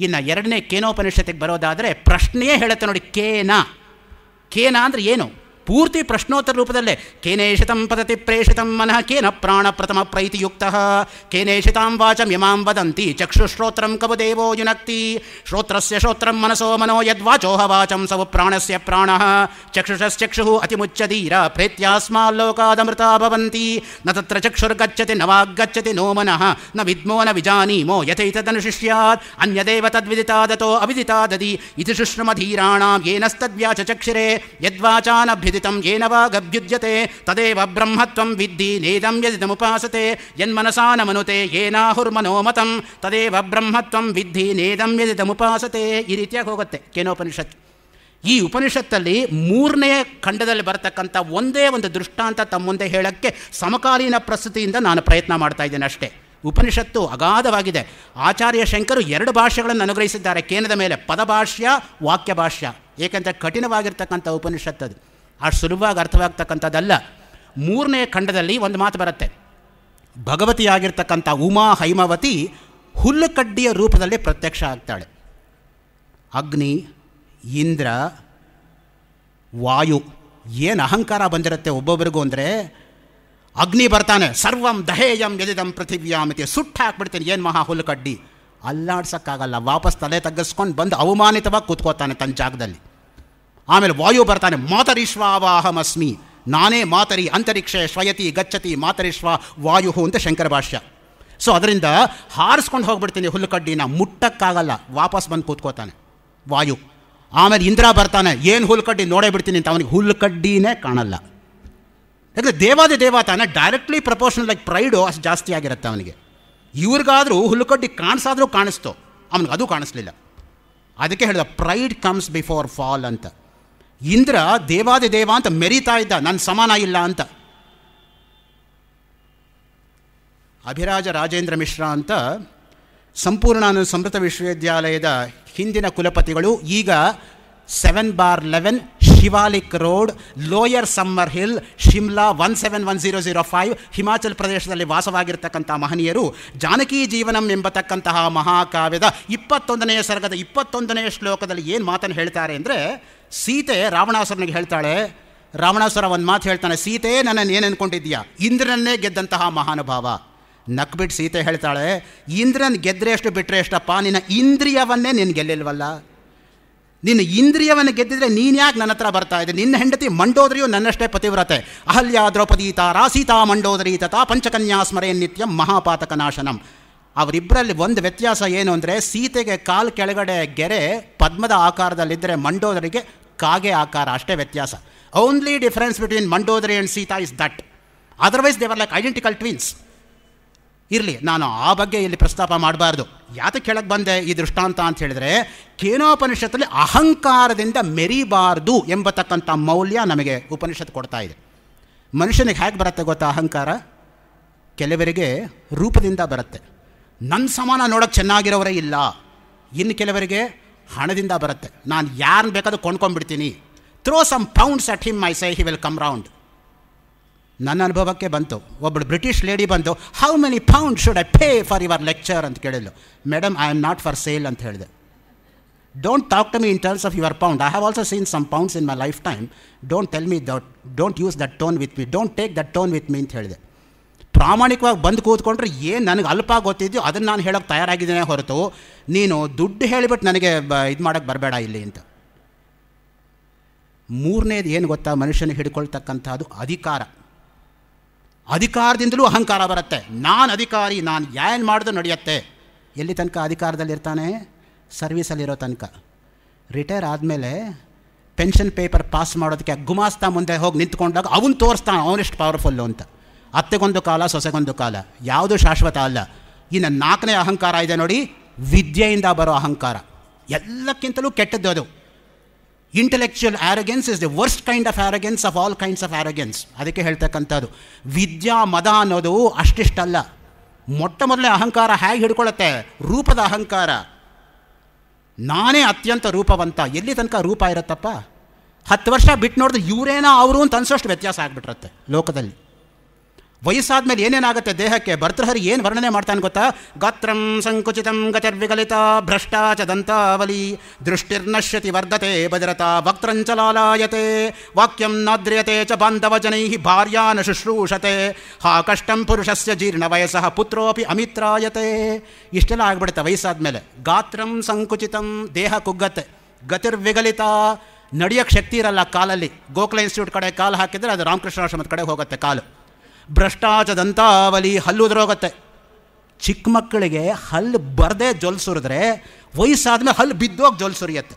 ಇನ್ನು ಎರಡನೇ ಕೇನೋಪನಿಷತ್ತಿಗೆ ಬರೋದಾದರೆ ಪ್ರಶ್ನೆಯೇ ಹೇಳುತ್ತೆ ನೋಡಿ ಕೇನ ಕೇನ ಅಂದರೆ ಏನು ಪೂರ್ತಿ ಪ್ರಶ್ನೋತ್ತರ ರೂಪದಲ್ಲೇ ಕೇನೇಷಿತಂ ಪತತಿ ಪ್ರೇಷಿತಂ ಮನಃ ಕೇನ ಪ್ರಾಣ ಪ್ರಥಮ ಪ್ರೈತಿಯುಕ್ತ ಕೇನೇಷಿತಾಂ ವಾಚಂ ಇಮಾಂ ವದಂತಿ ಚಕ್ಷುಶ್ರೋತ್ರಂ ಕವದೇವೋ ಯುನಕ್ತಿ ಶ್ರೋತ್ರಸ್ಯ ಶ್ರೋತ್ರಂ ಮನಸೋ ಮನೋ ಯದ್ವಾಚೋಹ ವಾಚಂ ಸವು ಪ್ರಾಣಸ್ಯ ಪ್ರಾಣ ಚಕ್ಷುಷಶ್ಚಕ್ಷು ಅತಿಮುಚ್ಚದೀರ ಪ್ರೇತ್ಯಾಸ್ಮಾಲ್ಲೋಕಾದಮೃತಾ ಭವಂತಿ ನ ತತ್ರ ಚಕ್ಷುರ್ಗಚ್ಚತಿ ನ ವಾಗ್ಗಚ್ಚತಿ ನೋ ಮನಃ ನ ವಿದ್ಮೋ ನ ವಿಜಾನೀಮೋ ಯಥೈತದನುಶಿಷ್ಯಾತ್ ಅನ್ಯದೇವ ತದ್ವಿದಿತಾದತೋ ಅವಿದಿತಾದದಿ ಇತಿ ಶುಶ್ರಮಧೀರಾಣಾಂ ಯೇನಸ್ತದ್ವ್ಯಾಚ ಚಕ್ಷಿರೆ ಯದ್ವಾಚಾನಭ್ಯದಿ ಜ್ಞಾನೋದಿತಂ ವಾ ಗಭ್ಯುಜ್ಯತೆ ತದೇವ ಬ್ರಹ್ಮತ್ವಂ ವಿದ್ಧಿ ನೇದಂ ಯದಿತಮುಪಾಸತೆ ಯನ್ಮನಸಾನ ಮನುತೆ ಏನಾಹುರ್ಮನೋಮತಂ ತದೇವ ಬ್ರಹ್ಮತ್ವಂ ವಿದ್ಧಿ ನೇದಂ ಯದಿತಮುಪಾಸತೆ ಈ ರೀತಿಯಾಗಿ ಹೋಗುತ್ತೆ ಕೇನೋಪನಿಷತ್ ಈ ಉಪನಿಷತ್ತಲ್ಲಿ ಮೂರನೇ ಖಂಡದಲ್ಲಿ ಬರತಕ್ಕಂಥ ಒಂದೇ ಒಂದು ದೃಷ್ಟಾಂತ ಮುಂದೆ ಹೇಳೋಕ್ಕೆ ಸಮಕಾಲೀನ ಪ್ರಸ್ತುತಿಯಿಂದ ನಾನು ಪ್ರಯತ್ನ ಮಾಡ್ತಾ ಇದ್ದೇನೆ ಅಷ್ಟೇ ಉಪನಿಷತ್ತು ಅಗಾಧವಾಗಿದೆ ಆಚಾರ್ಯ ಶಂಕರು ಎರಡು ಭಾಷೆಗಳನ್ನು ಅನುಗ್ರಹಿಸಿದ್ದಾರೆ ಕೇನದ ಮೇಲೆ ಪದಭಾಷ್ಯ ವಾಕ್ಯ ಭಾಷ್ಯ ಏಕೆಂದರೆ ಕಠಿಣವಾಗಿರ್ತಕ್ಕಂಥ ಉಪನಿಷತ್ತದು ಅಷ್ಟು ಸುಲಭವಾಗಿ ಅರ್ಥವಾಗ್ತಕ್ಕಂಥದ್ದಲ್ಲ ಮೂರನೇ ಖಂಡದಲ್ಲಿ ಒಂದು ಮಾತು ಬರುತ್ತೆ ಭಗವತಿಯಾಗಿರ್ತಕ್ಕಂಥ ಉಮಾ ಹೈಮಾವತಿ ಹುಲ್ಲುಕಡ್ಡಿಯ ರೂಪದಲ್ಲಿ ಪ್ರತ್ಯಕ್ಷ ಆಗ್ತಾಳೆ ಅಗ್ನಿ ಇಂದ್ರ ವಾಯು ಏನು ಅಹಂಕಾರ ಬಂದಿರುತ್ತೆ ಒಬ್ಬೊಬ್ಬರಿಗೂ ಅಂದರೆ ಅಗ್ನಿ ಬರ್ತಾನೆ ಸರ್ವಂ ದಹೇಯಂ ಎದಿದಂ ಪೃಥಿವ್ಯಾಮ್ ಇತಿ ಸುಟ್ಟು ಹಾಕ್ಬಿಡ್ತೀನಿ ಏನು ಮಹಾ ಹುಲ್ಲುಕಡ್ಡಿ ಅಲ್ಲಾಡ್ಸೋಕ್ಕಾಗಲ್ಲ ವಾಪಸ್ ತಲೆ ತಗ್ಗಿಸ್ಕೊಂಡು ಬಂದು ಅವಮಾನಿತವಾಗಿ ಕೂತ್ಕೋತಾನೆ ತನ್ನ ಜಾಗದಲ್ಲಿ ಆಮೇಲೆ ವಾಯು ಬರ್ತಾನೆ ಮಾತರಿಶ್ವಾವಾಹಮಸ್ಮಿ ನಾನೇ ಮಾತರಿ ಅಂತರಿಕ್ಷ ಸ್ವಯತಿ ಗಚ್ಚತಿ ಮಾತರಿಶ್ವ ವಾಯು ಅಂತ ಶಂಕರ ಭಾಷ್ಯ ಸೊ ಅದರಿಂದ ಹಾರಿಸ್ಕೊಂಡು ಹೋಗ್ಬಿಡ್ತೀನಿ ಹುಲ್ಲು ಕಡ್ಡಿನ ಮುಟ್ಟಕ್ಕಾಗಲ್ಲ ವಾಪಸ್ ಬಂದು ಕೂತ್ಕೋತಾನೆ ವಾಯು ಆಮೇಲೆ ಇಂದ್ರ ಬರ್ತಾನೆ ಏನು ಹುಲ್ಲು ಕಡ್ಡಿ ನೋಡೇ ಬಿಡ್ತೀನಿ ಅಂತ ಅವನಿಗೆ ಹುಲ್ಲು ಕಡ್ಡಿನೇ ಕಾಣಲ್ಲ ಯಾಕಂದರೆ ದೇವಾದ ದೇವ ಡೈರೆಕ್ಟ್ಲಿ ಪ್ರಪೋರ್ಷನ್ ಲೈಕ್ ಪ್ರೈಡು ಅಷ್ಟು ಜಾಸ್ತಿ ಆಗಿರುತ್ತೆ ಅವನಿಗೆ ಇವ್ರಿಗಾದರೂ ಹುಲ್ಲು ಕಡ್ಡಿ ಕಾಣಿಸಾದರೂ ಕಾಣಿಸ್ತು ಅವನಿಗೆ ಅದು ಕಾಣಿಸ್ಲಿಲ್ಲ ಅದಕ್ಕೆ ಹೇಳಿದ ಪ್ರೈಡ್ ಕಮ್ಸ್ ಬಿಫೋರ್ ಫಾಲ್ ಅಂತ ಇಂದ್ರ ದೇವಾದಿ ದೇವ ಅಂತ ಮೆರೀತಾ ಇದ್ದ ನಾನು ಸಮಾನ ಇಲ್ಲ ಅಂತ ಅಭಿರಾಜ ರಾಜೇಂದ್ರ ಮಿಶ್ರಾ ಅಂತ ಸಂಪೂರ್ಣಾನು ಸಮೃತ ವಿಶ್ವವಿದ್ಯಾಲಯದ ಹಿಂದಿನ ಕುಲಪತಿಗಳು ಈಗ seven bar eleven Shivalik Road Lower Summer Hill Shimla one seven one zero zero five Himachal ಪ್ರದೇಶದಲ್ಲಿ ವಾಸವಾಗಿರ್ತಕ್ಕಂಥ ಮಹನೀಯರು ಜಾನಕಿ ಜೀವನಂ ಎಂಬತಕ್ಕಂತಹ ಮಹಾಕಾವ್ಯದ ಇಪ್ಪತ್ತೊಂದನೆಯ ಸರ್ಗದ ಇಪ್ಪತ್ತೊಂದನೆಯ ಶ್ಲೋಕದಲ್ಲಿ ಏನು ಮಾತನ್ನು ಹೇಳ್ತಾರೆ ಅಂದರೆ ಸೀತೆ ರಾವಣಾಸುರನಿಗೆ ಹೇಳ್ತಾಳೆ ರಾವಣಾಸುರ ಒಂದು ಮಾತು ಹೇಳ್ತಾನೆ ಸೀತೆ ನನ್ನನ್ನು ಏನು ಅನ್ಕೊಂಡಿದ್ದೀಯಾ ಇಂದ್ರನನ್ನೇ ಗೆದ್ದಂತಹ ಮಹಾನುಭಾವ ನಕ್ಬಿಟ್ಟು ಸೀತೆ ಹೇಳ್ತಾಳೆ ಇಂದ್ರನ್ ಗೆದ್ರೆ ಎಷ್ಟು ಬಿಟ್ಟರೆ ಎಷ್ಟಪ್ಪ ನಿನ್ನ ಇಂದ್ರಿಯವನ್ನೇ ನೀನು ಗೆಲ್ಲಿಲ್ವಲ್ಲ ನಿನ್ನ ಇಂದ್ರಿಯವನ್ನು ಗೆದ್ದಿದ್ರೆ ನೀನು ನನ್ನ ಹತ್ರ ಬರ್ತಾ ಇದೆ ನಿನ್ನ ಹೆಂಡತಿ ಮಂಡೋದರಿಯು ನನ್ನಷ್ಟೇ ಪತಿವ್ರತೆ ಅಹಲ್ಯ ದ್ರೌಪದೀತ ರಾಸೀತಾ ಮಂಡೋದರಿ ತಥಾ ಪಂಚಕನ್ಯಾ ನಿತ್ಯ ಮಹಾಪಾತಕ ನಾಶನಂ ಅವರಿಬ್ಬರಲ್ಲಿ ಒಂದು ವ್ಯತ್ಯಾಸ ಏನು ಅಂದರೆ ಸೀತೆಗೆ ಕಾಲ್ ಕೆಳಗಡೆ ಗೆರೆ ಪದ್ಮದ ಆಕಾರದಲ್ಲಿದ್ದರೆ ಮಂಡೋದರಿಗೆ ಕಾಗೆ ಆಕಾರ ಅಷ್ಟೇ ವ್ಯತ್ಯಾಸ only difference between Mandodari and Sita is that otherwise they were like identical twins ಇರಲಿ ನಾನು ಆ ಬಗ್ಗೆ ಇಲ್ಲಿ ಪ್ರಸ್ತಾಪ ಮಾಡಬಾರ್ದು ಯಾತಕ್ಕೆ ಕೆಳಗೆ ಬಂದೆ ಈ ದೃಷ್ಟಾಂತ ಅಂತ ಹೇಳಿದರೆ ಕೇನೋಪನಿಷತ್ತಲ್ಲಿ ಅಹಂಕಾರದಿಂದ ಮೆರಿಬಾರ್ದು ಎಂಬತಕ್ಕಂಥ ಮೌಲ್ಯ ನಮಗೆ ಉಪನಿಷತ್ ಕೊಡ್ತಾ ಇದೆ ಮನುಷ್ಯನಿಗೆ ಹೇಗೆ ಬರುತ್ತೆ ಗೊತ್ತಾ ಅಹಂಕಾರ ಕೆಲವರಿಗೆ ರೂಪದಿಂದ ಬರುತ್ತೆ ನನ್ನ ಸಮಾನ ನೋಡೋಕ್ಕೆ ಚೆನ್ನಾಗಿರೋರೇ ಇಲ್ಲ ಇನ್ನು ಕೆಲವರಿಗೆ ಹಣದಿಂದ ಬರುತ್ತೆ ನಾನು ಯಾರನ್ನ ಬೇಕಾದ್ರೂ ಕೊಂಡ್ಕೊಂಡ್ಬಿಡ್ತೀನಿ throw some pounds at him my sigh he will come round ನನ್ನ ಅನುಭವಕ್ಕೆ ಬಂತು ಒಬ್ಬಳು ಬ್ರಿಟಿಷ್ ಲೇಡಿ ಬಂತು how many pound should I pay for your lecture ಅಂತ ಕೇಳಿದ್ಲು madam I am not for sale ಅಂತ ಹೇಳಿದೆ don't talk to me in terms of your pound I have also seen some pounds in my lifetime don't tell me that don't use that tone with me don't take that tone with me ಅಂತ ಹೇಳಿದೆ ಪ್ರಾಮಾಣಿಕವಾಗಿ ಬಂದು ಕೂತ್ಕೊಂಡ್ರೆ ಏನು ನನಗೆ ಅಲ್ಪ ಗೊತ್ತಿದ್ಯೋ ಅದನ್ನು ನಾನು ಹೇಳೋಕೆ ತಯಾರಾಗಿದ್ದೇನೆ ಹೊರತು ನೀನು ದುಡ್ಡು ಹೇಳಿಬಿಟ್ಟು ನನಗೆ ಬ ಇದು ಮಾಡೋಕ್ಕೆ ಬರಬೇಡ ಇಲ್ಲಿ ಅಂತ ಮೂರನೇದು ಏನು ಗೊತ್ತಾ ಮನುಷ್ಯನ ಹಿಡ್ಕೊಳ್ತಕ್ಕಂಥದ್ದು ಅಧಿಕಾರ ಅಧಿಕಾರದಿಂದಲೂ ಅಹಂಕಾರ ಬರುತ್ತೆ ನಾನು ಅಧಿಕಾರಿ ನಾನು ಏನು ಮಾಡಿದ್ರು ನಡೆಯುತ್ತೆ ಎಲ್ಲಿ ತನಕ ಅಧಿಕಾರದಲ್ಲಿರ್ತಾನೆ ಸರ್ವೀಸಲ್ಲಿರೋ ತನಕ ರಿಟೈರ್ ಆದಮೇಲೆ ಪೆನ್ಷನ್ ಪೇಪರ್ ಪಾಸ್ ಮಾಡೋದಕ್ಕೆ ಗುಮಾಸ್ತಾ ಮುಂದೆ ಹೋಗಿ ನಿಂತ್ಕೊಂಡಾಗ ಅವನು ತೋರಿಸ್ತಾನೆ ಅವನಿಷ್ಟು ಪವರ್ಫುಲ್ಲು ಅಂತ ಅತ್ತೆಗೊಂದು ಕಾಲ ಸೊಸೆಗೊಂದು ಕಾಲ ಯಾವುದು ಶಾಶ್ವತ ಅಲ್ಲ ಇನ್ನು ನಾಲ್ಕನೇ ಅಹಂಕಾರ ಇದೆ ನೋಡಿ ವಿದ್ಯೆಯಿಂದ ಬರೋ ಅಹಂಕಾರ ಎಲ್ಲಕ್ಕಿಂತಲೂ ಕೆಟ್ಟದ್ದು ಅದು intellectual arrogance is the worst kind of arrogance of all kinds of arrogance ಅದಕ್ಕೆ ಹೇಳ್ತಕ್ಕಂಥದ್ದು ವಿದ್ಯಾ ಮದ ಅನ್ನೋದು ಅಷ್ಟಿಷ್ಟಲ್ಲ ಮೊಟ್ಟ ಮೊದಲೇ ಅಹಂಕಾರ ಹೇಗೆ ಹಿಡ್ಕೊಳ್ಳುತ್ತೆ ರೂಪದ ಅಹಂಕಾರ ನಾನೇ ಅತ್ಯಂತ ರೂಪವಂತ ಎಲ್ಲಿ ತನಕ ರೂಪ ಇರತ್ತಪ್ಪ ಹತ್ತು ವರ್ಷ ಬಿಟ್ಟು ನೋಡಿದ್ರೆ ಇವರೇನೋ ಅವರು ಅಂತ ಅನ್ಸೋಷ್ಟು ವ್ಯತ್ಯಾಸ ಆಗಿಬಿಟ್ರತ್ತೆ ಲೋಕದಲ್ಲಿ ವಯಸ್ಸಾದ ಮೇಲೆ ಏನೇನಾಗುತ್ತೆ ದೇಹಕ್ಕೆ ಭರ್ತೃಹರಿ ಏನು ವರ್ಣನೆ ಮಾಡ್ತಾನೆ ಗೊತ್ತಾ ಗಾತ್ರಂ ಸಂಕುಚಿತಂ ಗಚರ್ವಿಗಲಿತ ಭ್ರಷ್ಟಾಚ ದಂತಾವಲಿ ದೃಷ್ಟಿರ್ನಶ್ಯತಿ ವರ್ಧತೆ ಭದ್ರತಾ ವಕ್ತಂಚ ವಾಕ್ಯಂ ನಾದ್ರಿಯತೆ ಚ ಬಾಂಧವಜನೈ ಭಾರ್ಯಾನ ಶುಶ್ರೂಷತೆ ಹಾ ಕಷ್ಟಂ ಪುರುಷಸ್ಯ ಜೀರ್ಣ ವಯಸ್ಸಃ ಪುತ್ರೋಪಿ ಅಮಿತ್ರಾಯತೆ ಇಷ್ಟೆಲ್ಲ ಆಗ್ಬಿಡುತ್ತೆ ವಯಸ್ಸಾದ ಮೇಲೆ ಗಾತ್ರಂ ಸಂಕುಚಿತಂ ದೇಹ ಕುಗ್ಗತ್ತೆ ಗತಿರ್ವಿಗಲಿತ ನಡೆಯೋಕ್ಕೆ ಶಕ್ತಿ ಇರಲ್ಲ ಕಾಲಲ್ಲಿ ಗೋಖಲೆ ಇನ್ಸ್ಟಿಟ್ಯೂಟ್ ಕಡೆ ಕಾಲು ಹಾಕಿದರೆ ಅದು ರಾಮಕೃಷ್ಣ ಆಶ್ರಮದ ಕಡೆ ಹೋಗುತ್ತೆ ಕಾಲು ಭ್ರಷ್ಟಾಚ ಹಲ್ಲು ಉದುರೋಗತ್ತೆ ಚಿಕ್ಕ ಮಕ್ಕಳಿಗೆ ಹಲ್ಲು ಬರದೆ ಜೊಲ್ ಸುರಿದ್ರೆ ವಯಸ್ಸಾದ್ಮೇಲೆ ಹಲ್ಲು ಬಿದ್ದೋಗಿ ಜೊಲ್ ಸುರಿಯತ್ತೆ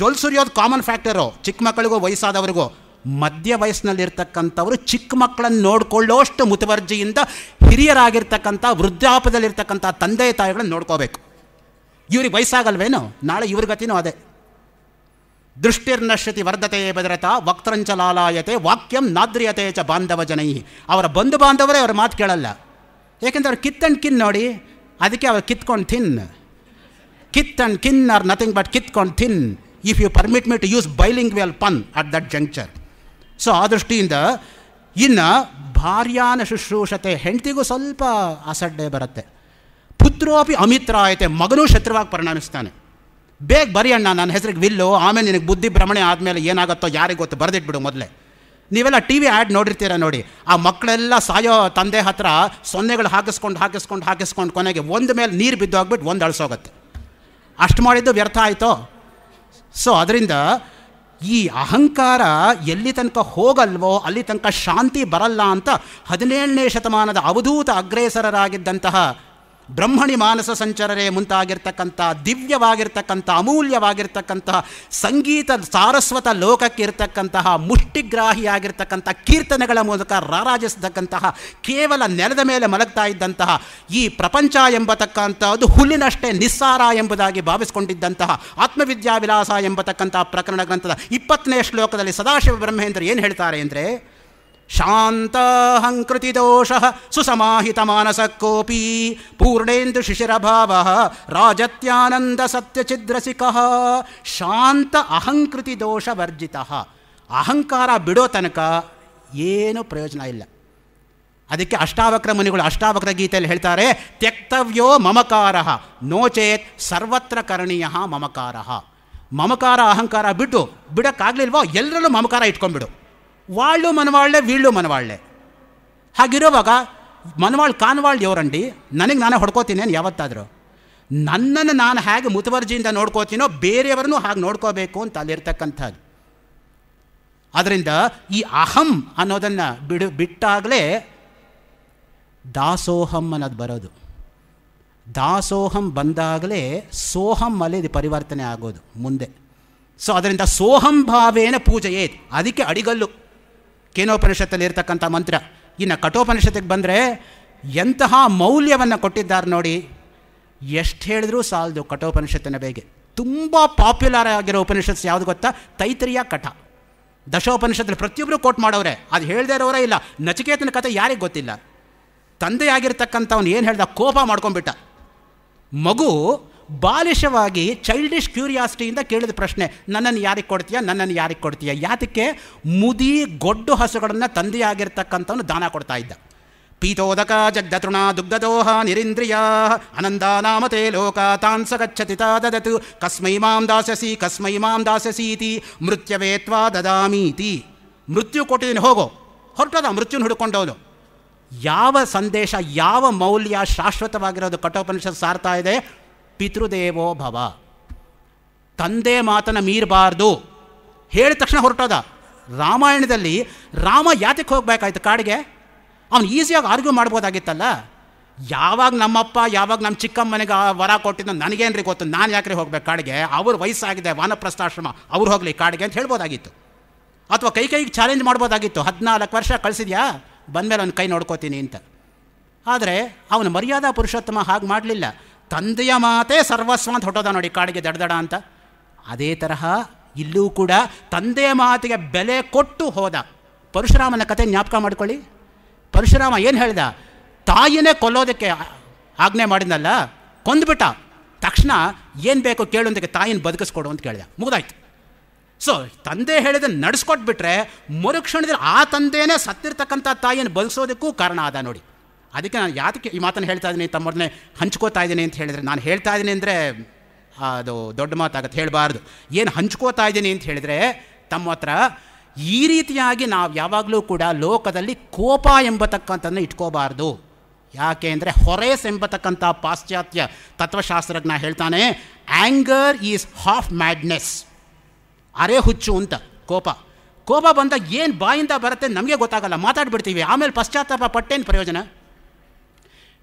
ಜೊಲ್ ಸುರಿಯೋದು ಕಾಮನ್ ಫ್ಯಾಕ್ಟರು ಚಿಕ್ಕ ಮಕ್ಕಳಿಗೂ ವಯಸ್ಸಾದವ್ರಿಗೂ ಮಧ್ಯ ವಯಸ್ಸಿನಲ್ಲಿರ್ತಕ್ಕಂಥವರು ಚಿಕ್ಕ ಮಕ್ಕಳನ್ನು ನೋಡಿಕೊಳ್ಳೋಷ್ಟು ಮುತುವರ್ಜಿಯಿಂದ ಹಿರಿಯರಾಗಿರ್ತಕ್ಕಂಥ ವೃದ್ಧಾಪದಲ್ಲಿರ್ತಕ್ಕಂಥ ತಂದೆ ತಾಯಿಗಳನ್ನು ನೋಡ್ಕೋಬೇಕು ಇವ್ರಿಗೆ ವಯಸ್ಸಾಗಲ್ವೇನು ನಾಳೆ ಇವ್ರ ಗತಿನೂ ಅದೇ ದೃಷ್ಟಿರ್ನಶ್ಯತಿ ವರ್ಧತೆ ಬೆದರತ ವಕ್ತಂಚಲಾಲಾಯತೆ ವಾಕ್ಯಂ ನಾದ್ರಿಯತೆ ಚ ಬಾಂಧವ ಜನೈ ಅವರ ಬಂಧು ಬಾಂಧವರೇ ಅವರ ಮಾತು ಕೇಳಲ್ಲ ಏಕೆಂದರೆ ಅವ್ರು ಕಿತ್ತಣ್ ಆ್ಯಂಡ್ ಕಿನ್ ನೋಡಿ ಅದಕ್ಕೆ ಅವ್ರು ಕಿತ್ಕೊಂಡು ಥಿನ್ kith and kin are nothing but ಕಿತ್ಕೊಂಡು ತಿನ್ if you permit me to use bilingual pun at that juncture so ಆ ದೃಷ್ಟಿಯಿಂದ ಇನ್ನು ಭಾರ್ಯಾನ ಶುಶ್ರೂಷತೆ ಹೆಂಡತಿಗೂ ಸ್ವಲ್ಪ ಅಸಡ್ಡೆ ಬರುತ್ತೆ ಪುತ್ರೋಪಿ ಅಮಿತ್ರಾಯತೆ ಮಗನೂ ಶತ್ರುವಾಗಿ ಪರಿಣಮಿಸ್ತಾನೆ ಬೇಗ ಬರಿ ಅಣ್ಣ ನನ್ನ ಹೆಸರಿಗೆ ವಿಲ್ಲು ಆಮೇಲೆ ನಿನಗೆ ಬುದ್ಧಿ ಭ್ರಮಣೆ ಆದಮೇಲೆ ಏನಾಗುತ್ತೋ ಯಾರಿಗೆ ಗೊತ್ತು ಬರೆದಿಟ್ಬಿಡು ಮೊದಲೇ ನೀವೆಲ್ಲ ಟಿ ವಿ ಆ್ಯಡ್ ನೋಡಿರ್ತೀರ ನೋಡಿ ಆ ಮಕ್ಕಳೆಲ್ಲ ಸಾಯೋ ತಂದೆ ಹತ್ರ ಸೊನ್ನೆಗಳು ಹಾಕಿಸ್ಕೊಂಡು ಹಾಕಿಸ್ಕೊಂಡು ಹಾಕಿಸ್ಕೊಂಡು ಕೊನೆಗೆ ಒಂದು ಮೇಲೆ ನೀರು ಬಿದ್ದು ಹೋಗ್ಬಿಟ್ಟು ಒಂದು ಅಳಿಸೋಗುತ್ತೆ ಅಷ್ಟು ಮಾಡಿದ್ದು ವ್ಯರ್ಥ ಆಯಿತೋ ಸೊ ಅದರಿಂದ ಈ ಅಹಂಕಾರ ಎಲ್ಲಿ ತನಕ ಹೋಗಲ್ವೋ ಅಲ್ಲಿ ತನಕ ಶಾಂತಿ ಬರಲ್ಲ ಅಂತ ಹದಿನೇಳನೇ ಶತಮಾನದ ಅವಧೂತ ಅಗ್ರೇಸರರಾಗಿದ್ದಂತಹ ಬ್ರಹ್ಮಣಿ ಮಾನಸ ಸಂಚರರೇ ಮುಂತಾಗಿರ್ತಕ್ಕಂಥ ದಿವ್ಯವಾಗಿರ್ತಕ್ಕಂಥ ಅಮೂಲ್ಯವಾಗಿರ್ತಕ್ಕಂತಹ ಸಂಗೀತ ಸಾರಸ್ವತ ಲೋಕಕ್ಕಿರ್ತಕ್ಕಂತಹ ಮುಷ್ಟಿಗ್ರಾಹಿಯಾಗಿರ್ತಕ್ಕಂಥ ಕೀರ್ತನೆಗಳ ಮೂಲಕ ರಾರಾಜಿಸತಕ್ಕಂತಹ ಕೇವಲ ನೆಲದ ಮೇಲೆ ಮಲಗ್ತಾ ಇದ್ದಂತಹ ಈ ಪ್ರಪಂಚ ಎಂಬತಕ್ಕಂಥದ್ದು ಹುಲ್ಲಿನಷ್ಟೇ ನಿಸ್ಸಾರ ಎಂಬುದಾಗಿ ಭಾವಿಸಿಕೊಂಡಿದ್ದಂತಹ ಆತ್ಮವಿದ್ಯಾವಿಲಾಸ ಎಂಬತಕ್ಕಂತಹ ಪ್ರಕರಣ ಗ್ರಂಥದ ಇಪ್ಪತ್ತನೇ ಶ್ಲೋಕದಲ್ಲಿ ಸದಾಶಿವ ಬ್ರಹ್ಮೇಂದ್ರ ಏನು ಹೇಳ್ತಾರೆ ಅಂದರೆ ಸುಸಮಾಹಿತ ಕೋಪಿ ದೋಷ शान्ताहङ्कृतिदोषः ಶಿಶಿರಭಾವ ರಾಜತ್ಯಾನಂದ ಸತ್ಯಚಿದ್ರಸಿಕಃ ಶಾಂತ ಅಹಂಕೃತಿ ದೋಷ ವರ್ಜಿತಃ ಅಹಂಕಾರ ಬಿಡೋ ತನಕ ಏನು ಪ್ರಯೋಜನ ಇಲ್ಲ ಅದಕ್ಕೆ ಅಷ್ಟಾವಕ್ರ ಮುನಿಗಳು ಅಷ್ಟಾವಕ್ರ ಗೀತೆಯಲ್ಲಿ ಹೇಳ್ತಾರೆ ತ್ಯಕ್ತವ್ಯೋ ಮಮಕಾರ ನೋಚೇತ್ ಸರ್ವತ್ರ ಕರಣೀಯ ಮಮಕಾರ ಮಮಕಾರ ಅಹಂಕಾರ ಬಿಟ್ಟು ಬಿಡೋಕ್ಕಾಗಲಿಲ್ವೋ ಎಲ್ಲರಲ್ಲೂ ಮಮಕಾರ ಇಟ್ಕೊಂಡ್ಬಿಡು ವಾಳ್ಳು ಮನವಾಳ್ಳೆ ವೀಳ್ಳು ಮನವಾಳ್ಳೆ ಹಾಗಿರುವಾಗ ಮನವಾಳ್ ಕಾನ್ವಾಳ್ ಇವರಂಡಿ ನನಗೆ ನಾನು ಹೊಡ್ಕೋತೀನಿ ಯಾವತ್ತಾದರೂ ನನ್ನನ್ನು ನಾನು ಹೇಗೆ ಮುತುವರ್ಜಿಯಿಂದ ನೋಡ್ಕೋತೀನೋ ಬೇರೆಯವರನ್ನು ಹಾಗೆ ನೋಡ್ಕೋಬೇಕು ಅಂತ ಅಲ್ಲಿರ್ತಕ್ಕಂಥದ್ದು ಅದರಿಂದ ಈ ಅಹಂ ಅನ್ನೋದನ್ನು ಬಿಡು ಬಿಟ್ಟಾಗಲೇ ದಾಸೋಹಂ ಅನ್ನೋದು ಬರೋದು ದಾಸೋಹಂ ಬಂದಾಗಲೇ ಸೋಹಂ ಅಲ್ಲಿ ಪರಿವರ್ತನೆ ಆಗೋದು ಮುಂದೆ ಸೊ ಅದರಿಂದ ಸೋಹಂ ಭಾವೇನ ಪೂಜೆಯೇ ಅದಕ್ಕೆ ಅಡಿಗಲ್ಲು ಕೇನೋಪನಿಷತ್ತಲ್ಲಿ ಇರ್ತಕ್ಕಂಥ ಮಂತ್ರ ಇನ್ನು ಕಠೋಪನಿಷತ್ತಿಗೆ ಬಂದರೆ ಎಂತಹ ಮೌಲ್ಯವನ್ನು ಕೊಟ್ಟಿದ್ದಾರೆ ನೋಡಿ ಎಷ್ಟು ಹೇಳಿದ್ರೂ ಸಾಲದು ಕಠೋಪನಿಷತ್ತಿನ ಬೇಗೆ ತುಂಬ ಪಾಪ್ಯುಲರ್ ಆಗಿರೋ ಉಪನಿಷತ್ಸ್ ಯಾವುದು ಗೊತ್ತಾ ತೈತರಿಯ ಕಠ ದಶೋಪನಿಷತ್ತಲ್ಲಿ ಪ್ರತಿಯೊಬ್ಬರು ಕೋಟ್ ಮಾಡೋರೆ ಅದು ಹೇಳದೇ ಇರೋರೇ ಇಲ್ಲ ನಚಿಕೇತನ ಕಥೆ ಯಾರಿಗೆ ಗೊತ್ತಿಲ್ಲ ತಂದೆಯಾಗಿರ್ತಕ್ಕಂಥವ್ನು ಏನು ಹೇಳ್ದ ಕೋಪ ಮಾಡ್ಕೊಂಬಿಟ್ಟ ಮಗು ಬಾಲಿಷವಾಗಿ ಚೈಲ್ಡಿಶ್ ಕ್ಯೂರಿಯಾಸಿಟಿಯಿಂದ ಕೇಳಿದ ಪ್ರಶ್ನೆ ನನ್ನನ್ನು ಯಾರಿಗೆ ಕೊಡ್ತೀಯ ನನ್ನನ್ನು ಯಾರಿಗೆ ಕೊಡ್ತೀಯ ಯಾತಕ್ಕೆ ಮುದಿ ಗೊಡ್ಡು ಹಸುಗಳನ್ನು ತಂದೆಯಾಗಿರ್ತಕ್ಕಂಥವನು ದಾನ ಕೊಡ್ತಾ ಇದ್ದ ಪೀತೋದಕ ಜಗ್ಧತೃಣ ದುಗ್ಧದೋಹ ನಿರೀಂದ್ರಿಯ ಅನಂದಾನಾಮತೆ ಲೋಕ ತಾನ್ಸ ಗಚ್ಚತಿ ತಾದದತು ಕಸ್ಮೈ ಮಾಂ ದಾಸಸಿ ಕಸ್ಮೈ ಮಾಂ ದಾಸಸೀತಿ ಮೃತ್ಯವೇತ್ವಾ ದದಾಮಿತಿ ದದಾಮೀತಿ ಮೃತ್ಯು ಕೊಟ್ಟಿದ್ದೀನಿ ಹೋಗೋ ಹೊರಟದ ಮೃತ್ಯುನ ಹುಡುಕೊಂಡವನು ಯಾವ ಸಂದೇಶ ಯಾವ ಮೌಲ್ಯ ಶಾಶ್ವತವಾಗಿರೋದು ಕಠೋಪನಿಷತ್ ಸಾರ್ತಾ ಇದೆ ಪಿತೃದೇವೋ ಭವ ತಂದೆ ಮಾತನ ಮೀರಬಾರ್ದು ಹೇಳಿದ ತಕ್ಷಣ ಹೊರಟೋದ ರಾಮಾಯಣದಲ್ಲಿ ರಾಮ ಯಾತಕ್ಕೆ ಹೋಗಬೇಕಾಯ್ತು ಕಾಡಿಗೆ ಅವನು ಈಸಿಯಾಗಿ ಆರ್ಗ್ಯೂ ಮಾಡ್ಬೋದಾಗಿತ್ತಲ್ಲ ಯಾವಾಗ ನಮ್ಮಪ್ಪ ಯಾವಾಗ ನಮ್ಮ ಚಿಕ್ಕಮ್ಮನಿಗೆ ವರ ಕೊಟ್ಟಿದ್ದು ನನಗೇನ್ರಿ ಗೊತ್ತು ನಾನು ಯಾಕ್ರಿ ಹೋಗ್ಬೇಕು ಕಾಡಿಗೆ ಅವ್ರ ವಯಸ್ಸಾಗಿದೆ ವಾನಪ್ರಸ್ಥಾಶ್ರಮ ಅವ್ರು ಹೋಗಲಿ ಕಾಡಿಗೆ ಅಂತ ಹೇಳ್ಬೋದಾಗಿತ್ತು ಅಥವಾ ಕೈ ಕೈಗೆ ಚಾಲೆಂಜ್ ಮಾಡ್ಬೋದಾಗಿತ್ತು ಹದಿನಾಲ್ಕು ವರ್ಷ ಕಳಿಸಿದ್ಯಾ ಬಂದಮೇಲೆ ಅವ್ನು ಕೈ ನೋಡ್ಕೋತೀನಿ ಅಂತ ಆದರೆ ಅವನು ಮರ್ಯಾದಾ ಪುರುಷೋತ್ತಮ ಹಾಗೆ ಮಾಡಲಿಲ್ಲ ತಂದೆಯ ಮಾತೇ ಸರ್ವಸ್ವ ಅಂತ ಹೊಟ್ಟೋದ ನೋಡಿ ಕಾಡಿಗೆ ದಡದಡ ಅಂತ ಅದೇ ತರಹ ಇಲ್ಲೂ ಕೂಡ ತಂದೆಯ ಮಾತಿಗೆ ಬೆಲೆ ಕೊಟ್ಟು ಹೋದ ಪರಶುರಾಮನ ಕತೆ ಜ್ಞಾಪಕ ಮಾಡ್ಕೊಳ್ಳಿ ಪರಶುರಾಮ ಏನು ಹೇಳ್ದ ತಾಯಿನೇ ಕೊಲ್ಲೋದಕ್ಕೆ ಆಜ್ಞೆ ಮಾಡಿದ್ನಲ್ಲ ಕೊಂದ್ಬಿಟ್ಟ ತಕ್ಷಣ ಏನು ಬೇಕು ಕೇಳೋದಕ್ಕೆ ತಾಯಿನ ಬದುಕಿಸ್ಕೊಡು ಅಂತ ಕೇಳಿದೆ ಮುಗ್ದಾಯ್ತು ಸೊ ತಂದೆ ಹೇಳಿದ ನಡೆಸ್ಕೊಟ್ಬಿಟ್ರೆ ಮರುಕ್ಷಣದಲ್ಲಿ ಆ ತಂದೆಯೇ ಸತ್ತಿರ್ತಕ್ಕಂಥ ತಾಯಿಯನ್ನು ಬದುಕಿಸೋದಕ್ಕೂ ಕಾರಣ ಆದ ನೋಡಿ ಅದಕ್ಕೆ ನಾನು ಯಾತಕ್ಕೆ ಈ ಮಾತನ್ನು ಹೇಳ್ತಾ ಇದ್ದೀನಿ ತಮ್ಮೊಡನೆ ಹಂಚ್ಕೋತಾ ಇದ್ದೀನಿ ಅಂತ ಹೇಳಿದರೆ ನಾನು ಹೇಳ್ತಾ ಇದ್ದೀನಿ ಅಂದರೆ ಅದು ದೊಡ್ಡ ಮಾತಾಗತ್ತೆ ಹೇಳಬಾರ್ದು ಏನು ಹಂಚ್ಕೋತಾ ಇದ್ದೀನಿ ಅಂತ ಹೇಳಿದರೆ ತಮ್ಮ ಹತ್ರ ಈ ರೀತಿಯಾಗಿ ನಾವು ಯಾವಾಗಲೂ ಕೂಡ ಲೋಕದಲ್ಲಿ ಕೋಪ ಎಂಬತಕ್ಕಂಥದ್ದನ್ನು ಇಟ್ಕೋಬಾರ್ದು ಯಾಕೆ ಅಂದರೆ ಹೊರೇಸ್ ಎಂಬತಕ್ಕಂಥ ಪಾಶ್ಚಾತ್ಯ ತತ್ವಶಾಸ್ತ್ರಜ್ಞ ಹೇಳ್ತಾನೆ ಆ್ಯಂಗರ್ ಈಸ್ ಹಾಫ್ ಮ್ಯಾಡ್ನೆಸ್ ಅರೆ ಹುಚ್ಚು ಅಂತ ಕೋಪ ಕೋಪ ಬಂದಾಗ ಏನು ಬಾಯಿಂದ ಬರುತ್ತೆ ನಮಗೆ ಗೊತ್ತಾಗಲ್ಲ ಮಾತಾಡ್ಬಿಡ್ತೀವಿ ಆಮೇಲೆ ಪಶ್ಚಾತ್ತಾಪ ಪಟ್ಟೇನು ಪ್ರಯೋಜನ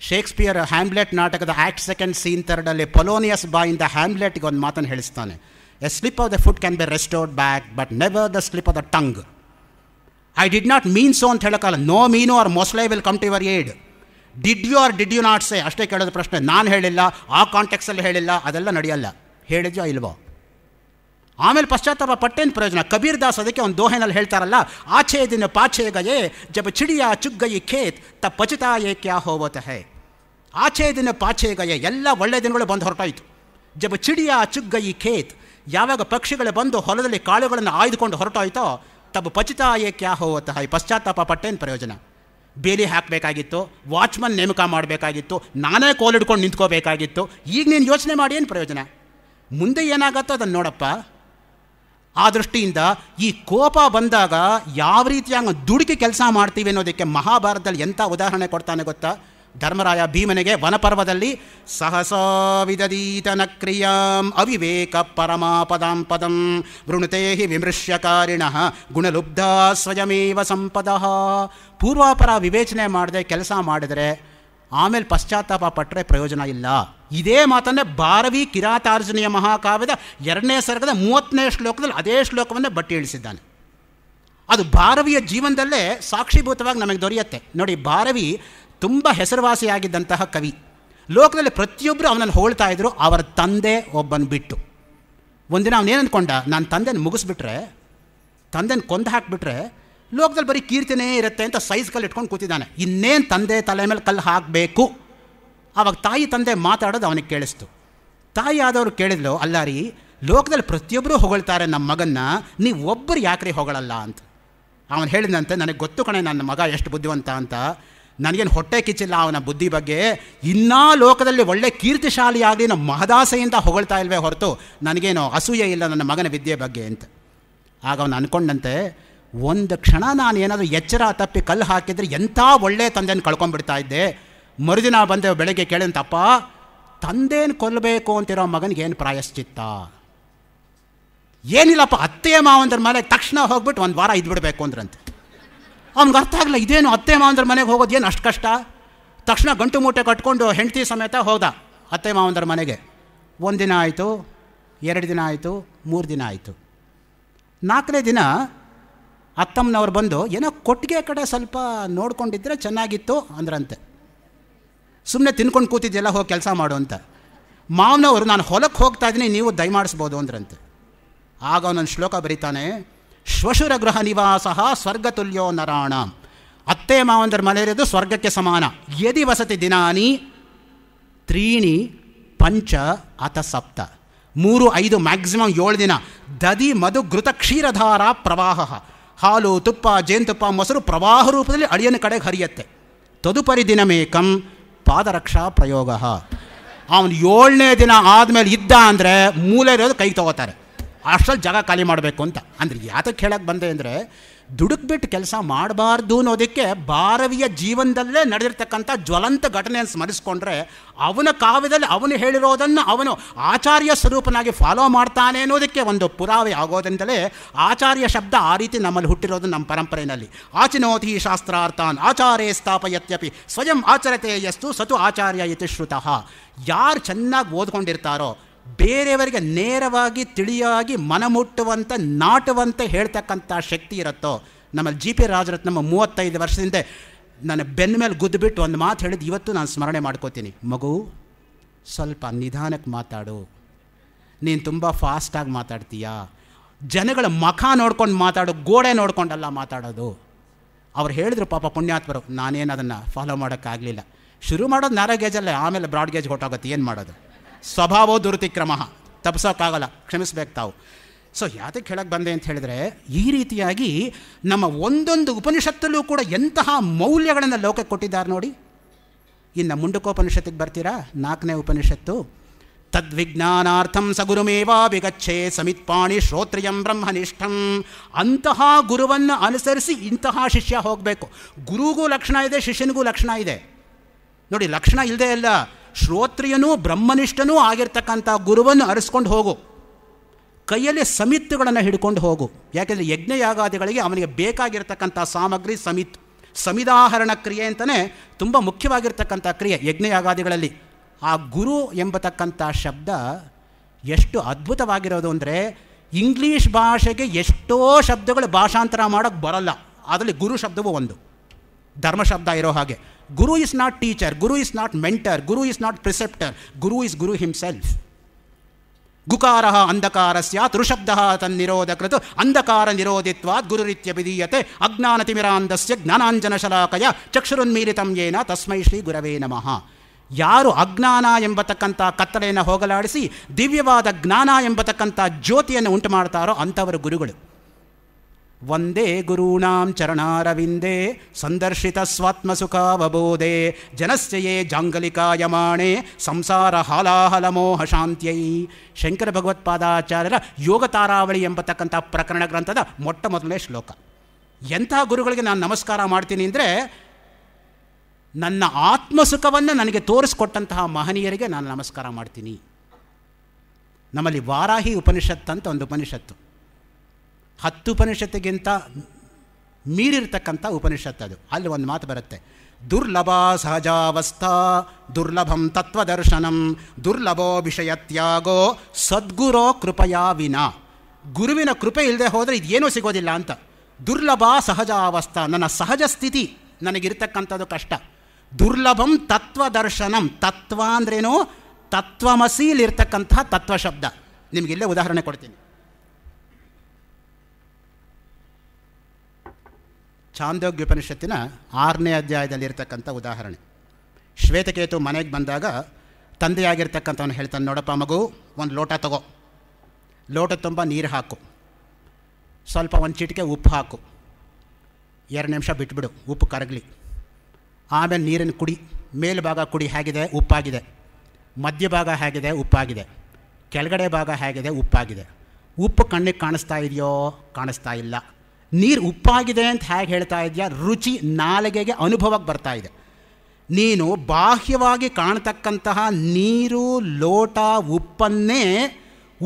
ಶೇಕ್ಸ್ಪಿಯರ್ ಹ್ಯಾಮ್ಲೆಟ್ ನಾಟಕದ ಆ್ಯಕ್ಟ್ ಸೆಕೆಂಡ್ ಸೀನ್ ಥರ್ಡಲ್ಲಿ ಪೊಲೋನಿಯಸ್ ಬಾಯಿಂದ ಹ್ಯಾಮ್ಲೆಟ್ಗೆ ಒಂದು ಮಾತನ್ನು ಹೇಳಿಸ್ತಾನೆ a slip of the foot can be restored back but never the slip of the tongue I did not mean so ಅಂತ ಹೇಳೋಕ್ಕಲ್ಲ no mean are mostly will come to your aid did you or did you not say ಅಷ್ಟೇ ಕೇಳೋದು ಪ್ರಶ್ನೆ ನಾನು ಹೇಳಿಲ್ಲ ಆ ಕಾಂಟೆಕ್ಸಲ್ಲಿ ಹೇಳಿಲ್ಲ ಅದೆಲ್ಲ ನಡೆಯಲ್ಲ ಹೇಳಿದ್ಯೋ ಇಲ್ವೋ ಆಮೇಲೆ ಪಶ್ಚಾತ್ತಾಪ ಪಟ್ಟೇನು ಪ್ರಯೋಜನ ಕಬೀರ್ ದಾಸ್ ಅದಕ್ಕೆ ಒಂದು ದೋಹೆನಲ್ಲಿ ಹೇಳ್ತಾರಲ್ಲ ಆಚೆ ದಿನ ಗಯೆ ಗಯೇ ಜಬ ಚಿಡಿಯ ಚುಗ್ಗಯಿ ಖೇತ್ ತ ಪಚಿತ ಏಕ್ಯಾ ಹೋವತ ಹೇ ದಿನ ಪಾಚೆ ಗಯೆ ಎಲ್ಲ ಒಳ್ಳೆಯ ದಿನಗಳು ಬಂದು ಹೊರಟಾಯಿತು ಜಬ ಚಿಡಿಯ ಚುಗ್ಗಯಿ ಖೇತ್ ಯಾವಾಗ ಪಕ್ಷಿಗಳು ಬಂದು ಹೊಲದಲ್ಲಿ ಕಾಳುಗಳನ್ನು ಆಯ್ದುಕೊಂಡು ಹೊರಟೋಯ್ತೋ ತಬ್ಬ ಪಚಿತಾ ಏಕ್ಯಾ ಹೋವತ ಹೈ ಪಶ್ಚಾತ್ತಾಪ ಪಟ್ಟೇನು ಪ್ರಯೋಜನ ಬೇಲಿ ಹಾಕಬೇಕಾಗಿತ್ತು ವಾಚ್ಮನ್ ನೇಮಕ ಮಾಡಬೇಕಾಗಿತ್ತು ನಾನೇ ಕೋಲಿಡ್ಕೊಂಡು ನಿಂತ್ಕೋಬೇಕಾಗಿತ್ತು ಈಗ ನೀನು ಯೋಚನೆ ಮಾಡಿ ಏನು ಪ್ರಯೋಜನ ಮುಂದೆ ಏನಾಗತ್ತೋ ಅದನ್ನು ನೋಡಪ್ಪ ಆ ದೃಷ್ಟಿಯಿಂದ ಈ ಕೋಪ ಬಂದಾಗ ಯಾವ ರೀತಿಯಾಗಿ ದುಡುಕಿ ಕೆಲಸ ಮಾಡ್ತೀವಿ ಅನ್ನೋದಕ್ಕೆ ಮಹಾಭಾರತದಲ್ಲಿ ಎಂಥ ಉದಾಹರಣೆ ಕೊಡ್ತಾನೆ ಗೊತ್ತಾ ಧರ್ಮರಾಯ ಭೀಮನಿಗೆ ವನಪರ್ವದಲ್ಲಿ ಸಹಸಾ ಕ್ರಿಯಾಂ ಅವಿವೇಕ ಪರಮಾಪದಾಂ ಪದಂ ವೃಣುತೆ ಹಿ ವಿಮೃಶ್ಯಕಾರಿಣ ಗುಣಲುಬ್ಧ ಸ್ವಯಮೇವ ಸಂಪದ ಪೂರ್ವಾಪರ ವಿವೇಚನೆ ಮಾಡದೆ ಕೆಲಸ ಮಾಡಿದರೆ ಆಮೇಲೆ ಪಶ್ಚಾತ್ತಾಪ ಪಟ್ಟರೆ ಪ್ರಯೋಜನ ಇಲ್ಲ ಇದೇ ಮಾತನ್ನೇ ಭಾರವಿ ಕಿರಾತಾರ್ಜುನೀಯ ಮಹಾಕಾವ್ಯದ ಎರಡನೇ ಸರ್ಗದ ಮೂವತ್ತನೇ ಶ್ಲೋಕದಲ್ಲಿ ಅದೇ ಶ್ಲೋಕವನ್ನೇ ಬಟ್ಟಿ ಇಳಿಸಿದ್ದಾನೆ ಅದು ಭಾರವಿಯ ಜೀವನದಲ್ಲೇ ಸಾಕ್ಷಿಭೂತವಾಗಿ ನಮಗೆ ದೊರೆಯುತ್ತೆ ನೋಡಿ ಭಾರವಿ ತುಂಬ ಹೆಸರುವಾಸಿಯಾಗಿದ್ದಂತಹ ಕವಿ ಲೋಕದಲ್ಲಿ ಪ್ರತಿಯೊಬ್ಬರು ಅವನನ್ನು ಹೋಳ್ತಾ ಇದ್ರು ಅವರ ತಂದೆ ಒಬ್ಬನ ಬಿಟ್ಟು ಒಂದಿನ ಅವನೇನು ಅಂದ್ಕೊಂಡ ನಾನು ತಂದೆನ ಮುಗಿಸ್ಬಿಟ್ರೆ ತಂದೆನ ಕೊಂದು ಹಾಕಿಬಿಟ್ರೆ ಲೋಕದಲ್ಲಿ ಬರೀ ಕೀರ್ತನೆ ಇರುತ್ತೆ ಅಂತ ಸೈಜ್ ಕಲ್ಲು ಇಟ್ಕೊಂಡು ಕೂತಿದ್ದಾನೆ ಇನ್ನೇನು ತಂದೆ ತಲೆ ಮೇಲೆ ಕಲ್ಲು ಹಾಕಬೇಕು ಆವಾಗ ತಾಯಿ ತಂದೆ ಮಾತಾಡೋದು ಅವನಿಗೆ ಕೇಳಿಸ್ತು ತಾಯಿ ಆದವರು ಕೇಳಿದ್ಲು ಅಲ್ಲ ರೀ ಲೋಕದಲ್ಲಿ ಪ್ರತಿಯೊಬ್ಬರು ಹೊಗಳ್ತಾರೆ ನಮ್ಮ ಮಗನ್ನ ನೀವು ಒಬ್ಬರು ಯಾಕ್ರಿ ಹೊಗಳಲ್ಲ ಅಂತ ಅವನು ಹೇಳಿದಂತೆ ನನಗೆ ಗೊತ್ತು ಕಣೆ ನನ್ನ ಮಗ ಎಷ್ಟು ಬುದ್ಧಿವಂತ ಅಂತ ನನಗೇನು ಹೊಟ್ಟೆ ಕಿಚ್ಚಿಲ್ಲ ಅವನ ಬುದ್ಧಿ ಬಗ್ಗೆ ಇನ್ನೂ ಲೋಕದಲ್ಲಿ ಒಳ್ಳೆ ಕೀರ್ತಿಶಾಲಿಯಾಗಲಿ ನಮ್ಮ ಮಹದಾಸೆಯಿಂದ ಹೊಗಳ್ತಾ ಇಲ್ವೇ ಹೊರತು ನನಗೇನು ಅಸೂಯೆ ಇಲ್ಲ ನನ್ನ ಮಗನ ವಿದ್ಯೆ ಬಗ್ಗೆ ಅಂತ ಆಗ ಅವನು ಅಂದ್ಕೊಂಡಂತೆ ಒಂದು ಕ್ಷಣ ನಾನು ಏನಾದರೂ ಎಚ್ಚರ ತಪ್ಪಿ ಕಲ್ಲು ಹಾಕಿದರೆ ಎಂಥ ಒಳ್ಳೆ ತಂದೆಯನ್ನು ಕಳ್ಕೊಂಡ್ಬಿಡ್ತಾ ಇದ್ದೆ ಮರುದಿನ ಬಂದೆ ಬೆಳಗ್ಗೆ ಕೇಳಿದಂತಪ್ಪ ತಂದೇನು ಕೊಲ್ಲಬೇಕು ಅಂತಿರೋ ಮಗನಿಗೆ ಏನು ಪ್ರಾಯಶ್ಚಿತ್ತ ಏನಿಲ್ಲಪ್ಪ ಅತ್ತೆ ಮಾವಂದ್ರ ಮನೆಗೆ ತಕ್ಷಣ ಹೋಗ್ಬಿಟ್ಟು ಒಂದು ವಾರ ಇದ್ಬಿಡಬೇಕು ಅಂದ್ರಂತೆ ಅವ್ನಿಗೆ ಅರ್ಥ ಆಗಲ್ಲ ಇದೇನು ಅತ್ತೆ ಮಾವಂದ್ರ ಮನೆಗೆ ಹೋಗೋದು ಏನು ಅಷ್ಟು ಕಷ್ಟ ತಕ್ಷಣ ಗಂಟು ಮೂಟೆ ಕಟ್ಕೊಂಡು ಹೆಂಡತಿ ಸಮೇತ ಹೋದ ಅತ್ತೆ ಮಾವಂದ್ರ ಮನೆಗೆ ಒಂದು ದಿನ ಆಯಿತು ಎರಡು ದಿನ ಆಯಿತು ಮೂರು ದಿನ ಆಯಿತು ನಾಲ್ಕನೇ ದಿನ ಅತ್ತಮ್ಮನವ್ರು ಬಂದು ಏನೋ ಕೊಟ್ಟಿಗೆ ಕಡೆ ಸ್ವಲ್ಪ ನೋಡ್ಕೊಂಡಿದ್ರೆ ಚೆನ್ನಾಗಿತ್ತು ಅಂದ್ರಂತೆ ಸುಮ್ಮನೆ ತಿನ್ಕೊಂಡು ಕೂತಿದ್ದೆಲ್ಲ ಹೋಗಿ ಕೆಲಸ ಮಾಡು ಅಂತ ಮಾವನವರು ನಾನು ಹೊಲಕ್ಕೆ ಹೋಗ್ತಾ ಇದ್ದೀನಿ ನೀವು ದಯಮಾಡಿಸ್ಬೋದು ಅಂದ್ರಂತೆ ಆಗ ಅವನೊಂದು ಶ್ಲೋಕ ಬರೀತಾನೆ ಶ್ವಶುರ ಗೃಹ ನಿವಾಸ ಸ್ವರ್ಗತುಲ್ಯೋ ನರಾಣ ಅತ್ತೆ ಮಾವಂದ್ರ ಮನೆಯದು ಸ್ವರ್ಗಕ್ಕೆ ಸಮಾನ ಯದಿ ವಸತಿ ದಿನಾನಿ ತ್ರೀಣಿ ಪಂಚ ಅಥ ಸಪ್ತ ಮೂರು ಐದು ಮ್ಯಾಕ್ಸಿಮಮ್ ಏಳು ದಿನ ದದಿ ಮಧು ಘೃತ ಕ್ಷೀರಧಾರ ಪ್ರವಾಹ ಹಾಲು ತುಪ್ಪ ಜೇನುತುಪ್ಪ ಮೊಸರು ಪ್ರವಾಹ ರೂಪದಲ್ಲಿ ಅಡಿಯನ ಕಡೆಗೆ ಹರಿಯತ್ತೆ ತದುಪರಿ ದಿನಮೇಕಂ ಪಾದರಕ್ಷಾ ಪ್ರಯೋಗ ಅವನು ಏಳನೇ ದಿನ ಆದಮೇಲೆ ಇದ್ದ ಅಂದರೆ ಮೂಲೆ ಇರೋದು ಕೈಗೆ ತೊಗೋತಾರೆ ಅಷ್ಟರಲ್ಲಿ ಜಾಗ ಖಾಲಿ ಮಾಡಬೇಕು ಅಂತ ಅಂದರೆ ಯಾತಕ್ಕೆ ಹೇಳಕ್ಕೆ ಬಂದೆ ಅಂದರೆ ದುಡುಕ್ಬಿಟ್ಟು ಕೆಲಸ ಮಾಡಬಾರ್ದು ಅನ್ನೋದಕ್ಕೆ ಭಾರವಿಯ ಜೀವನದಲ್ಲೇ ನಡೆದಿರ್ತಕ್ಕಂಥ ಜ್ವಲಂತ ಘಟನೆಯನ್ನು ಸ್ಮರಿಸ್ಕೊಂಡ್ರೆ ಅವನ ಕಾವ್ಯದಲ್ಲಿ ಅವನು ಹೇಳಿರೋದನ್ನು ಅವನು ಆಚಾರ್ಯ ಸ್ವರೂಪನಾಗಿ ಫಾಲೋ ಮಾಡ್ತಾನೆ ಅನ್ನೋದಕ್ಕೆ ಒಂದು ಪುರಾವೆ ಆಗೋದ್ರಿಂದಲೇ ಆಚಾರ್ಯ ಶಬ್ದ ಆ ರೀತಿ ನಮ್ಮಲ್ಲಿ ಹುಟ್ಟಿರೋದು ನಮ್ಮ ಪರಂಪರೆಯಲ್ಲಿ ಆಚಿನೋತಿ ಶಾಸ್ತ್ರಾರ್ಥಾನ್ ಆಚಾರ್ಯ ಸ್ಥಾಪಯತ್ಯಪಿ ಸ್ವಯಂ ಆಚರತೆ ಯಸ್ತು ಸತು ಆಚಾರ್ಯ ಶ್ರುತಃ ಯಾರು ಚೆನ್ನಾಗಿ ಓದ್ಕೊಂಡಿರ್ತಾರೋ ಬೇರೆಯವರಿಗೆ ನೇರವಾಗಿ ತಿಳಿಯಾಗಿ ಮನಮುಟ್ಟುವಂಥ ನಾಟುವಂತೆ ಹೇಳ್ತಕ್ಕಂಥ ಶಕ್ತಿ ಇರುತ್ತೋ ನಮ್ಮಲ್ಲಿ ಜಿ ಪಿ ರಾಜರತ್ನಮ್ಮ ಮೂವತ್ತೈದು ವರ್ಷದಿಂದ ನನ್ನ ಬೆನ್ನ ಮೇಲೆ ಗುದ್ದುಬಿಟ್ಟು ಒಂದು ಮಾತು ಹೇಳಿದ್ದು ಇವತ್ತು ನಾನು ಸ್ಮರಣೆ ಮಾಡ್ಕೋತೀನಿ ಮಗು ಸ್ವಲ್ಪ ನಿಧಾನಕ್ಕೆ ಮಾತಾಡು ನೀನು ತುಂಬ ಫಾಸ್ಟಾಗಿ ಮಾತಾಡ್ತೀಯಾ ಜನಗಳ ಮಖ ನೋಡ್ಕೊಂಡು ಮಾತಾಡು ಗೋಡೆ ನೋಡ್ಕೊಂಡಲ್ಲ ಮಾತಾಡೋದು ಅವ್ರು ಹೇಳಿದ್ರು ಪಾಪ ಪುಣ್ಯಾತ್ಮರು ನಾನೇನು ಅದನ್ನು ಫಾಲೋ ಮಾಡೋಕ್ಕಾಗಲಿಲ್ಲ ಶುರು ಮಾಡೋದು ನಾರೋ ಗೇಜಲ್ಲೇ ಆಮೇಲೆ ಬ್ರಾಡ್ ಗೇಜ್ ಹೊಟ್ಟೋಗುತ್ತೆ ಏನು ಮಾಡೋದು ಸ್ವಭಾವೋ ದುರತಿಕ್ರಮ ತಪ್ಸೋಕ್ಕಾಗಲ್ಲ ಕ್ಷಮಿಸ್ಬೇಕು ತಾವು ಸೊ ಯಾತಕ್ಕೆ ಹೇಳಕ್ಕೆ ಬಂದೆ ಅಂತ ಹೇಳಿದ್ರೆ ಈ ರೀತಿಯಾಗಿ ನಮ್ಮ ಒಂದೊಂದು ಉಪನಿಷತ್ತಲ್ಲೂ ಕೂಡ ಎಂತಹ ಮೌಲ್ಯಗಳನ್ನು ಲೋಕಕ್ಕೆ ಕೊಟ್ಟಿದ್ದಾರೆ ನೋಡಿ ಇನ್ನು ಮುಂಡಕೋಪನಿಷತ್ತಿಗೆ ಬರ್ತೀರಾ ನಾಲ್ಕನೇ ಉಪನಿಷತ್ತು ತದ್ವಿಜ್ಞಾನಾರ್ಥಂ ಸಗುರುಮೇವಾ ಸಮಿತ್ ಸಮಿತ್ಪಾಣಿ ಶ್ರೋತ್ರಿಯಂ ಬ್ರಹ್ಮನಿಷ್ಠಂ ಅಂತಹ ಗುರುವನ್ನು ಅನುಸರಿಸಿ ಇಂತಹ ಶಿಷ್ಯ ಹೋಗಬೇಕು ಗುರುಗೂ ಲಕ್ಷಣ ಇದೆ ಶಿಷ್ಯನಿಗೂ ಲಕ್ಷಣ ಇದೆ ನೋಡಿ ಲಕ್ಷಣ ಇಲ್ಲದೆ ಇಲ್ಲ ಶ್ರೋತ್ರಿಯನೂ ಬ್ರಹ್ಮನಿಷ್ಠನೂ ಆಗಿರ್ತಕ್ಕಂಥ ಗುರುವನ್ನು ಅರಿಸ್ಕೊಂಡು ಹೋಗು ಕೈಯಲ್ಲಿ ಸಮಿತ್ತುಗಳನ್ನು ಹಿಡ್ಕೊಂಡು ಹೋಗು ಯಾಕೆಂದರೆ ಯಜ್ಞಯಾಗಾದಿಗಳಿಗೆ ಅವನಿಗೆ ಬೇಕಾಗಿರ್ತಕ್ಕಂಥ ಸಾಮಗ್ರಿ ಸಮಿತ್ ಸಮಿದಾಹರಣ ಕ್ರಿಯೆ ಅಂತಲೇ ತುಂಬ ಮುಖ್ಯವಾಗಿರ್ತಕ್ಕಂಥ ಕ್ರಿಯೆ ಯಜ್ಞಯಾಗಾದಿಗಳಲ್ಲಿ ಆ ಗುರು ಎಂಬತಕ್ಕಂಥ ಶಬ್ದ ಎಷ್ಟು ಅದ್ಭುತವಾಗಿರೋದು ಅಂದರೆ ಇಂಗ್ಲೀಷ್ ಭಾಷೆಗೆ ಎಷ್ಟೋ ಶಬ್ದಗಳು ಭಾಷಾಂತರ ಮಾಡೋಕ್ಕೆ ಬರಲ್ಲ ಅದರಲ್ಲಿ ಗುರು ಶಬ್ದವೂ ಒಂದು ಧರ್ಮಶಬ್ದ ಇರೋ ಹಾಗೆ guru is not teacher guru is not mentor guru is not preceptor guru is guru himself ಗುಕಾರ ಅಂಧಕಾರ ಸ್ಯಾತ್ ಋಷಬ್ದ ನಿರೋಧ ಕೃತು ಅಂಧಕಾರ ಗುರು ಗುರುರಿತ್ಯ ವಿಧೀಯತೆ ಅಜ್ಞಾನ ತಿಮಿರಾಂಧಸ್ಯ ಜ್ಞಾನಾಂಜನಶಲಾಕಯ ಚಕ್ಷುರುನ್ಮೀಲಿತ ಯೇನ ತಸ್ಮೈ ಶ್ರೀ ಗುರವೇ ನಮಃ ಯಾರು ಅಜ್ಞಾನ ಎಂಬತಕ್ಕಂಥ ಕತ್ತಲೆಯನ್ನು ಹೋಗಲಾಡಿಸಿ ದಿವ್ಯವಾದ ಜ್ಞಾನ ಎಂಬತಕ್ಕಂಥ ಜ್ಯೋತಿಯನ್ನು ಉಂಟು ಮಾಡ್ತಾರೋ ಅಂಥವರು ಗುರುಗಳು ವಂದೇ ಗುರುಣಾಂ ಚರಣಾರವಿಂದೇ ಸಂದರ್ಶಿತ ಸ್ವಾತ್ಮಸುಖಾವಬೋಧೆ ಜನಸ್ಯೇ ಜಾಂಗಲಿಕಾಯಮಾಣೇ ಸಂಸಾರ ಮೋಹ ಶಾಂತ್ಯೈ ಶಂಕರ ಭಗವತ್ಪಾದಾಚಾರ್ಯರ ಯೋಗ ತಾರಾವಳಿ ಎಂಬತಕ್ಕಂಥ ಪ್ರಕರಣ ಗ್ರಂಥದ ಮೊಟ್ಟ ಮೊದಲನೇ ಶ್ಲೋಕ ಎಂತಹ ಗುರುಗಳಿಗೆ ನಾನು ನಮಸ್ಕಾರ ಮಾಡ್ತೀನಿ ಅಂದರೆ ನನ್ನ ಆತ್ಮಸುಖವನ್ನು ನನಗೆ ತೋರಿಸ್ಕೊಟ್ಟಂತಹ ಮಹನೀಯರಿಗೆ ನಾನು ನಮಸ್ಕಾರ ಮಾಡ್ತೀನಿ ನಮ್ಮಲ್ಲಿ ವಾರಾಹಿ ಉಪನಿಷತ್ತು ಅಂತ ಒಂದು ಉಪನಿಷತ್ತು ಹತ್ತು ಉಪನಿಷತ್ತಿಗಿಂತ ಮೀರಿರ್ತಕ್ಕಂಥ ಉಪನಿಷತ್ತು ಅದು ಅಲ್ಲಿ ಒಂದು ಮಾತು ಬರುತ್ತೆ ದುರ್ಲಭ ಸಹಜಾವಸ್ಥಾ ದುರ್ಲಭಂ ತತ್ವದರ್ಶನಂ ದುರ್ಲಭೋ ವಿಷಯ ತ್ಯಾಗೋ ಸದ್ಗುರೋ ಕೃಪಯಾ ವಿನ ಗುರುವಿನ ಕೃಪೆ ಇಲ್ಲದೆ ಹೋದರೆ ಇದೇನೂ ಸಿಗೋದಿಲ್ಲ ಅಂತ ದುರ್ಲಭ ಸಹಜ ಅವಸ್ಥಾ ನನ್ನ ಸಹಜ ಸ್ಥಿತಿ ನನಗಿರ್ತಕ್ಕಂಥದ್ದು ಕಷ್ಟ ದುರ್ಲಭಂ ತತ್ವದರ್ಶನಂ ತತ್ವ ಅಂದ್ರೇನು ತತ್ವಮಸೀಲಿರ್ತಕ್ಕಂಥ ತತ್ವ ಶಬ್ದ ನಿಮಗೆಲ್ಲೇ ಉದಾಹರಣೆ ಕೊಡ್ತೀನಿ ಚಾಂದೋಗ್ಯೋಪನಿಷತ್ತಿನ ಆರನೇ ಅಧ್ಯಾಯದಲ್ಲಿರ್ತಕ್ಕಂಥ ಉದಾಹರಣೆ ಶ್ವೇತಕೇತು ಮನೆಗೆ ಬಂದಾಗ ತಂದೆಯಾಗಿರ್ತಕ್ಕಂಥವನು ಹೇಳ್ತಾನೆ ನೋಡಪ್ಪ ಮಗು ಒಂದು ಲೋಟ ತಗೋ ಲೋಟ ತುಂಬ ನೀರು ಹಾಕು ಸ್ವಲ್ಪ ಒಂದು ಚಿಟಿಕೆ ಉಪ್ಪು ಹಾಕು ಎರಡು ನಿಮಿಷ ಬಿಟ್ಬಿಡು ಉಪ್ಪು ಕರಗಲಿ ಆಮೇಲೆ ನೀರನ್ನು ಕುಡಿ ಮೇಲ್ಭಾಗ ಕುಡಿ ಹೇಗಿದೆ ಉಪ್ಪಾಗಿದೆ ಮಧ್ಯಭಾಗ ಹೇಗಿದೆ ಉಪ್ಪಾಗಿದೆ ಕೆಳಗಡೆ ಭಾಗ ಹೇಗಿದೆ ಉಪ್ಪಾಗಿದೆ ಉಪ್ಪು ಕಣ್ಣಿಗೆ ಕಾಣಿಸ್ತಾ ಇದೆಯೋ ಕಾಣಿಸ್ತಾ ಇಲ್ಲ ನೀರು ಉಪ್ಪಾಗಿದೆ ಅಂತ ಹೇಗೆ ಹೇಳ್ತಾ ಇದೆಯಾ ರುಚಿ ನಾಲಿಗೆಗೆ ಅನುಭವಕ್ಕೆ ಬರ್ತಾ ಇದೆ ನೀನು ಬಾಹ್ಯವಾಗಿ ಕಾಣತಕ್ಕಂತಹ ನೀರು ಲೋಟ ಉಪ್ಪನ್ನೇ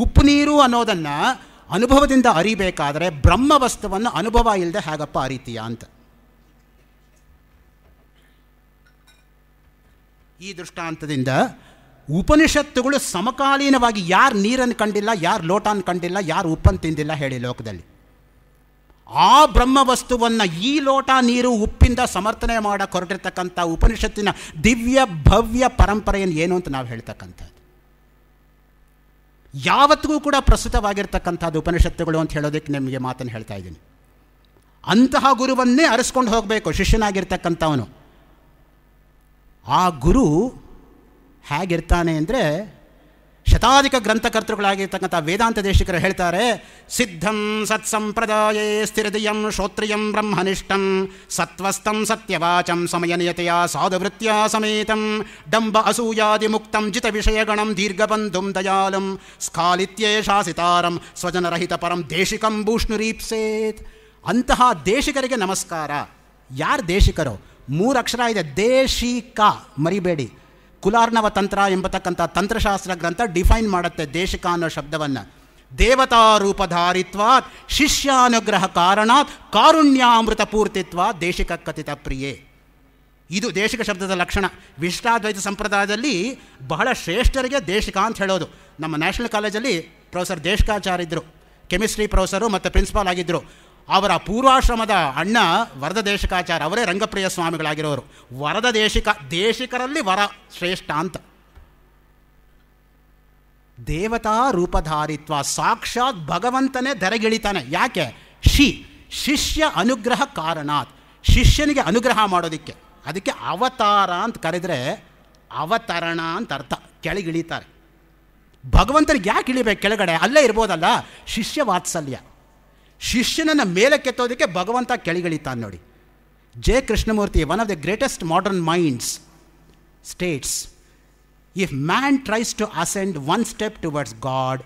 ಉಪ್ಪು ನೀರು ಅನ್ನೋದನ್ನು ಅನುಭವದಿಂದ ಅರಿಬೇಕಾದರೆ ಬ್ರಹ್ಮ ವಸ್ತುವನ್ನು ಅನುಭವ ಇಲ್ಲದೆ ಹೇಗಪ್ಪ ಅರಿತೀಯ ಅಂತ ಈ ದೃಷ್ಟಾಂತದಿಂದ ಉಪನಿಷತ್ತುಗಳು ಸಮಕಾಲೀನವಾಗಿ ಯಾರು ನೀರನ್ನು ಕಂಡಿಲ್ಲ ಯಾರು ಲೋಟನ ಕಂಡಿಲ್ಲ ಯಾರು ಉಪ್ಪನ್ನು ತಿಂದಿಲ್ಲ ಹೇಳಿ ಲೋಕದಲ್ಲಿ ಆ ಬ್ರಹ್ಮ ವಸ್ತುವನ್ನು ಈ ಲೋಟ ನೀರು ಉಪ್ಪಿಂದ ಸಮರ್ಥನೆ ಮಾಡ ಹೊರಟಿರ್ತಕ್ಕಂಥ ಉಪನಿಷತ್ತಿನ ದಿವ್ಯ ಭವ್ಯ ಪರಂಪರೆಯನ್ನು ಏನು ಅಂತ ನಾವು ಹೇಳ್ತಕ್ಕಂಥದ್ದು ಯಾವತ್ತಿಗೂ ಕೂಡ ಪ್ರಸ್ತುತವಾಗಿರ್ತಕ್ಕಂಥದ್ದು ಉಪನಿಷತ್ತುಗಳು ಅಂತ ಹೇಳೋದಕ್ಕೆ ನಿಮಗೆ ಮಾತನ್ನು ಹೇಳ್ತಾ ಇದ್ದೀನಿ ಅಂತಹ ಗುರುವನ್ನೇ ಅರಿಸ್ಕೊಂಡು ಹೋಗಬೇಕು ಶಿಷ್ಯನಾಗಿರ್ತಕ್ಕಂಥವನು ಆ ಗುರು ಹೇಗಿರ್ತಾನೆ ಅಂದರೆ ಶತಾಧಿಕ ಗ್ರಂಥಕರ್ತೃಗಳಾಗಿರ್ತಕ್ಕಂಥ ವೇದಾಂತ ದೇಶಿಕರು ಹೇಳ್ತಾರೆ ಸಿದ್ಧಂ ಸತ್ಸಂಪ್ರದಾಯೇ ಸ್ಥಿರದಿಯಂ ಶ್ರೋತ್ರಿಯಂ ಬ್ರಹ್ಮನಿಷ್ಠಂ ಸತ್ವಸ್ಥಂ ಸತ್ಯವಾಚಂ ಸಮಯನಿಯತೆಯ ಸಾಧುವೃತ್ಯ ಸಮೇತಂ ಡಂಬ ಅಸೂಯಾದಿ ಮುಕ್ತಂ ಜಿತ ವಿಷಯಗಣಂ ದೀರ್ಘಬಂಧುಂ ದಯಾಲಂ ಸ್ಖಾಲಿತ್ಯೇ ಶಾಸಿತಾರಂ ಸ್ವಜನರಹಿತ ಪರಂ ದೇಶಿಕಂ ಭೂಷ್ಣುರೀಪ್ಸೇತ್ ಅಂತಹ ದೇಶಿಕರಿಗೆ ನಮಸ್ಕಾರ ಯಾರು ದೇಶಿಕರು ಮೂರು ಅಕ್ಷರ ಇದೆ ದೇಶಿಕ ಮರಿಬೇಡಿ ಕುಲಾರ್ನವ ತಂತ್ರ ಎಂಬತಕ್ಕಂಥ ತಂತ್ರಶಾಸ್ತ್ರ ಗ್ರಂಥ ಡಿಫೈನ್ ಮಾಡುತ್ತೆ ದೇಶಕ ಅನ್ನೋ ಶಬ್ದವನ್ನು ದೇವತಾರೂಪಧಾರಿತ್ವಾ ಶಿಷ್ಯಾನುಗ್ರಹ ಕಾರಣಾತ್ ಕಾರುಣ್ಯಾಮೃತ ಪೂರ್ತಿತ್ವ ದೇಶಿಕ ಕಥಿತ ಪ್ರಿಯೆ ಇದು ದೇಶಿಕ ಶಬ್ದದ ಲಕ್ಷಣ ವಿಶಿಷ್ಟಾದ್ವೈತ ಸಂಪ್ರದಾಯದಲ್ಲಿ ಬಹಳ ಶ್ರೇಷ್ಠರಿಗೆ ದೇಶಿಕ ಅಂತ ಹೇಳೋದು ನಮ್ಮ ನ್ಯಾಷನಲ್ ಕಾಲೇಜಲ್ಲಿ ಪ್ರೊಫೆಸರ್ ದೇಶಕಾಚಾರ್ಯ ಇದ್ದರು ಕೆಮಿಸ್ಟ್ರಿ ಪ್ರೊಫೆಸರು ಮತ್ತು ಪ್ರಿನ್ಸಿಪಾಲ್ ಆಗಿದ್ದರು ಅವರ ಪೂರ್ವಾಶ್ರಮದ ಅಣ್ಣ ವರದ ದೇಶಿಕಾಚಾರ ಅವರೇ ರಂಗಪ್ರಿಯ ಸ್ವಾಮಿಗಳಾಗಿರೋರು ವರದ ದೇಶಿಕ ದೇಶಿಕರಲ್ಲಿ ವರ ಶ್ರೇಷ್ಠ ಅಂತ ದೇವತಾ ರೂಪಧಾರಿತ್ವ ಸಾಕ್ಷಾತ್ ಭಗವಂತನೇ ಧರೆಗಿಳಿತಾನೆ ಯಾಕೆ ಶಿ ಶಿಷ್ಯ ಅನುಗ್ರಹ ಕಾರಣಾತ್ ಶಿಷ್ಯನಿಗೆ ಅನುಗ್ರಹ ಮಾಡೋದಕ್ಕೆ ಅದಕ್ಕೆ ಅವತಾರ ಅಂತ ಕರೆದರೆ ಅವತರಣ ಅಂತ ಅರ್ಥ ಕೆಳಗಿಳಿತಾರೆ ಭಗವಂತನಿಗೆ ಯಾಕೆ ಇಳಿಬೇಕು ಕೆಳಗಡೆ ಅಲ್ಲೇ ಇರ್ಬೋದಲ್ಲ ಶಿಷ್ಯ ವಾತ್ಸಲ್ಯ ಶಿಷ್ಯನನ್ನು ಮೇಲೆ ಕೆತ್ತೋದಕ್ಕೆ ಭಗವಂತ ಕೆಳಗಿಳಿತಾನೆ ನೋಡಿ J Krishnamurti one of the greatest modern minds states if man tries to ascend one step towards God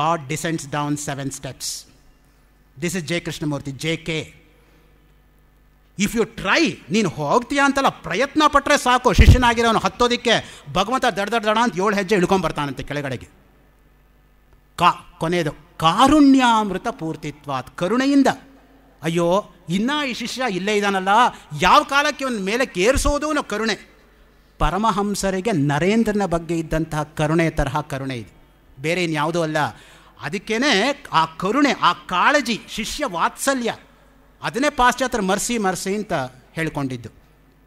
God descends down seven steps this is J Krishnamurti J K if you try ನೀನು ಹೋಗ್ತೀಯಾ ಅಂತಲ್ಲ ಪ್ರಯತ್ನ ಪಟ್ಟರೆ ಸಾಕು ಶಿಷ್ಯನಾಗಿರೋನು ಹತ್ತೋದಕ್ಕೆ ಭಗವಂತ ದಡ ದಡ ದಡ ಅಂತ ಏಳು ಹೆಜ್ಜೆ ಇಳ್ಕೊಂಬರ್ತಾನಂತೆ ಕೆಳಗಡೆಗೆ ಕಾ ಕೊನೆಯದು ಕಾರುಣ್ಯಾಮೃತ ಪೂರ್ತಿತ್ವಾತ್ ಕರುಣೆಯಿಂದ ಅಯ್ಯೋ ಇನ್ನೂ ಈ ಶಿಷ್ಯ ಇಲ್ಲೇ ಇದ್ದಾನಲ್ಲ ಯಾವ ಕಾಲಕ್ಕೆ ಒಂದು ಮೇಲೆ ಕೇರಿಸೋದು ಕರುಣೆ ಪರಮಹಂಸರಿಗೆ ನರೇಂದ್ರನ ಬಗ್ಗೆ ಇದ್ದಂತಹ ಕರುಣೆ ತರಹ ಕರುಣೆ ಇದು ಬೇರೆ ಇನ್ಯಾವುದೂ ಅಲ್ಲ ಅದಕ್ಕೇ ಆ ಕರುಣೆ ಆ ಕಾಳಜಿ ಶಿಷ್ಯ ವಾತ್ಸಲ್ಯ ಅದನ್ನೇ ಪಾಶ್ಚಾತ್ಯ ಮರ್ಸಿ ಮರ್ಸಿ ಅಂತ ಹೇಳ್ಕೊಂಡಿದ್ದು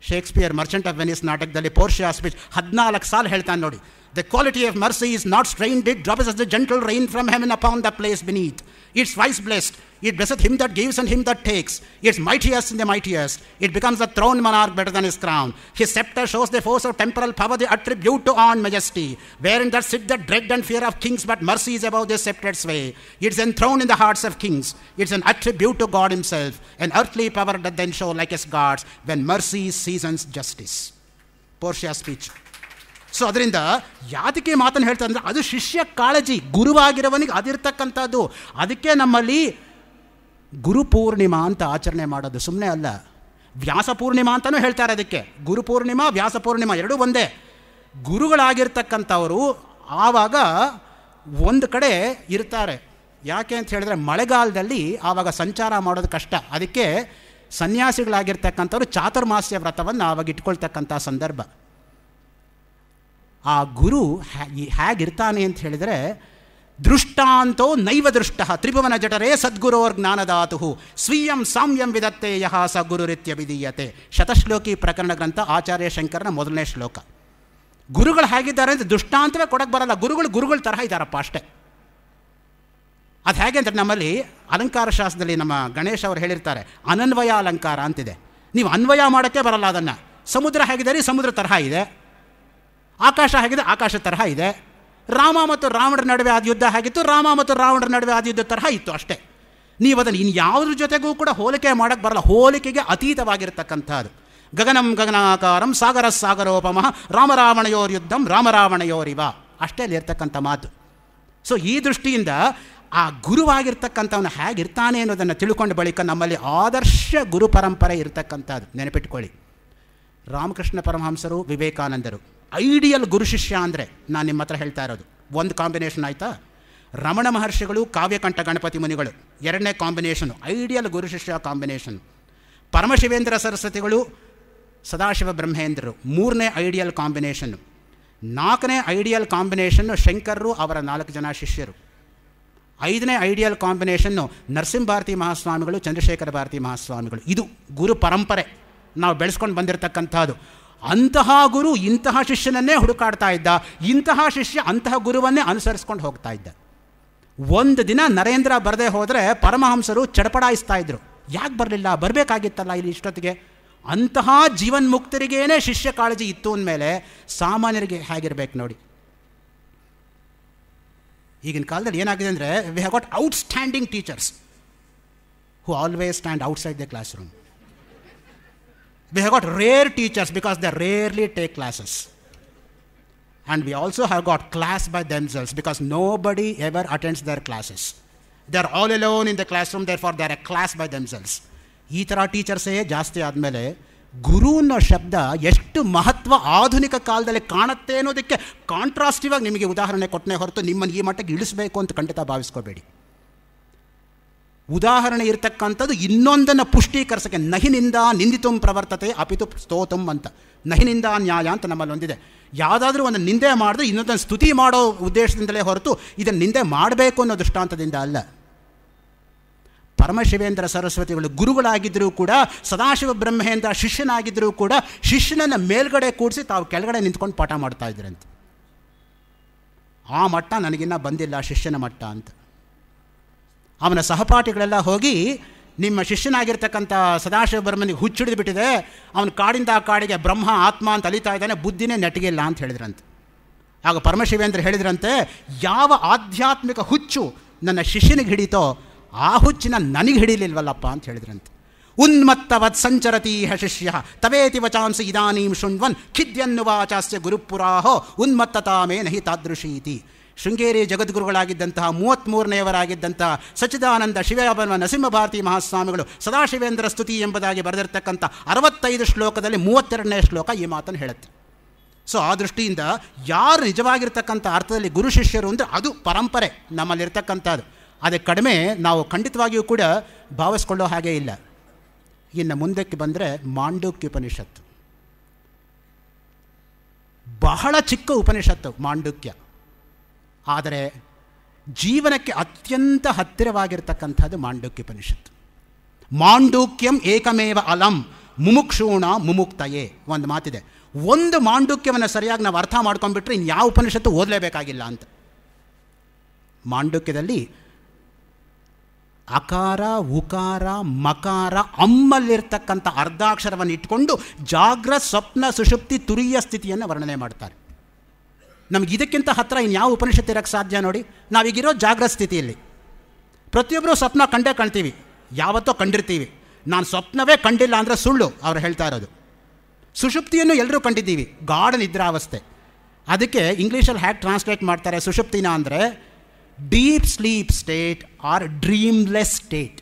ಶೇಕ್ಸ್ಪಿಯರ್ ಮರ್ಚೆಂಟ್ ಆಫ್ ವೆನಿಸ್ ನಾಟಕದಲ್ಲಿ ಪೋರ್ಷಿಯಾ ಸ್ಪೀಚ್ ಹದಿನಾಲ್ಕು ಸಾಲ ಹೇಳ್ತಾನೆ ನೋಡಿ The quality of mercy is not strained, it drops as the gentle rain from heaven upon the place beneath. It's twice blessed. It blesseth him that gives and him that takes. It's mightiest in the mightiest. It becomes a throne monarch better than his crown. His scepter shows the force of temporal power, the attribute to on majesty. Wherein that sit the dread and fear of kings, but mercy is above the sceptres sway. It's enthroned in the hearts of kings. It's an attribute to God himself, an earthly power that then show like his gods when mercy seasons justice. Portia's speech. So ಅದರಿಂದ ಯಾತಕ್ಕೆ ಮಾತನ್ನು ಹೇಳ್ತಾರೆ ಅಂದರೆ ಅದು ಶಿಷ್ಯ ಕಾಳಜಿ ಗುರುವಾಗಿರೋವನಿಗೆ ಅದಿರ್ತಕ್ಕಂಥದ್ದು ಅದಕ್ಕೆ ನಮ್ಮಲ್ಲಿ ಗುರುಪೂರ್ಣಿಮಾ ಅಂತ ಆಚರಣೆ ಮಾಡೋದು ಸುಮ್ಮನೆ ಅಲ್ಲ ವ್ಯಾಸ ಪೂರ್ಣಿಮಾ ಅಂತಲೂ ಹೇಳ್ತಾರೆ ಅದಕ್ಕೆ ಗುರುಪೂರ್ಣಿಮಾ ವ್ಯಾಸ ಪೂರ್ಣಿಮಾ ಎರಡೂ ಒಂದೇ ಗುರುಗಳಾಗಿರ್ತಕ್ಕಂಥವರು ಆವಾಗ ಒಂದು ಕಡೆ ಇರ್ತಾರೆ ಯಾಕೆ ಅಂತ ಹೇಳಿದ್ರೆ ಮಳೆಗಾಲದಲ್ಲಿ ಆವಾಗ ಸಂಚಾರ ಮಾಡೋದು ಕಷ್ಟ ಅದಕ್ಕೆ ಸನ್ಯಾಸಿಗಳಾಗಿರ್ತಕ್ಕಂಥವ್ರು ಚಾತುರ್ಮಾಸ್ಯ ವ್ರತವನ್ನು ಆವಾಗ ಇಟ್ಕೊಳ್ತಕ್ಕಂಥ ಸಂದರ್ಭ ಆ ಗುರು ಹೇಗಿರ್ತಾನೆ ಅಂತ ಹೇಳಿದರೆ ದೃಷ್ಟಾಂತೋ ನೈವ ದೃಷ್ಟ ತ್ರಿಭುವನ ಜಠರೇ ಸದ್ಗುರೋರ್ ಜ್ಞಾನದಾತು ಸ್ವೀಯಂ ಸಾಮ್ಯಂ ವಿದತ್ತೇ ಯಹ ಸ ಗುರುರಿತ್ಯ ವಿಧೀಯತೆ ಶತಶ್ಲೋಕಿ ಪ್ರಕರಣ ಗ್ರಂಥ ಆಚಾರ್ಯ ಶಂಕರನ ಮೊದಲನೇ ಶ್ಲೋಕ ಗುರುಗಳು ಹೇಗಿದ್ದಾರೆ ಅಂತ ದೃಷ್ಟಾಂತವೇ ಕೊಡಕ್ಕೆ ಬರಲ್ಲ ಗುರುಗಳು ಗುರುಗಳ ತರಹ ಇದ್ದಾರಪ್ಪ ಅಷ್ಟೇ ಅದು ಹೇಗೆ ಅಂದರೆ ನಮ್ಮಲ್ಲಿ ಅಲಂಕಾರ ಶಾಸ್ತ್ರದಲ್ಲಿ ನಮ್ಮ ಗಣೇಶ್ ಅವರು ಹೇಳಿರ್ತಾರೆ ಅನನ್ವಯ ಅಲಂಕಾರ ಅಂತಿದೆ ನೀವು ಅನ್ವಯ ಮಾಡೋಕ್ಕೆ ಬರಲ್ಲ ಅದನ್ನು ಸಮುದ್ರ ಹೇಗಿದ್ದಾರೆ ಸಮುದ್ರ ತರಹ ಇದೆ ಆಕಾಶ ಹಾಗಿದ್ರೆ ಆಕಾಶ ತರಹ ಇದೆ ರಾಮ ಮತ್ತು ರಾವಣರ ನಡುವೆ ಆದ ಯುದ್ಧ ಹಾಗಿತ್ತು ರಾಮ ಮತ್ತು ರಾವಣರ ನಡುವೆ ಆದ ಯುದ್ಧ ತರಹ ಇತ್ತು ಅಷ್ಟೇ ನೀವು ಅದನ್ನು ಇನ್ನು ಯಾವುದ್ರ ಜೊತೆಗೂ ಕೂಡ ಹೋಲಿಕೆ ಮಾಡೋಕ್ಕೆ ಬರಲ್ಲ ಹೋಲಿಕೆಗೆ ಅತೀತವಾಗಿರ್ತಕ್ಕಂಥದ್ದು ಗಗನಂ ಗಗನಾಕಾರಂ ಸಾಗರ ಸಾಗರೋಪಮ ರಾಮರಾವಣಯೋರ್ ಯುದ್ಧಂ ರಾಮರಾವಣಯೋರಿವ ಅಷ್ಟೇ ಅಲ್ಲಿರ್ತಕ್ಕಂಥ ಮಾತು ಸೊ ಈ ದೃಷ್ಟಿಯಿಂದ ಆ ಗುರುವಾಗಿರ್ತಕ್ಕಂಥವನು ಹೇಗಿರ್ತಾನೆ ಅನ್ನೋದನ್ನು ತಿಳ್ಕೊಂಡು ಬಳಿಕ ನಮ್ಮಲ್ಲಿ ಆದರ್ಶ ಗುರು ಪರಂಪರೆ ಇರತಕ್ಕಂಥದ್ದು ನೆನಪಿಟ್ಕೊಳ್ಳಿ ರಾಮಕೃಷ್ಣ ಪರಮಹಂಸರು ವಿವೇಕಾನಂದರು ಐಡಿಯಲ್ ಗುರು ಶಿಷ್ಯ ಅಂದರೆ ನಾನು ನಿಮ್ಮ ಹತ್ರ ಹೇಳ್ತಾ ಇರೋದು ಒಂದು ಕಾಂಬಿನೇಷನ್ ಆಯಿತಾ ರಮಣ ಮಹರ್ಷಿಗಳು ಕಾವ್ಯಕಂಠ ಗಣಪತಿ ಮುನಿಗಳು ಎರಡನೇ ಕಾಂಬಿನೇಷನು ಐಡಿಯಲ್ ಗುರು ಶಿಷ್ಯ ಕಾಂಬಿನೇಷನ್ ಪರಮಶಿವೇಂದ್ರ ಸರಸ್ವತಿಗಳು ಸದಾಶಿವ ಬ್ರಹ್ಮೇಂದ್ರರು ಮೂರನೇ ಐಡಿಯಲ್ ಕಾಂಬಿನೇಷನ್ನು ನಾಲ್ಕನೇ ಐಡಿಯಲ್ ಕಾಂಬಿನೇಷನ್ನು ಶಂಕರರು ಅವರ ನಾಲ್ಕು ಜನ ಶಿಷ್ಯರು ಐದನೇ ಐಡಿಯಲ್ ಕಾಂಬಿನೇಷನ್ನು ನರಸಿಂಹಭಾರತಿ ಮಹಾಸ್ವಾಮಿಗಳು ಚಂದ್ರಶೇಖರ ಭಾರತಿ ಮಹಾಸ್ವಾಮಿಗಳು ಇದು ಗುರು ಪರಂಪರೆ ನಾವು ಬೆಳೆಸ್ಕೊಂಡು ಬಂದಿರತಕ್ಕಂಥದ್ದು ಅಂತಹ ಗುರು ಇಂತಹ ಶಿಷ್ಯನನ್ನೇ ಹುಡುಕಾಡ್ತಾ ಇದ್ದ ಇಂತಹ ಶಿಷ್ಯ ಅಂತಹ ಗುರುವನ್ನೇ ಅನುಸರಿಸ್ಕೊಂಡು ಹೋಗ್ತಾ ಇದ್ದ ಒಂದು ದಿನ ನರೇಂದ್ರ ಬರದೇ ಹೋದರೆ ಪರಮಹಂಸರು ಚಡಪಡಾಯಿಸ್ತಾ ಇದ್ರು ಯಾಕೆ ಬರಲಿಲ್ಲ ಬರಬೇಕಾಗಿತ್ತಲ್ಲ ಇಲ್ಲಿ ಇಷ್ಟೊತ್ತಿಗೆ ಅಂತಹ ಜೀವನ್ಮುಕ್ತರಿಗೇನೆ ಶಿಷ್ಯ ಕಾಳಜಿ ಇತ್ತು ಅಂದಮೇಲೆ ಸಾಮಾನ್ಯರಿಗೆ ಹೇಗಿರ್ಬೇಕು ನೋಡಿ ಈಗಿನ ಕಾಲದಲ್ಲಿ ಏನಾಗಿದೆ ಅಂದರೆ we have got outstanding teachers who always stand outside the class room We have got rare teachers because they rarely take classes. And we also have got class by themselves because nobody ever attends their classes. They are all alone in the classroom, therefore they are a class by themselves. ಈ ಥರ ಟೀಚರ್ಸೇ ಜಾಸ್ತಿ ಆದಮೇಲೆ ಗುರು ಅನ್ನೋ ಶಬ್ದ ಎಷ್ಟು ಮಹತ್ವ ಆಧುನಿಕ ಕಾಲದಲ್ಲಿ ಕಾಣುತ್ತೆ ಅನ್ನೋದಕ್ಕೆ ಕಾಂಟ್ರಾಸ್ಟಿವಾಗಿ ನಿಮಗೆ ಉದಾಹರಣೆ ಕೊಟ್ಟನೆ ಹೊರತು ನಿಮ್ಮನ್ನು ಈ ಮಟ್ಟಕ್ಕೆ ಇಳಿಸಬೇಕು ಅಂತ ಖಂಡಿತ ಭಾವಿಸ್ಕೋಬೇಡಿ ಉದಾಹರಣೆ ಇರತಕ್ಕಂಥದ್ದು ಇನ್ನೊಂದನ್ನು ಪುಷ್ಟೀಕರಿಸೋಕ್ಕೆ ನಹಿನಿಂದ ನಿಂದಿತುಂ ಪ್ರವರ್ತತೆ ಅಪಿತು ಸ್ತೋತಂ ಅಂತ ನಹಿನಿಂದ ನ್ಯಾಯ ಅಂತ ನಮ್ಮಲ್ಲಿ ಒಂದಿದೆ ಯಾವುದಾದ್ರೂ ಒಂದು ನಿಂದೆ ಮಾಡಿದ್ರೆ ಇನ್ನೊಂದನ್ನು ಸ್ತುತಿ ಮಾಡೋ ಉದ್ದೇಶದಿಂದಲೇ ಹೊರತು ಇದನ್ನು ನಿಂದೆ ಮಾಡಬೇಕು ಅನ್ನೋ ದೃಷ್ಟಾಂತದಿಂದ ಅಲ್ಲ ಪರಮಶಿವೇಂದ್ರ ಸರಸ್ವತಿಗಳು ಗುರುಗಳಾಗಿದ್ದರೂ ಕೂಡ ಸದಾಶಿವ ಬ್ರಹ್ಮೇಂದ್ರ ಶಿಷ್ಯನಾಗಿದ್ದರೂ ಕೂಡ ಶಿಷ್ಯನನ್ನು ಮೇಲ್ಗಡೆ ಕೂಡಿಸಿ ತಾವು ಕೆಳಗಡೆ ನಿಂತ್ಕೊಂಡು ಪಾಠ ಮಾಡ್ತಾ ಇದ್ರಂತೆ ಆ ಮಟ್ಟ ನನಗಿನ್ನ ಬಂದಿಲ್ಲ ಶಿಷ್ಯನ ಮಟ್ಟ ಅಂತ ಅವನ ಸಹಪಾಠಿಗಳೆಲ್ಲ ಹೋಗಿ ನಿಮ್ಮ ಶಿಷ್ಯನಾಗಿರ್ತಕ್ಕಂಥ ಸದಾಶಿವ ಬ್ರಹ್ಮನಿಗೆ ಹುಚ್ಚಿಡಿದು ಬಿಟ್ಟಿದೆ ಅವನ ಕಾಡಿಂದ ಆ ಕಾಡಿಗೆ ಬ್ರಹ್ಮ ಆತ್ಮ ಅಂತ ಅಲಿತಾ ಇದ್ದಾನೆ ಬುದ್ಧಿನೇ ಇಲ್ಲ ಅಂತ ಹೇಳಿದ್ರಂತೆ ಆಗ ಪರಮಶಿವೇಂದ್ರ ಹೇಳಿದ್ರಂತೆ ಯಾವ ಆಧ್ಯಾತ್ಮಿಕ ಹುಚ್ಚು ನನ್ನ ಶಿಷ್ಯನಿಗೆ ಹಿಡಿತೋ ಆ ಹುಚ್ಚಿನ ನನಗೆ ಹಿಡಿಲಿಲ್ವಲ್ಲಪ್ಪ ಅಂತ ಹೇಳಿದ್ರಂತೆ ಉನ್ಮತ್ತವತ್ ಸಂಚರತೀಹ ಶಿಷ್ಯ ತವೇತಿ ವಚಾಂಸಿ ಇದಾನೀಂ ಶೃಣ್ವನ್ ಖಿದ್ಯನ್ನುವಾಚಾಸ್ಯ ಗುರುಪುರಾಹೋ ಉನ್ಮತ್ತತಾಮೇ ನಹಿ ತಾದೃಶೀತಿ ಶೃಂಗೇರಿ ಜಗದ್ಗುರುಗಳಾಗಿದ್ದಂತಹ ಮೂವತ್ತ್ಮೂರನೆಯವರಾಗಿದ್ದಂತಹ ಸಚ್ಚಿದಾನಂದ ಶಿವೇಬನ ನರಸಿಂಹ ಭಾರತಿ ಮಹಾಸ್ವಾಮಿಗಳು ಸದಾಶಿವೇಂದ್ರ ಸ್ತುತಿ ಎಂಬುದಾಗಿ ಬರೆದಿರ್ತಕ್ಕಂಥ ಅರವತ್ತೈದು ಶ್ಲೋಕದಲ್ಲಿ ಮೂವತ್ತೆರಡನೇ ಶ್ಲೋಕ ಈ ಮಾತನ್ನು ಹೇಳುತ್ತೆ ಸೊ ಆ ದೃಷ್ಟಿಯಿಂದ ಯಾರು ನಿಜವಾಗಿರ್ತಕ್ಕಂಥ ಅರ್ಥದಲ್ಲಿ ಗುರು ಶಿಷ್ಯರು ಅಂದರೆ ಅದು ಪರಂಪರೆ ನಮ್ಮಲ್ಲಿರ್ತಕ್ಕಂಥದ್ದು ಅದಕ್ಕೆ ಕಡಿಮೆ ನಾವು ಖಂಡಿತವಾಗಿಯೂ ಕೂಡ ಭಾವಿಸ್ಕೊಳ್ಳೋ ಹಾಗೆ ಇಲ್ಲ ಇನ್ನು ಮುಂದಕ್ಕೆ ಬಂದರೆ ಮಾಂಡೂಕ್ಯ ಬಹಳ ಚಿಕ್ಕ ಉಪನಿಷತ್ತು ಮಾಂಡುಕ್ಯ ಆದರೆ ಜೀವನಕ್ಕೆ ಅತ್ಯಂತ ಹತ್ತಿರವಾಗಿರ್ತಕ್ಕಂಥದ್ದು ಉಪನಿಷತ್ತು ಮಾಂಡೂಕ್ಯಂ ಏಕಮೇವ ಅಲಂ ಮುಮುಕ್ಷೂಣ ಮುಮುಕ್ತಯೇ ಒಂದು ಮಾತಿದೆ ಒಂದು ಮಾಂಡುಕ್ಯವನ್ನು ಸರಿಯಾಗಿ ನಾವು ಅರ್ಥ ಮಾಡ್ಕೊಂಡ್ಬಿಟ್ರೆ ಇನ್ಯಾವ ಉಪನಿಷತ್ತು ಓದಲೇಬೇಕಾಗಿಲ್ಲ ಅಂತ ಮಾಂಡೂಕ್ಯದಲ್ಲಿ ಅಕಾರ ಉಕಾರ ಮಕಾರ ಅಮ್ಮಲ್ಲಿರ್ತಕ್ಕಂಥ ಅರ್ಧಾಕ್ಷರವನ್ನು ಇಟ್ಕೊಂಡು ಜಾಗ್ರ ಸ್ವಪ್ನ ಸುಷುಪ್ತಿ ತುರಿಯ ಸ್ಥಿತಿಯನ್ನು ವರ್ಣನೆ ಮಾಡ್ತಾರೆ ಇದಕ್ಕಿಂತ ಹತ್ತಿರ ಇನ್ನು ಯಾವ ಉಪನಿಷತ್ತು ಇರೋಕ್ಕೆ ಸಾಧ್ಯ ನೋಡಿ ನಾವೀಗಿರೋ ಜಾಗ್ರ ಸ್ಥಿತಿಯಲ್ಲಿ ಪ್ರತಿಯೊಬ್ಬರು ಸ್ವಪ್ನ ಕಂಡೇ ಕಾಣ್ತೀವಿ ಯಾವತ್ತೋ ಕಂಡಿರ್ತೀವಿ ನಾನು ಸ್ವಪ್ನವೇ ಕಂಡಿಲ್ಲ ಅಂದರೆ ಸುಳ್ಳು ಅವ್ರು ಹೇಳ್ತಾ ಇರೋದು ಸುಷುಪ್ತಿಯನ್ನು ಎಲ್ಲರೂ ಕಂಡಿದ್ದೀವಿ ಗಾಢ ನಿದ್ರಾವಸ್ಥೆ ಅದಕ್ಕೆ ಇಂಗ್ಲೀಷಲ್ಲಿ ಹ್ಯಾಕ್ ಟ್ರಾನ್ಸ್ಲೇಟ್ ಮಾಡ್ತಾರೆ ಸುಷುಪ್ತಿನ ಅಂದರೆ deep sleep state or dreamless state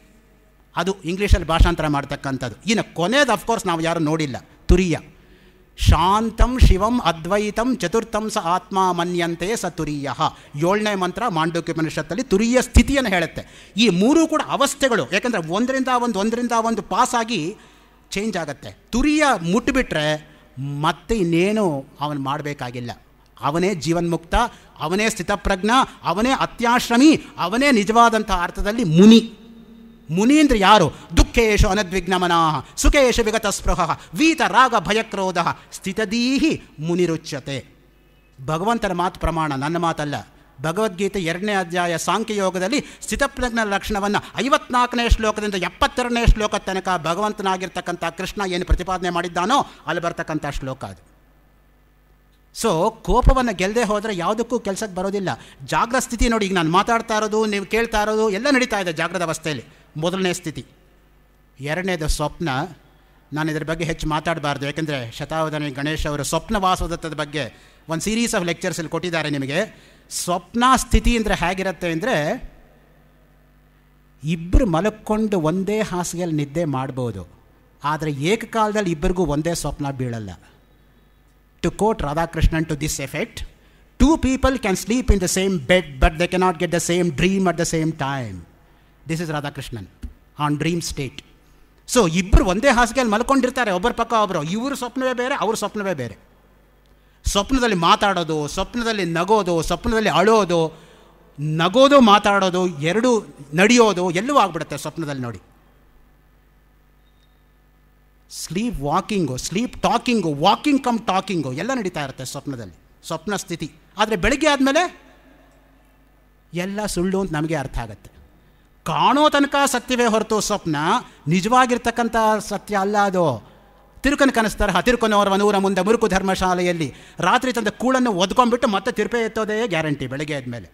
ಅದು ಇಂಗ್ಲೀಷಲ್ಲಿ ಭಾಷಾಂತರ ಮಾಡ್ತಕ್ಕಂಥದ್ದು ಇನ್ನು ಕೊನೆಯದು ಅಫ್ಕೋರ್ಸ್ ನಾವು ಯಾರೂ ನೋಡಿಲ್ಲ ತುರಿಯ ಶಾಂತಂ ಶಿವಂ ಅದ್ವೈತಂ ಚತುರ್ಥಂ ಸ ಆತ್ಮ ಮನ್ಯಂತೆ ಸ ತುರಿಯ ಏಳನೇ ಮಂತ್ರ ಮನುಷ್ಯತ್ತಲ್ಲಿ ತುರಿಯ ಸ್ಥಿತಿಯನ್ನು ಹೇಳುತ್ತೆ ಈ ಮೂರೂ ಕೂಡ ಅವಸ್ಥೆಗಳು ಯಾಕೆಂದರೆ ಒಂದರಿಂದ ಒಂದು ಒಂದರಿಂದ ಒಂದು ಪಾಸಾಗಿ ಚೇಂಜ್ ಆಗುತ್ತೆ ತುರಿಯ ಮುಟ್ಟಿಬಿಟ್ರೆ ಮತ್ತೆ ಇನ್ನೇನು ಅವನು ಮಾಡಬೇಕಾಗಿಲ್ಲ ಅವನೇ ಜೀವನ್ಮುಕ್ತ ಅವನೇ ಸ್ಥಿತಪ್ರಜ್ಞ ಅವನೇ ಅತ್ಯಾಶ್ರಮಿ ಅವನೇ ನಿಜವಾದಂಥ ಅರ್ಥದಲ್ಲಿ ಮುನಿ ಮುನೀಂದ್ರ ಯಾರು ದುಃಖೇಶು ಅನದ್ವಿಗ್ನಮನ ಸುಖೇಶ ವಿಗತ ಸ್ಪೃಹ ವೀತ ರಾಗ ಭಯಕ್ರೋಧ ಸ್ಥಿತದೀಹಿ ಮುನಿರುಚ್ಯತೆ ಭಗವಂತನ ಮಾತು ಪ್ರಮಾಣ ನನ್ನ ಮಾತಲ್ಲ ಭಗವದ್ಗೀತೆ ಎರಡನೇ ಅಧ್ಯಾಯ ಸಾಂಖ್ಯಯೋಗದಲ್ಲಿ ಸ್ಥಿತಪ್ರಜ್ಞ ಲಕ್ಷಣವನ್ನು ಐವತ್ನಾಲ್ಕನೇ ಶ್ಲೋಕದಿಂದ ಎಪ್ಪತ್ತೆರಡನೇ ಶ್ಲೋಕ ತನಕ ಭಗವಂತನಾಗಿರ್ತಕ್ಕಂಥ ಕೃಷ್ಣ ಏನು ಪ್ರತಿಪಾದನೆ ಮಾಡಿದ್ದಾನೋ ಅಲ್ಲಿ ಬರ್ತಕ್ಕಂಥ ಶ್ಲೋಕ ಅದು ಸೊ ಕೋಪವನ್ನು ಗೆಲ್ಲದೆ ಹೋದರೆ ಯಾವುದಕ್ಕೂ ಕೆಲಸಕ್ಕೆ ಬರೋದಿಲ್ಲ ಜಾಗ್ರ ಸ್ಥಿತಿ ನೋಡಿ ಈಗ ನಾನು ಮಾತಾಡ್ತಾ ಇರೋದು ನೀವು ಕೇಳ್ತಾ ಇರೋದು ಎಲ್ಲ ನಡೀತಾ ಇದೆ ಜಾಗ್ರದ ಅವಸ್ಥೆಯಲ್ಲಿ ಮೊದಲನೇ ಸ್ಥಿತಿ ಎರಡನೇದು ಸ್ವಪ್ನ ನಾನು ಇದರ ಬಗ್ಗೆ ಹೆಚ್ಚು ಮಾತಾಡಬಾರ್ದು ಯಾಕೆಂದರೆ ಶತಾವಧಾನಿ ಗಣೇಶ್ ಅವರು ಸ್ವಪ್ನ ವಾಸದತ್ತದ ಬಗ್ಗೆ ಒಂದು ಸೀರೀಸ್ ಆಫ್ ಲೆಕ್ಚರ್ಸಲ್ಲಿ ಕೊಟ್ಟಿದ್ದಾರೆ ನಿಮಗೆ ಸ್ವಪ್ನ ಸ್ಥಿತಿ ಅಂದರೆ ಹೇಗಿರುತ್ತೆ ಅಂದರೆ ಇಬ್ಬರು ಮಲಕ್ಕೊಂಡು ಒಂದೇ ಹಾಸಿಗೆಯಲ್ಲಿ ನಿದ್ದೆ ಮಾಡ್ಬೋದು ಆದರೆ ಏಕಕಾಲದಲ್ಲಿ ಇಬ್ಬರಿಗೂ ಒಂದೇ ಸ್ವಪ್ನ ಬೀಳಲ್ಲ to quote Radhakrishnan to this effect two people can sleep in the same bed but they cannot get the same dream at the same time this is Radhakrishnan on dream state so ಇಬ್ಬರು ಒಂದೇ ಹಾಸಿಗೆಯಲ್ಲಿ ಮಲ್ಕೊಂಡಿರ್ತಾರೆ ಒಬ್ಬರ ಪಕ್ಕ ಒಬ್ಬರು ಇವರು ಸ್ವಪ್ನವೇ ಬೇರೆ ಅವ್ರ ಸ್ವಪ್ನವೇ ಬೇರೆ ಸ್ವಪ್ನದಲ್ಲಿ ಮಾತಾಡೋದು ಸ್ವಪ್ನದಲ್ಲಿ ನಗೋದು ಸ್ವಪ್ನದಲ್ಲಿ ಅಳೋದು ನಗೋದು ಮಾತಾಡೋದು ಎರಡೂ ನಡೆಯೋದು ಎಲ್ಲೂ ಆಗ್ಬಿಡುತ್ತೆ ಸ್ವಪ್ನದಲ್ಲಿ ನೋಡಿ sleep walking sleep talking walking cum talking ಎಲ್ಲ ನಡೀತಾ ಇರುತ್ತೆ ಸ್ವಪ್ನದಲ್ಲಿ ಸ್ವಪ್ನ ಸ್ಥಿತಿ ಆದರೆ ಬೆಳಗ್ಗೆ ಆದಮೇಲೆ ಎಲ್ಲ ಸುಳ್ಳು ಅಂತ ನಮಗೆ ಅರ್ಥ ಆಗುತ್ತೆ ಕಾಣೋ ತನಕ ಸತ್ಯವೇ ಹೊರತು ಸ್ವಪ್ನ ನಿಜವಾಗಿರ್ತಕ್ಕಂಥ ಸತ್ಯ ಅಲ್ಲ ಅದು ತಿರುಕನ ಕನಸ್ತಾರ ತಿರುಕನವರ ನೂರ ಮುಂದೆ ಮುರುಕು ಧರ್ಮಶಾಲೆಯಲ್ಲಿ ರಾತ್ರಿ ತಂದ ಕೂಳನ್ನು ಒದ್ಕೊಂಡ್ಬಿಟ್ಟು ಮತ್ತೆ ತಿರುಪೆ ಎತ್ತೋದೇ ಗ್ಯಾರಂಟಿ ಬೆಳಗ್ಗೆ ಆದಮೇಲೆ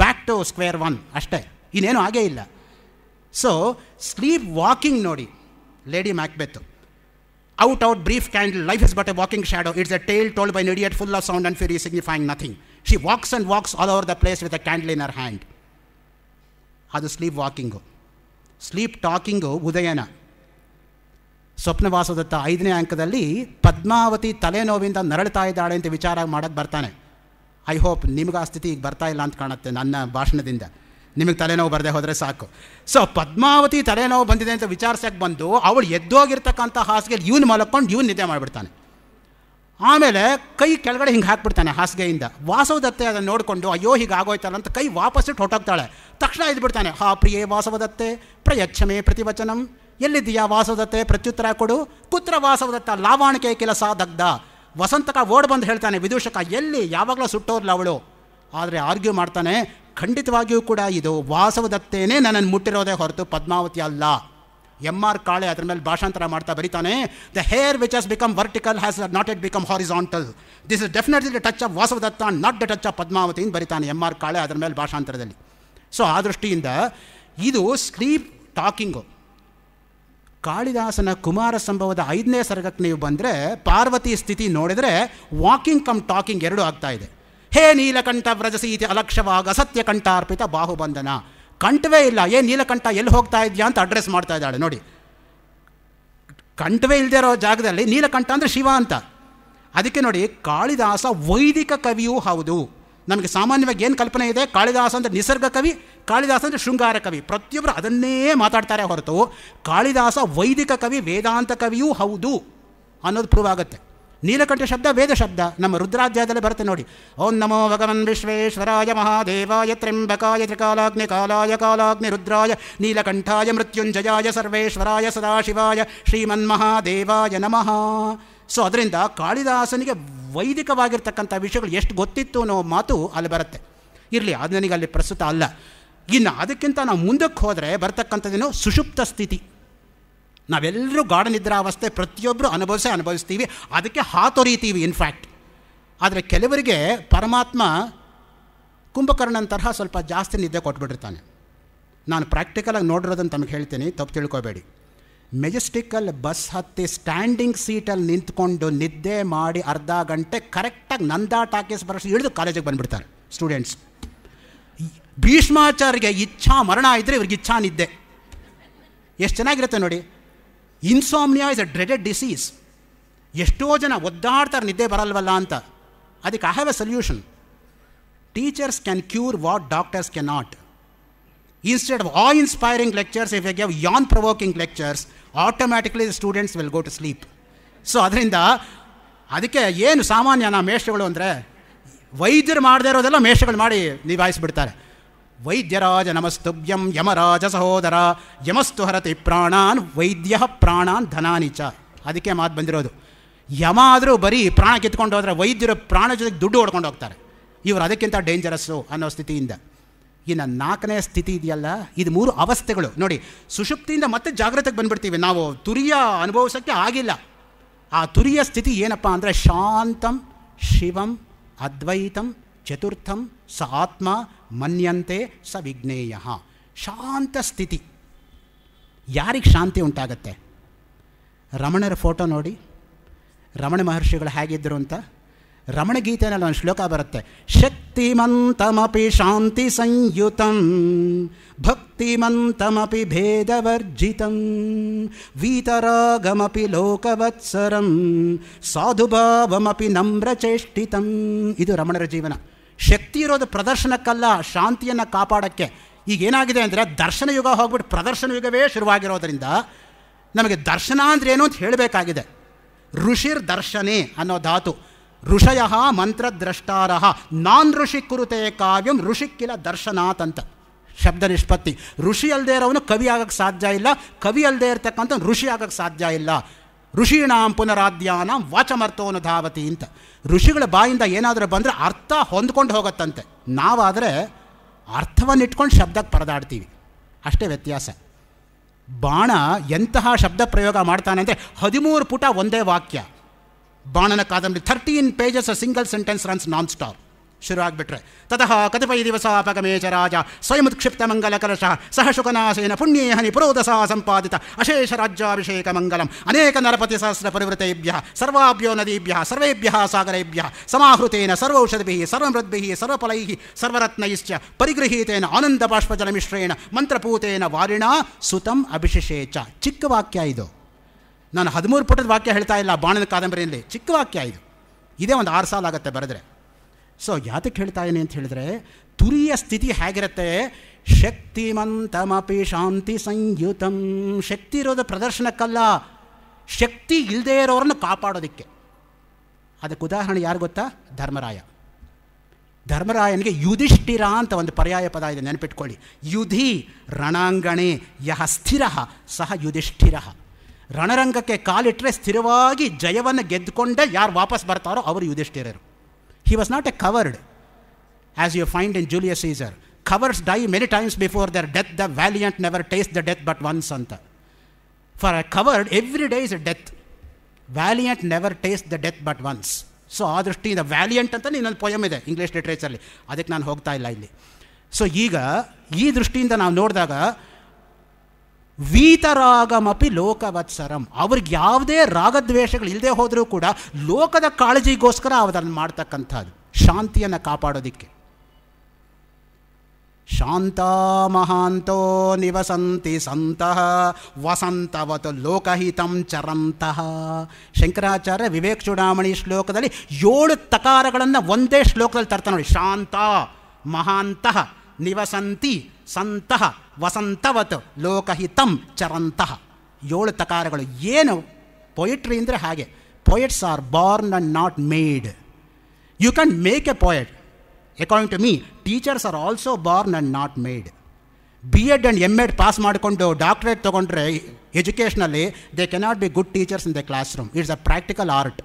ಬ್ಯಾಕ್ ಟು ಸ್ಕ್ವೇರ್ ಒನ್ ಅಷ್ಟೇ ಇನ್ನೇನು ಆಗೇ ಇಲ್ಲ ಸೊ ಸ್ಲೀಪ್ ವಾಕಿಂಗ್ ನೋಡಿ lady Macbeth out out brief candle life is but a walking shadow it's a tale told by an idiot full of sound and fury signifying nothing she walks and walks all over the place with a candle in her hand ಅದು sleep walking sleep talking ಉದಯನ ಸ್ವಪ್ನವಾಸದತ್ತ ಐದನೇ ಅಂಕದಲ್ಲಿ ಪದ್ಮಾವತಿ ತಲೆನೋವಿಂದ ನರಳ್ತಾ ಇದ್ದಾಳೆ ಅಂತ ವಿಚಾರ ಮಾಡೋಕ್ಕೆ ಬರ್ತಾನೆ ಐ ಹೋಪ್ ನಿಮ್ಗೆ ಆ ಸ್ಥಿತಿ ಈಗ ಬರ್ತಾ ಇಲ್ಲ ಅಂತ ಕಾಣುತ್ತೆ ನನ್ನ ಭಾಷಣದಿಂದ ನಿಮಗೆ ತಲೆನೋವು ಬರದೆ ಹೋದರೆ ಸಾಕು ಸೊ ಪದ್ಮಾವತಿ ತಲೆನೋವು ಬಂದಿದೆ ಅಂತ ವಿಚಾರಿಸೋಕ್ಕೆ ಬಂದು ಅವಳು ಎದ್ದೋಗಿರ್ತಕ್ಕಂಥ ಹಾಸಿಗೆಯಲ್ಲಿ ಇವನು ಮಲಕ್ಕೊಂಡು ಇವನು ನಿದ್ದೆ ಮಾಡಿಬಿಡ್ತಾನೆ ಆಮೇಲೆ ಕೈ ಕೆಳಗಡೆ ಹಿಂಗೆ ಹಾಕ್ಬಿಡ್ತಾನೆ ಹಾಸಿಗೆಯಿಂದ ವಾಸವದತ್ತೆ ಅದನ್ನು ನೋಡಿಕೊಂಡು ಅಯ್ಯೋ ಹೀಗೆ ಆಗೋಯ್ತಲ್ಲ ಅಂತ ಕೈ ವಾಪಸ್ಸಿಟ್ಟು ಹೊಟ್ಟೋಗ್ತಾಳೆ ತಕ್ಷಣ ಇದ್ಬಿಡ್ತಾನೆ ಹಾ ಪ್ರಿಯೇ ವಾಸವದತ್ತೆ ಪ್ರಯಚ್ಛಮೆ ಪ್ರತಿವಚನಂ ಎಲ್ಲಿದ್ದೀಯಾ ವಾಸವದತ್ತೆ ಪ್ರತ್ಯುತ್ತರ ಕೊಡು ಕುತ್ರ ವಾಸವದತ್ತ ಲಾವಾಣಿಕೆ ಕೆಲಸ ದಗ್ಧ ವಸಂತಕ ಓಡ್ ಬಂದು ಹೇಳ್ತಾನೆ ವಿದೂಷಕ ಎಲ್ಲಿ ಯಾವಾಗಲೂ ಸುಟ್ಟೋರ್ಲ ಅವಳು ಆದರೆ ಆರ್ಗ್ಯೂ ಮಾಡ್ತಾನೆ ಖಂಡಿತವಾಗಿಯೂ ಕೂಡ ಇದು ವಾಸವದತ್ತೇನೇ ನನ್ನನ್ನು ಮುಟ್ಟಿರೋದೇ ಹೊರತು ಪದ್ಮಾವತಿ ಅಲ್ಲ ಎಮ್ ಆರ್ ಕಾಳೆ ಅದರ ಮೇಲೆ ಭಾಷಾಂತರ ಮಾಡ್ತಾ ಬರೀತಾನೆ the hair which has become vertical has not it become horizontal this is definitely the touch of Vasavadatta not the touch of Padmavati ಅಂತ ಬರೀತಾನೆ ಎಮ್ ಆರ್ ಕಾಳೆ ಅದರ ಮೇಲೆ ಭಾಷಾಂತರದಲ್ಲಿ ಸೊ ಆ ದೃಷ್ಟಿಯಿಂದ ಇದು ಸ್ಲೀಪ್ ಟಾಕಿಂಗು ಕಾಳಿದಾಸನ ಕುಮಾರ ಸಂಭವದ ಐದನೇ ಸರ್ಗಕ್ಕೆ ನೀವು ಬಂದರೆ ಪಾರ್ವತಿ ಸ್ಥಿತಿ ನೋಡಿದರೆ ವಾಕಿಂಗ್ ಕಮ್ ಟಾಕಿಂಗ್ ಎರಡೂ ಆಗ್ತಾ ಇದೆ ಹೇ ನೀಲಕಂಠ ವ್ರಜಸೀತಿ ಅಲಕ್ಷವಾಗ ಅಸತ್ಯಕಂಠಾರ್ಪಿತ ಬಾಹುಬಂಧನ ಕಂಠವೇ ಇಲ್ಲ ಏ ನೀಲಕಂಠ ಎಲ್ಲಿ ಹೋಗ್ತಾ ಇದೆಯಾ ಅಂತ ಅಡ್ರೆಸ್ ಮಾಡ್ತಾ ಇದ್ದಾಳೆ ನೋಡಿ ಕಂಠವೇ ಇಲ್ಲದೆ ಇರೋ ಜಾಗದಲ್ಲಿ ನೀಲಕಂಠ ಅಂದರೆ ಶಿವ ಅಂತ ಅದಕ್ಕೆ ನೋಡಿ ಕಾಳಿದಾಸ ವೈದಿಕ ಕವಿಯೂ ಹೌದು ನಮಗೆ ಸಾಮಾನ್ಯವಾಗಿ ಏನು ಕಲ್ಪನೆ ಇದೆ ಕಾಳಿದಾಸ ಅಂದರೆ ನಿಸರ್ಗ ಕವಿ ಕಾಳಿದಾಸ ಅಂದರೆ ಶೃಂಗಾರ ಕವಿ ಪ್ರತಿಯೊಬ್ಬರು ಅದನ್ನೇ ಮಾತಾಡ್ತಾರೆ ಹೊರತು ಕಾಳಿದಾಸ ವೈದಿಕ ಕವಿ ವೇದಾಂತ ಕವಿಯೂ ಹೌದು ಅನ್ನೋದು ಪ್ರೂವ್ ಆಗುತ್ತೆ ನೀಲಕಂಠ ಶಬ್ದ ವೇದ ಶಬ್ದ ನಮ್ಮ ರುದ್ರಾಧ್ಯಾಯದಲ್ಲಿ ಬರುತ್ತೆ ನೋಡಿ ಓಂ ನಮೋ ಭಗವನ್ ವಿಶ್ವೇಶ್ವರಾಯ ಮಹಾದೇವಾಯ ತ್ರಿಂಬಕಾಯ ತ್ರಿಕಾಲಾಗ್ನಿ ಕಾಲಾಯ ಕಾಲಾಗ್ನಿ ರುದ್ರಾಯ ನೀಲಕಂಠಾಯ ಮೃತ್ಯುಂಜಯಾಯ ಸರ್ವೇಶ್ವರಾಯ ಸದಾಶಿವಾಯ ಶ್ರೀಮನ್ಮಹಾದೇವಾಯ ನಮಃ ಸೊ ಅದರಿಂದ ಕಾಳಿದಾಸನಿಗೆ ವೈದಿಕವಾಗಿರ್ತಕ್ಕಂಥ ವಿಷಯಗಳು ಎಷ್ಟು ಗೊತ್ತಿತ್ತು ಅನ್ನೋ ಮಾತು ಅಲ್ಲಿ ಬರುತ್ತೆ ಇರಲಿ ಅದು ನನಗೆ ಅಲ್ಲಿ ಪ್ರಸ್ತುತ ಅಲ್ಲ ಇನ್ನು ಅದಕ್ಕಿಂತ ನಾವು ಮುಂದಕ್ಕೆ ಹೋದರೆ ಬರ್ತಕ್ಕಂಥದ್ದೇನೋ ಸುಷುಪ್ತ ಸ್ಥಿತಿ ನಾವೆಲ್ಲರೂ ಗಾರ್ಡನ್ ಅವಸ್ಥೆ ಪ್ರತಿಯೊಬ್ಬರು ಅನುಭವಿಸೇ ಅನುಭವಿಸ್ತೀವಿ ಅದಕ್ಕೆ ಹಾತೊರಿತೀವಿ ಇನ್ಫ್ಯಾಕ್ಟ್ ಆದರೆ ಕೆಲವರಿಗೆ ಪರಮಾತ್ಮ ಕುಂಭಕರ್ಣನ ತರಹ ಸ್ವಲ್ಪ ಜಾಸ್ತಿ ನಿದ್ದೆ ಕೊಟ್ಬಿಟ್ಟಿರ್ತಾನೆ ನಾನು ಪ್ರಾಕ್ಟಿಕಲಾಗಿ ನೋಡಿರೋದನ್ನು ತಮಗೆ ಹೇಳ್ತೀನಿ ತಪ್ಪು ತಿಳ್ಕೊಬೇಡಿ ಮೆಜೆಸ್ಟಿಕಲ್ ಬಸ್ ಹತ್ತಿ ಸ್ಟ್ಯಾಂಡಿಂಗ್ ಸೀಟಲ್ಲಿ ನಿಂತ್ಕೊಂಡು ನಿದ್ದೆ ಮಾಡಿ ಅರ್ಧ ಗಂಟೆ ಕರೆಕ್ಟಾಗಿ ಟಾಕೇಸ್ ಬರೋಷ್ಟು ಇಳಿದು ಕಾಲೇಜಿಗೆ ಬಂದುಬಿಡ್ತಾರೆ ಸ್ಟೂಡೆಂಟ್ಸ್ ಭೀಷ್ಮಾಚಾರ್ಯ ಇಚ್ಛಾ ಮರಣ ಇದ್ದರೆ ಇವ್ರಿಗೆ ಇಚ್ಛಾ ನಿದ್ದೆ ಎಷ್ಟು ಚೆನ್ನಾಗಿರುತ್ತೆ ನೋಡಿ insomnia is a dreaded disease ಎಷ್ಟೋ ಜನ ಒದ್ದಾಡ್ತಾರೆ ನಿದ್ದೆ ಬರಲ್ವಲ್ಲ ಅಂತ ಅದಕ್ಕೆ I have a solution teachers can cure what doctors can not instead of a inspiring lectures if a gave an provoking lectures automatically students will go to sleep so ಅದರಿಂದ ಅದಕ್ಕೆ ಏನು ಸಾಮಾನ್ಯ ನಾ ಮೇಷಗಳು ಅಂದರೆ ವೈದ್ಯರು ಮಾಡದೇ ಇರೋದೆಲ್ಲ ಮೇಷಗಳು ಮಾಡಿ ನಿಭಾಯಿಸ್ಬಿಡ್ತಾರೆ ವೈದ್ಯರಾಜ ನಮಸ್ತುಭ್ಯಂ ಯಮರಾಜ ಸಹೋದರ ಯಮಸ್ತು ಹರತಿ ಪ್ರಾಣಾನ್ ವೈದ್ಯ ಪ್ರಾಣಾನ್ ಧನಾನಿಚ ಅದಕ್ಕೆ ಮಾತು ಬಂದಿರೋದು ಯಮ ಆದರೂ ಬರೀ ಪ್ರಾಣ ಕಿತ್ಕೊಂಡು ಹೋದರೆ ವೈದ್ಯರು ಪ್ರಾಣ ಜೊತೆಗೆ ದುಡ್ಡು ಹೊಡ್ಕೊಂಡು ಹೋಗ್ತಾರೆ ಇವರು ಅದಕ್ಕಿಂತ ಡೇಂಜರಸ್ಸು ಅನ್ನೋ ಸ್ಥಿತಿಯಿಂದ ಇನ್ನು ನಾಲ್ಕನೇ ಸ್ಥಿತಿ ಇದೆಯಲ್ಲ ಇದು ಮೂರು ಅವಸ್ಥೆಗಳು ನೋಡಿ ಸುಷುಪ್ತಿಯಿಂದ ಮತ್ತೆ ಜಾಗೃತಿಗೆ ಬಂದ್ಬಿಡ್ತೀವಿ ನಾವು ತುರಿಯ ಅನುಭವಿಸೋಕ್ಕೆ ಆಗಿಲ್ಲ ಆ ತುರಿಯ ಸ್ಥಿತಿ ಏನಪ್ಪ ಅಂದರೆ ಶಾಂತಂ ಶಿವಂ ಅದ್ವೈತಂ ಚತುರ್ಥಂ ಸ ಆತ್ಮ ಮನ್ಯಂತೆ ಸ ವಿಘ್ನೇಯ ಶಾಂತ ಸ್ಥಿತಿ ಯಾರಿಗೆ ಶಾಂತಿ ಉಂಟಾಗತ್ತೆ ರಮಣರ ಫೋಟೋ ನೋಡಿ ರಮಣ ಮಹರ್ಷಿಗಳು ಹೇಗಿದ್ದರು ಅಂತ ರಮಣ ಗೀತೆಯಲ್ಲಿ ಒಂದು ಶ್ಲೋಕ ಬರುತ್ತೆ ಶಕ್ತಿಮಂತಮಿ ಶಾಂತಿ ಸಂಯುತಂ ಭಕ್ತಿಮಂತಮಿ ಭೇದವರ್ಜಿತಂ ವೀತರಾಗಮಿ ಲೋಕವತ್ಸರಂ ಸಾಧುಭಾವಮಿ ನಮ್ರಚೇಷ್ಟಿತಂ ಇದು ರಮಣರ ಜೀವನ ಶಕ್ತಿ ಇರೋದು ಪ್ರದರ್ಶನಕ್ಕಲ್ಲ ಶಾಂತಿಯನ್ನು ಕಾಪಾಡೋಕ್ಕೆ ಈಗ ಏನಾಗಿದೆ ಅಂದರೆ ದರ್ಶನ ಯುಗ ಹೋಗ್ಬಿಟ್ಟು ಪ್ರದರ್ಶನ ಯುಗವೇ ಶುರುವಾಗಿರೋದರಿಂದ ನಮಗೆ ದರ್ಶನ ಅಂದ್ರೆ ಏನು ಅಂತ ಹೇಳಬೇಕಾಗಿದೆ ಋಷಿರ್ ದರ್ಶನಿ ಅನ್ನೋ ಧಾತು ಋಷಯ ಮಂತ್ರದ್ರಷ್ಟಾರ ನಾನ್ ಋಷಿ ಕುರುತೆ ಕಾವ್ಯಂ ಋಷಿಕ್ಕಿಲ ದರ್ಶನಾತ್ ಅಂತ ಶಬ್ದ ನಿಷ್ಪತ್ತಿ ಋಷಿ ಅಲ್ಲದೆ ಇರೋವನು ಕವಿ ಆಗೋಕ್ಕೆ ಸಾಧ್ಯ ಇಲ್ಲ ಕವಿ ಅಲ್ಲದೆ ಇರತಕ್ಕಂಥ ಋಷಿ ಆಗೋಕ್ಕೆ ಸಾಧ್ಯ ಇಲ್ಲ ಋಷೀಣಾಂ ಪುನರಾಧ್ಯಾನ ವಾಚಮರ್ಥವನ್ನು ಧಾವತಿ ಅಂತ ಋಷಿಗಳ ಬಾಯಿಂದ ಏನಾದರೂ ಬಂದರೆ ಅರ್ಥ ಹೊಂದ್ಕೊಂಡು ಹೋಗುತ್ತಂತೆ ನಾವಾದರೆ ಅರ್ಥವನ್ನು ಇಟ್ಕೊಂಡು ಶಬ್ದಕ್ಕೆ ಪರದಾಡ್ತೀವಿ ಅಷ್ಟೇ ವ್ಯತ್ಯಾಸ ಬಾಣ ಎಂತಹ ಶಬ್ದ ಪ್ರಯೋಗ ಮಾಡ್ತಾನೆ ಅಂದರೆ ಹದಿಮೂರು ಪುಟ ಒಂದೇ ವಾಕ್ಯ ಬಾಣನ Kadambari thirteen pages single sentence runs non stop ಶುರು ಆಗಿಬಿಟ್ರೆ ತತಃ ಕತಿಪಯ ದಿವಸಾಪಗಮೇಶ ರಾಜ ಮಂಗಲ ಕಲಶ ಸಹ ಶುಕನಾಶೇನ ಪುಣ್ಯೇಹನಿ ಪುರೋದಸ ಸಂಪಾದಿತ ಅಶೇಷ ರಾಜ್ಯಾಭಿಷೇಕ ಮಂಗಲಂ ಅನೇಕ ನರಪತಿ ಸಹಸ್ರ ಪರಿವೃತೈಭ್ಯ ಸರ್ವಾಭ್ಯೋ ನದೀಭ್ಯ ಸರ್ವೇಭ್ಯ ಸಾಗರೇಭ್ಯ ಸಮಾಹೃತೇನ ಸರ್ವೌಷಧಿಭಿ ಸರ್ವಮೃದ್ಭಿ ಸರ್ವಫಲೈ ಸರ್ವರತ್ನೈಶ್ಚ ಪರಿಗೃಹೀತೇನ ಆನಂದ ಮಿಶ್ರೇಣ ಮಂತ್ರಪೂತೇನ ವಾರಿಣಾ ಸುತಂ ಅಭಿಷಿಷೇಚ ಚಿಕ್ಕ ವಾಕ್ಯ ಇದು ನಾನು ಹದಿಮೂರು ಪುಟದ ವಾಕ್ಯ ಹೇಳ್ತಾ ಇಲ್ಲ ಬಾಣದ ಕಾದಂಬರಿಯಲ್ಲಿ ಚಿಕ್ಕ ವಾಕ್ಯ ಇದು ಇದೇ ಒಂದು ಆರು ಸಾಲ ಆಗುತ್ತೆ ಬರೆದ್ರೆ ಸೊ ಯಾತಕ್ಕೆ ಹೇಳ್ತಾ ಇದ್ದೀನಿ ಅಂತ ಹೇಳಿದ್ರೆ ತುರಿಯ ಸ್ಥಿತಿ ಹೇಗಿರುತ್ತೆ ಶಕ್ತಿಮಂತಮಪಿ ಶಾಂತಿ ಸಂಯುತಂ ಶಕ್ತಿ ಇರೋದು ಪ್ರದರ್ಶನಕ್ಕಲ್ಲ ಶಕ್ತಿ ಇಲ್ಲದೇ ಇರೋರನ್ನು ಕಾಪಾಡೋದಕ್ಕೆ ಅದಕ್ಕೆ ಉದಾಹರಣೆ ಯಾರು ಗೊತ್ತಾ ಧರ್ಮರಾಯ ಧರ್ಮರಾಯನಿಗೆ ಯುಧಿಷ್ಠಿರ ಅಂತ ಒಂದು ಪರ್ಯಾಯ ಪದ ಇದೆ ನೆನಪಿಟ್ಕೊಳ್ಳಿ ಯುಧಿ ರಣಾಂಗಣೆ ಯಹ ಸ್ಥಿರ ಸಹ ಯುಧಿಷ್ಠಿರ ರಣರಂಗಕ್ಕೆ ಕಾಲಿಟ್ಟರೆ ಸ್ಥಿರವಾಗಿ ಜಯವನ್ನು ಗೆದ್ದುಕೊಂಡೇ ಯಾರು ವಾಪಸ್ ಬರ್ತಾರೋ ಅವರು ಯುಧಿಷ್ಠಿರರು He was not a coward, as you find in Julius Caesar. Cowards die many times before their death. The valiant never taste the death but once, Santa. For a coward, every day is a death. Valiant never taste the death but once. So ಆ ದೃಷ್ಟಿಯಿಂದ Valiant ಅಂತ ಇನ್ನೊಂದು poem ಇದೆ English ಲಿಟ್ರೇಚರ್ಲಿ ಅದಕ್ಕೆ ನಾನು ಹೋಗ್ತಾ ಇಲ್ಲ ಇಲ್ಲಿ ಸೊ ಈಗ ಈ ದೃಷ್ಟಿಯಿಂದ ನಾವು ನೋಡಿದಾಗ ವೀತರಾಗಮಪಿ ಲೋಕವತ್ಸರಂ ಅವ್ರಿಗೆ ಯಾವುದೇ ರಾಗದ್ವೇಷಗಳು ಇಲ್ಲದೆ ಹೋದರೂ ಕೂಡ ಲೋಕದ ಕಾಳಜಿಗೋಸ್ಕರ ಅವರನ್ನು ಮಾಡ್ತಕ್ಕಂಥದ್ದು ಶಾಂತಿಯನ್ನು ಕಾಪಾಡೋದಿಕ್ಕೆ ಮಹಾಂತೋ ನಿವಸಂತಿ ಸಂತಃ ವಸಂತವತ ಲೋಕಹಿತಂ ಚರಂತಹ ಶಂಕರಾಚಾರ್ಯ ವಿವೇಕ್ ಚೂಡಾಮಣಿ ಶ್ಲೋಕದಲ್ಲಿ ಏಳು ತಕಾರಗಳನ್ನು ಒಂದೇ ಶ್ಲೋಕದಲ್ಲಿ ತರ್ತಾನೆ ನೋಡಿ ಶಾಂತ ಮಹಾಂತಃ ನಿವಸಂತಿ ಸಂತಃ ವಸಂತವತ್ ಲೋಕಹಿತಂ ಚರಂತಹ ಏಳು ತಕಾರಗಳು ಏನು ಪೊಯಿಟ್ರಿ ಅಂದರೆ ಹಾಗೆ poets are born and not made you can make a poet according to me teachers are also born and not made B Ed and M Ed pass ಮಾಡಿಕೊಂಡು ಡಾಕ್ಟ್ರೇಟ್ ತೊಗೊಂಡ್ರೆ ಎಜುಕೇಷನಲ್ಲಿ they cannot be good teachers in the class room it's a practical art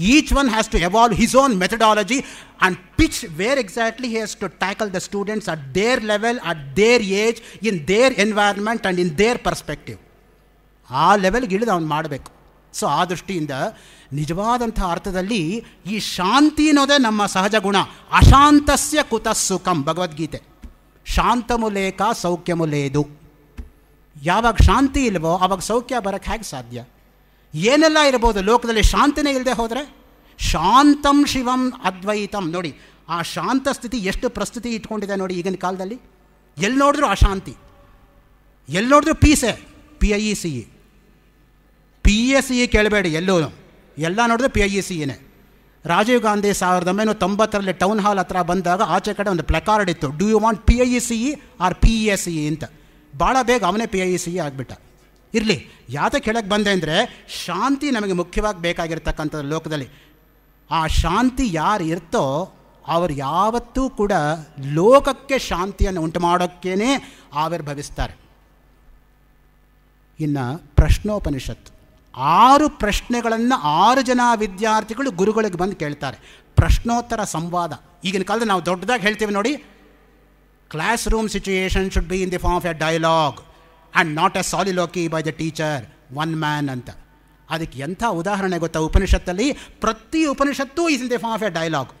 Each one has to evolve his own methodology and pitch where exactly he has to tackle the students at their level, at their age, in their environment, and in their perspective. ಆ ಲೆವೆಲ್ಗೆ ಇಳಿದು ಅವ್ನು ಮಾಡಬೇಕು so inda, ದೃಷ್ಟಿಯಿಂದ ನಿಜವಾದಂಥ ಅರ್ಥದಲ್ಲಿ ಈ ಶಾಂತಿ ಅನ್ನೋದೇ ನಮ್ಮ ಸಹಜ ಗುಣ ಅಶಾಂತಸ್ಯ ಕುತಃಸುಖಂ ಭಗವದ್ಗೀತೆ ಶಾಂತಮುಲೇಕ ಸೌಖ್ಯಮುಲೇದು ಯಾವಾಗ ಶಾಂತಿ ಇಲ್ವೋ ಆವಾಗ ಸೌಖ್ಯ ಬರೋಕ್ಕೆ ಹೇಗೆ ಸಾಧ್ಯ ಏನೆಲ್ಲ ಇರ್ಬೋದು ಲೋಕದಲ್ಲಿ ಶಾಂತಿನೇ ಇಲ್ಲದೆ ಹೋದರೆ ಶಾಂತಂ ಶಿವಂ ಅದ್ವೈತಂ ನೋಡಿ ಆ ಶಾಂತ ಸ್ಥಿತಿ ಎಷ್ಟು ಪ್ರಸ್ತುತಿ ಇಟ್ಕೊಂಡಿದೆ ನೋಡಿ ಈಗಿನ ಕಾಲದಲ್ಲಿ ಎಲ್ಲಿ ನೋಡಿದ್ರು ಅಶಾಂತಿ ಎಲ್ಲಿ ನೋಡಿದ್ರು ಪೀಸೆ P I E C E P A C E ಕೇಳಬೇಡಿ ಎಲ್ಲೂ ಎಲ್ಲ ನೋಡಿದ್ರು ಪಿ ಐ ಇ ಸಿ ಇನೇ ರಾಜೀವ್ ಗಾಂಧಿ ಸಾವಿರದ ಒಂಬೈನೂರ ತೊಂಬತ್ತರಲ್ಲಿ ಟೌನ್ ಹಾಲ್ ಹತ್ರ ಬಂದಾಗ ಆಚೆ ಕಡೆ ಒಂದು ಪ್ಲೆಕಾರ್ಡ್ ಇತ್ತು do you want P I E C E or P A C E ಅಂತ ಭಾಳ ಬೇಗ ಅವನೇ P I E e C E e ಆಗಿಬಿಟ್ಟ ಇರಲಿ ಯಾತ ಕೆಳಗೆ ಬಂದೆ ಅಂದರೆ ಶಾಂತಿ ನಮಗೆ ಮುಖ್ಯವಾಗಿ ಬೇಕಾಗಿರ್ತಕ್ಕಂಥದ್ದು ಲೋಕದಲ್ಲಿ ಆ ಶಾಂತಿ ಯಾರು ಇರ್ತೋ ಅವರು ಯಾವತ್ತೂ ಕೂಡ ಲೋಕಕ್ಕೆ ಶಾಂತಿಯನ್ನು ಉಂಟು ಮಾಡೋಕ್ಕೇ ಆವಿರ್ಭವಿಸ್ತಾರೆ ಇನ್ನು ಪ್ರಶ್ನೋಪನಿಷತ್ತು ಆರು ಪ್ರಶ್ನೆಗಳನ್ನು ಆರು ಜನ ವಿದ್ಯಾರ್ಥಿಗಳು ಗುರುಗಳಿಗೆ ಬಂದು ಕೇಳ್ತಾರೆ ಪ್ರಶ್ನೋತ್ತರ ಸಂವಾದ ಈಗಿನ ಕಾಲದಲ್ಲಿ ನಾವು ದೊಡ್ಡದಾಗಿ ಹೇಳ್ತೀವಿ ನೋಡಿ class room situation should be in the form of a dialogue and not a soliloquy by the teacher one man ಅಂತ ಅದಕ್ಕೆ ಎಂಥ ಉದಾಹರಣೆ ಗೊತ್ತಾ ಉಪನಿಷತ್ತಲ್ಲಿ ಪ್ರತಿ ಉಪನಿಷತ್ತು is in the form of a dialogue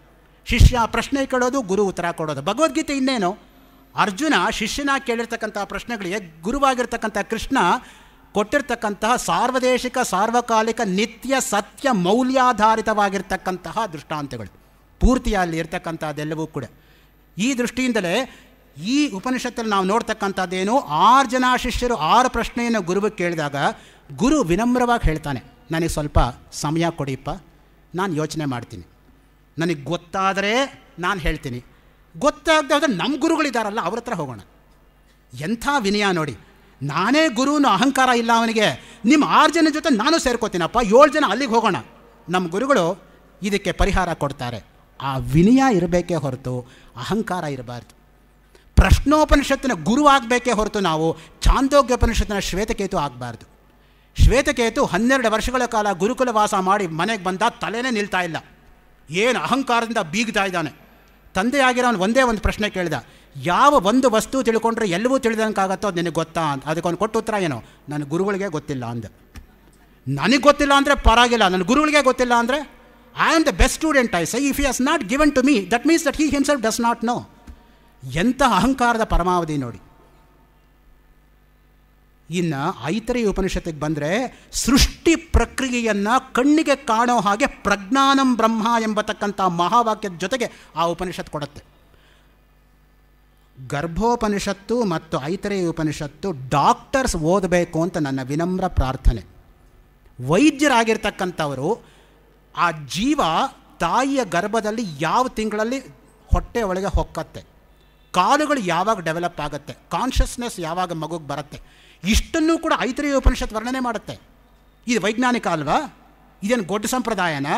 ಶಿಷ್ಯ ಪ್ರಶ್ನೆ ಕೇಳೋದು ಗುರು ಉತ್ತರ ಕೊಡೋದು ಭಗವದ್ಗೀತೆ ಇನ್ನೇನು ಅರ್ಜುನ ಶಿಷ್ಯನ ಕೇಳಿರ್ತಕ್ಕಂಥ ಪ್ರಶ್ನೆಗಳಿಗೆ ಗುರುವಾಗಿರ್ತಕ್ಕಂಥ ಕೃಷ್ಣ ಕೊಟ್ಟಿರ್ತಕ್ಕಂತಹ ಸಾರ್ವದೇಶಿಕ ಸಾರ್ವಕಾಲಿಕ ನಿತ್ಯ ಸತ್ಯ ಮೌಲ್ಯಾಧಾರಿತವಾಗಿರ್ತಕ್ಕಂತಹ ದೃಷ್ಟಾಂತಗಳು ಪೂರ್ತಿಯಲ್ಲಿ ಇರ್ತಕ್ಕಂಥದ್ದೆಲ್ಲವೂ ಕೂಡ ಈ ದೃಷ್ಟಿಯಿಂದಲೇ ಈ ಉಪನಿಷತ್ತಲ್ಲಿ ನಾವು ನೋಡ್ತಕ್ಕಂಥದ್ದೇನು ಆರು ಜನ ಶಿಷ್ಯರು ಆರು ಪ್ರಶ್ನೆಯನ್ನು ಗುರುವಿಗೆ ಕೇಳಿದಾಗ ಗುರು ವಿನಮ್ರವಾಗಿ ಹೇಳ್ತಾನೆ ನನಗೆ ಸ್ವಲ್ಪ ಸಮಯ ಕೊಡಿಪ್ಪ ನಾನು ಯೋಚನೆ ಮಾಡ್ತೀನಿ ನನಗೆ ಗೊತ್ತಾದರೆ ನಾನು ಹೇಳ್ತೀನಿ ಗೊತ್ತಾಗದೆ ಹೋದರೆ ನಮ್ಮ ಗುರುಗಳಿದ್ದಾರಲ್ಲ ಅವ್ರ ಹತ್ರ ಹೋಗೋಣ ಎಂಥ ವಿನಯ ನೋಡಿ ನಾನೇ ಗುರುನು ಅಹಂಕಾರ ಇಲ್ಲ ಅವನಿಗೆ ನಿಮ್ಮ ಆರು ಜನ ಜೊತೆ ನಾನು ಸೇರ್ಕೋತೀನಪ್ಪ ಏಳು ಜನ ಅಲ್ಲಿಗೆ ಹೋಗೋಣ ನಮ್ಮ ಗುರುಗಳು ಇದಕ್ಕೆ ಪರಿಹಾರ ಕೊಡ್ತಾರೆ ಆ ವಿನಯ ಇರಬೇಕೇ ಹೊರತು ಅಹಂಕಾರ ಇರಬಾರ್ದು ಪ್ರಶ್ನೋಪನಿಷತ್ತಿನ ಗುರುವಾಗಬೇಕೇ ಹೊರತು ನಾವು ಚಾಂದೋಗ್ಯೋಪನಿಷತ್ತಿನ ಶ್ವೇತಕೇತು ಆಗಬಾರ್ದು ಶ್ವೇತಕೇತು ಹನ್ನೆರಡು ವರ್ಷಗಳ ಕಾಲ ಗುರುಕುಲ ವಾಸ ಮಾಡಿ ಮನೆಗೆ ಬಂದ ತಲೆನೇ ನಿಲ್ತಾ ಇಲ್ಲ ಏನು ಅಹಂಕಾರದಿಂದ ಬೀಗ್ತಾ ಇದ್ದಾನೆ ತಂದೆಯಾಗಿರೋನು ಒಂದೇ ಒಂದು ಪ್ರಶ್ನೆ ಕೇಳಿದ ಯಾವ ಒಂದು ವಸ್ತು ತಿಳ್ಕೊಂಡ್ರೆ ಎಲ್ಲವೂ ತಿಳಿದಂಗಾಗತ್ತೋ ಅದು ನಿನಗೆ ಗೊತ್ತಾ ಅಂತ ಅದಕ್ಕೊಂದು ಕೊಟ್ಟು ಉತ್ತರ ಏನೋ ನನ್ನ ಗುರುಗಳಿಗೆ ಗೊತ್ತಿಲ್ಲ ಅಂದ ನನಗೆ ಗೊತ್ತಿಲ್ಲ ಅಂದರೆ ಪರವಾಗಿಲ್ಲ ನನ್ನ ಗುರುಗಳಿಗೆ ಗೊತ್ತಿಲ್ಲ ಅಂದರೆ I am the best student I say if he has not given to me that means that he himself does not know ಎಂಥ ಅಹಂಕಾರದ ಪರಮಾವಧಿ ನೋಡಿ ಇನ್ನು ಐತರೆಯ ಉಪನಿಷತ್ತಿಗೆ ಬಂದರೆ ಸೃಷ್ಟಿ ಪ್ರಕ್ರಿಯೆಯನ್ನು ಕಣ್ಣಿಗೆ ಕಾಣೋ ಹಾಗೆ ಪ್ರಜ್ಞಾನಂ ಬ್ರಹ್ಮ ಎಂಬತಕ್ಕಂಥ ಮಹಾವಾಕ್ಯದ ಜೊತೆಗೆ ಆ ಉಪನಿಷತ್ ಕೊಡುತ್ತೆ ಗರ್ಭೋಪನಿಷತ್ತು ಮತ್ತು ಐತರೆಯ ಉಪನಿಷತ್ತು ಡಾಕ್ಟರ್ಸ್ ಓದಬೇಕು ಅಂತ ನನ್ನ ವಿನಮ್ರ ಪ್ರಾರ್ಥನೆ ವೈದ್ಯರಾಗಿರ್ತಕ್ಕಂಥವರು ಆ ಜೀವ ತಾಯಿಯ ಗರ್ಭದಲ್ಲಿ ಯಾವ ತಿಂಗಳಲ್ಲಿ ಹೊಟ್ಟೆ ಒಳಗೆ ಹೊಕ್ಕತ್ತೆ ಕಾಲುಗಳು ಯಾವಾಗ ಡೆವಲಪ್ ಆಗುತ್ತೆ ಕಾನ್ಷಿಯಸ್ನೆಸ್ ಯಾವಾಗ ಮಗುಗೆ ಬರುತ್ತೆ ಇಷ್ಟನ್ನು ಕೂಡ ಐತರೇಯ ಉಪನಿಷತ್ ವರ್ಣನೆ ಮಾಡುತ್ತೆ ಇದು ವೈಜ್ಞಾನಿಕ ಅಲ್ವಾ ಇದೇನು ಗೊಡ್ಡ ಸಂಪ್ರದಾಯನ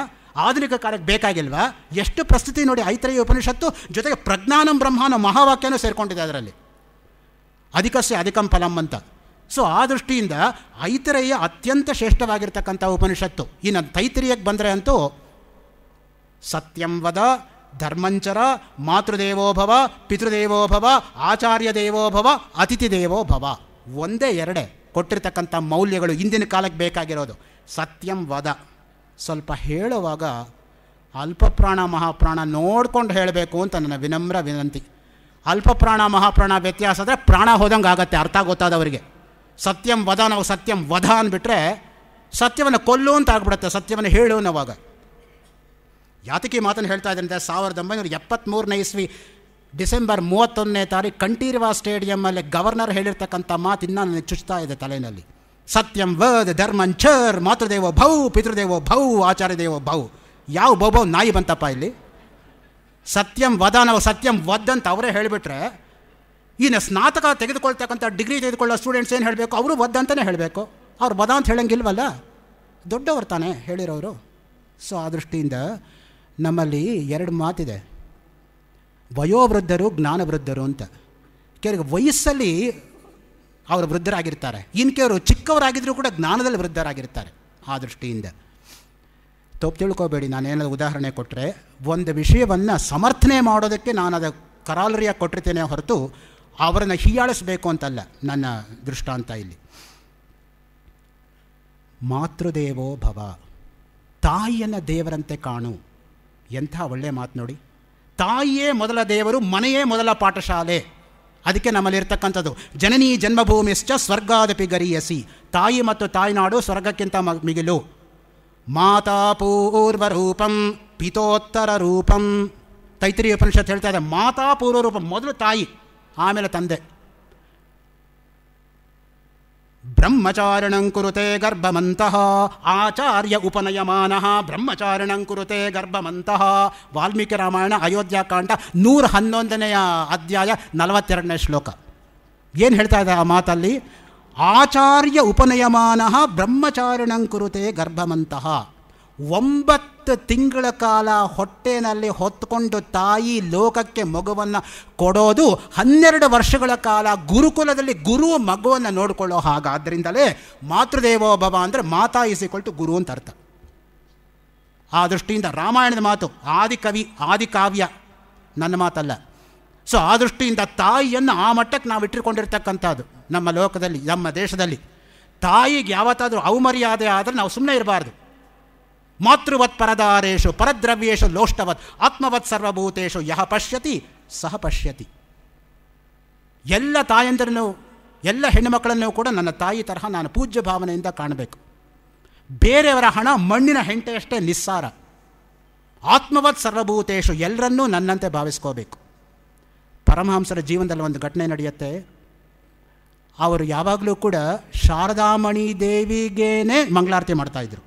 ಆಧುನಿಕ ಕಾಲಕ್ಕೆ ಬೇಕಾಗಿಲ್ವಾ ಎಷ್ಟು ಪ್ರಸ್ತುತಿ ನೋಡಿ ಐತರಿಯ ಉಪನಿಷತ್ತು ಜೊತೆಗೆ ಪ್ರಜ್ಞಾನಂ ಬ್ರಹ್ಮಾನ ಮಹಾವಾಕ್ಯನೂ ಸೇರಿಕೊಂಡಿದೆ ಅದರಲ್ಲಿ ಅಧಿಕಸ್ಯ ಅಧಿಕಂ ಫಲಂ ಅಂತ ಸೊ ಆ ದೃಷ್ಟಿಯಿಂದ ಐತರೇಯ ಅತ್ಯಂತ ಶ್ರೇಷ್ಠವಾಗಿರ್ತಕ್ಕಂಥ ಉಪನಿಷತ್ತು ಇನ್ನು ತೈತರಿಯಕ್ಕೆ ಬಂದರೆ ಅಂತೂ ಸತ್ಯಂ ವದ ಧರ್ಮಂಚರ ಮಾತೃದೇವೋಭವ ಪಿತೃದೇವೋಭವ ಆಚಾರ್ಯ ದೇವೋಭವ ಅತಿಥಿ ದೇವೋಭವ ಒಂದೇ ಎರಡೇ ಕೊಟ್ಟಿರ್ತಕ್ಕಂಥ ಮೌಲ್ಯಗಳು ಇಂದಿನ ಕಾಲಕ್ಕೆ ಬೇಕಾಗಿರೋದು ಸತ್ಯಂ ವದ ಸ್ವಲ್ಪ ಹೇಳುವಾಗ ಅಲ್ಪಪ್ರಾಣ ಮಹಾಪ್ರಾಣ ನೋಡ್ಕೊಂಡು ಹೇಳಬೇಕು ಅಂತ ನನ್ನ ವಿನಮ್ರ ವಿನಂತಿ ಅಲ್ಪಪ್ರಾಣ ಮಹಾಪ್ರಾಣ ವ್ಯತ್ಯಾಸ ಆದರೆ ಪ್ರಾಣ ಹೋದಂಗೆ ಆಗುತ್ತೆ ಅರ್ಥ ಗೊತ್ತಾದವರಿಗೆ ಸತ್ಯಂ ವದ ನಾವು ಸತ್ಯಂ ವಧ ಅಂದ್ಬಿಟ್ರೆ ಸತ್ಯವನ್ನು ಕೊಲ್ಲು ಅಂತ ಆಗ್ಬಿಡುತ್ತೆ ಸತ್ಯವನ್ನು ಅನ್ನೋವಾಗ ಯಾತಕಿ ಮಾತನ್ನು ಹೇಳ್ತಾ ಇದ್ದಂತೆ ಸಾವಿರದ ಒಂಬೈನೂರ ಎಪ್ಪತ್ತ್ಮೂರನೇ ಇಸ್ವಿ ಡಿಸೆಂಬರ್ ಮೂವತ್ತೊಂದನೇ ತಾರೀಕು ಕಂಠೀರುವ ಸ್ಟೇಡಿಯಮ್ಮಲ್ಲಿ ಗವರ್ನರ್ ಹೇಳಿರ್ತಕ್ಕಂಥ ಮಾತು ಇನ್ನೂ ನನಗೆ ಚುಚ್ತಾ ಇದೆ ತಲೆಯಲ್ಲಿ ಸತ್ಯಂ ವದ್ ಛರ್ ಮಾತೃದೇವೋ ಭೌ ಪಿತೃದೇವೋ ಭೌ ಆಚಾರ್ಯ ದೇವೋ ಭೌ ಯಾವ ಭೌ ನಾಯಿ ಬಂತಪ್ಪ ಇಲ್ಲಿ ಸತ್ಯಂ ವದ ನಾವು ಸತ್ಯಂ ವದ್ ಅಂತ ಅವರೇ ಹೇಳಿಬಿಟ್ರೆ ಈ ಸ್ನಾತಕ ತೆಗೆದುಕೊಳ್ತಕ್ಕಂಥ ಡಿಗ್ರಿ ತೆಗೆದುಕೊಳ್ಳೋ ಸ್ಟೂಡೆಂಟ್ಸ್ ಏನು ಹೇಳಬೇಕು ಅವರು ವದ್ ಅಂತಲೇ ಹೇಳಬೇಕು ಅವ್ರು ವದ ಅಂತ ಹೇಳಂಗಿಲ್ವಲ್ಲ ದೊಡ್ಡವರು ತಾನೆ ಹೇಳಿರೋರು ಸೊ ಆ ದೃಷ್ಟಿಯಿಂದ ನಮ್ಮಲ್ಲಿ ಎರಡು ಮಾತಿದೆ ವಯೋವೃದ್ಧರು ಜ್ಞಾನವೃದ್ಧರು ಅಂತ ಕೆಲವು ವಯಸ್ಸಲ್ಲಿ ಅವರು ವೃದ್ಧರಾಗಿರ್ತಾರೆ ಇನ್ನು ಕೆಲವರು ಚಿಕ್ಕವರಾಗಿದ್ದರೂ ಕೂಡ ಜ್ಞಾನದಲ್ಲಿ ವೃದ್ಧರಾಗಿರ್ತಾರೆ ಆ ದೃಷ್ಟಿಯಿಂದ ತಪ್ಪು ನಾನು ನಾನೇನಾದರೂ ಉದಾಹರಣೆ ಕೊಟ್ಟರೆ ಒಂದು ವಿಷಯವನ್ನು ಸಮರ್ಥನೆ ಮಾಡೋದಕ್ಕೆ ನಾನು ಅದ ಕರಾಲರಿಯಾಗಿ ಕೊಟ್ಟಿರ್ತೇನೆ ಹೊರತು ಅವರನ್ನು ಹೀಯಾಳಿಸಬೇಕು ಅಂತಲ್ಲ ನನ್ನ ದೃಷ್ಟಾಂತ ಇಲ್ಲಿ ಮಾತೃದೇವೋ ಭವ ತಾಯಿಯನ್ನು ದೇವರಂತೆ ಕಾಣು ಎಂಥ ಒಳ್ಳೆಯ ಮಾತು ನೋಡಿ ತಾಯಿಯೇ ಮೊದಲ ದೇವರು ಮನೆಯೇ ಮೊದಲ ಪಾಠಶಾಲೆ ಅದಕ್ಕೆ ನಮ್ಮಲ್ಲಿರ್ತಕ್ಕಂಥದ್ದು ಜನನಿ ಜನ್ಮಭೂಮಿಶ್ಚ ಸ್ವರ್ಗಾದಪಿ ಗರಿಯಸಿ ತಾಯಿ ಮತ್ತು ತಾಯ್ನಾಡು ಸ್ವರ್ಗಕ್ಕಿಂತ ಮಿಗಿಲು ಮಾತಾ ಪೂರ್ವರೂಪಂ ಪಿತೋತ್ತರ ರೂಪಂ ತೈತ್ರಿ ಉಪನಿಷತ್ ಹೇಳ್ತಾ ಇದೆ ಮಾತಾ ಪೂರ್ವರೂಪಂ ಮೊದಲು ತಾಯಿ ಆಮೇಲೆ ತಂದೆ ಬ್ರಹ್ಮಚಾರಣಂ ಕುರುತೆ ಗರ್ಭಮಂತಹ ಆಚಾರ್ಯ ಉಪನಯಮಾನಃ ಬ್ರಹ್ಮಚಾರಣಂ ಕುರುತೆ ಗರ್ಭಮಂತಹ ವಾಲ್ಮೀಕಿ ರಾಮಾಯಣ ಅಯೋಧ್ಯಾಕಾಂಡ ನೂರ ಹನ್ನೊಂದನೆಯ ಅಧ್ಯಾಯ ನಲವತ್ತೆರಡನೇ ಶ್ಲೋಕ ಏನು ಹೇಳ್ತಾ ಇದೆ ಆ ಮಾತಲ್ಲಿ ಆಚಾರ್ಯ ಉಪನಯಮಾನಃ ಬ್ರಹ್ಮಚಾರಣಂ ಕುರುತೆ ಗರ್ಭಮಂತಹ ಒಂಬತ್ತು ತಿಂಗಳ ಕಾಲ ಹೊಟ್ಟೆನಲ್ಲಿ ಹೊತ್ತುಕೊಂಡು ತಾಯಿ ಲೋಕಕ್ಕೆ ಮಗುವನ್ನು ಕೊಡೋದು ಹನ್ನೆರಡು ವರ್ಷಗಳ ಕಾಲ ಗುರುಕುಲದಲ್ಲಿ ಗುರು ಮಗುವನ್ನು ನೋಡಿಕೊಳ್ಳೋ ಮಾತೃದೇವೋ ಭವ ಅಂದರೆ ಮಾತಾ ಇಸಿಕೊಳ್ತು ಗುರು ಅಂತ ಅರ್ಥ ಆ ದೃಷ್ಟಿಯಿಂದ ರಾಮಾಯಣದ ಮಾತು ಕವಿ ಆದಿ ಕಾವ್ಯ ನನ್ನ ಮಾತಲ್ಲ ಸೊ ಆ ದೃಷ್ಟಿಯಿಂದ ತಾಯಿಯನ್ನು ಆ ಮಟ್ಟಕ್ಕೆ ನಾವು ಇಟ್ಟುಕೊಂಡಿರ್ತಕ್ಕಂಥದ್ದು ನಮ್ಮ ಲೋಕದಲ್ಲಿ ನಮ್ಮ ದೇಶದಲ್ಲಿ ತಾಯಿಗೆ ಯಾವತ್ತಾದರೂ ಅವಮರ್ಯಾದೆ ಆದರೆ ನಾವು ಸುಮ್ಮನೆ ಇರಬಾರ್ದು ಮಾತೃವತ್ ಪರದಾರೇಶು ಪರದ್ರವ್ಯೇಶು ಲೋಷ್ಟವತ್ ಆತ್ಮವತ್ ಸರ್ವಭೂತೇಶು ಯಹ ಪಶ್ಯತಿ ಸಹ ಪಶ್ಯತಿ ಎಲ್ಲ ತಾಯಂದಿರನ್ನು ಎಲ್ಲ ಹೆಣ್ಣುಮಕ್ಕಳನ್ನು ಕೂಡ ನನ್ನ ತಾಯಿ ತರಹ ನಾನು ಪೂಜ್ಯ ಭಾವನೆಯಿಂದ ಕಾಣಬೇಕು ಬೇರೆಯವರ ಹಣ ಮಣ್ಣಿನ ಹೆಂಟೆಯಷ್ಟೇ ನಿಸ್ಸಾರ ಆತ್ಮವತ್ ಸರ್ವಭೂತೇಶು ಎಲ್ಲರನ್ನೂ ನನ್ನಂತೆ ಭಾವಿಸ್ಕೋಬೇಕು ಪರಮಹಂಸರ ಜೀವನದಲ್ಲಿ ಒಂದು ಘಟನೆ ನಡೆಯುತ್ತೆ ಅವರು ಯಾವಾಗಲೂ ಕೂಡ ಶಾರದಾಮಣಿ ದೇವಿಗೇನೆ ಮಂಗಳಾರತಿ ಮಾಡ್ತಾಯಿದ್ರು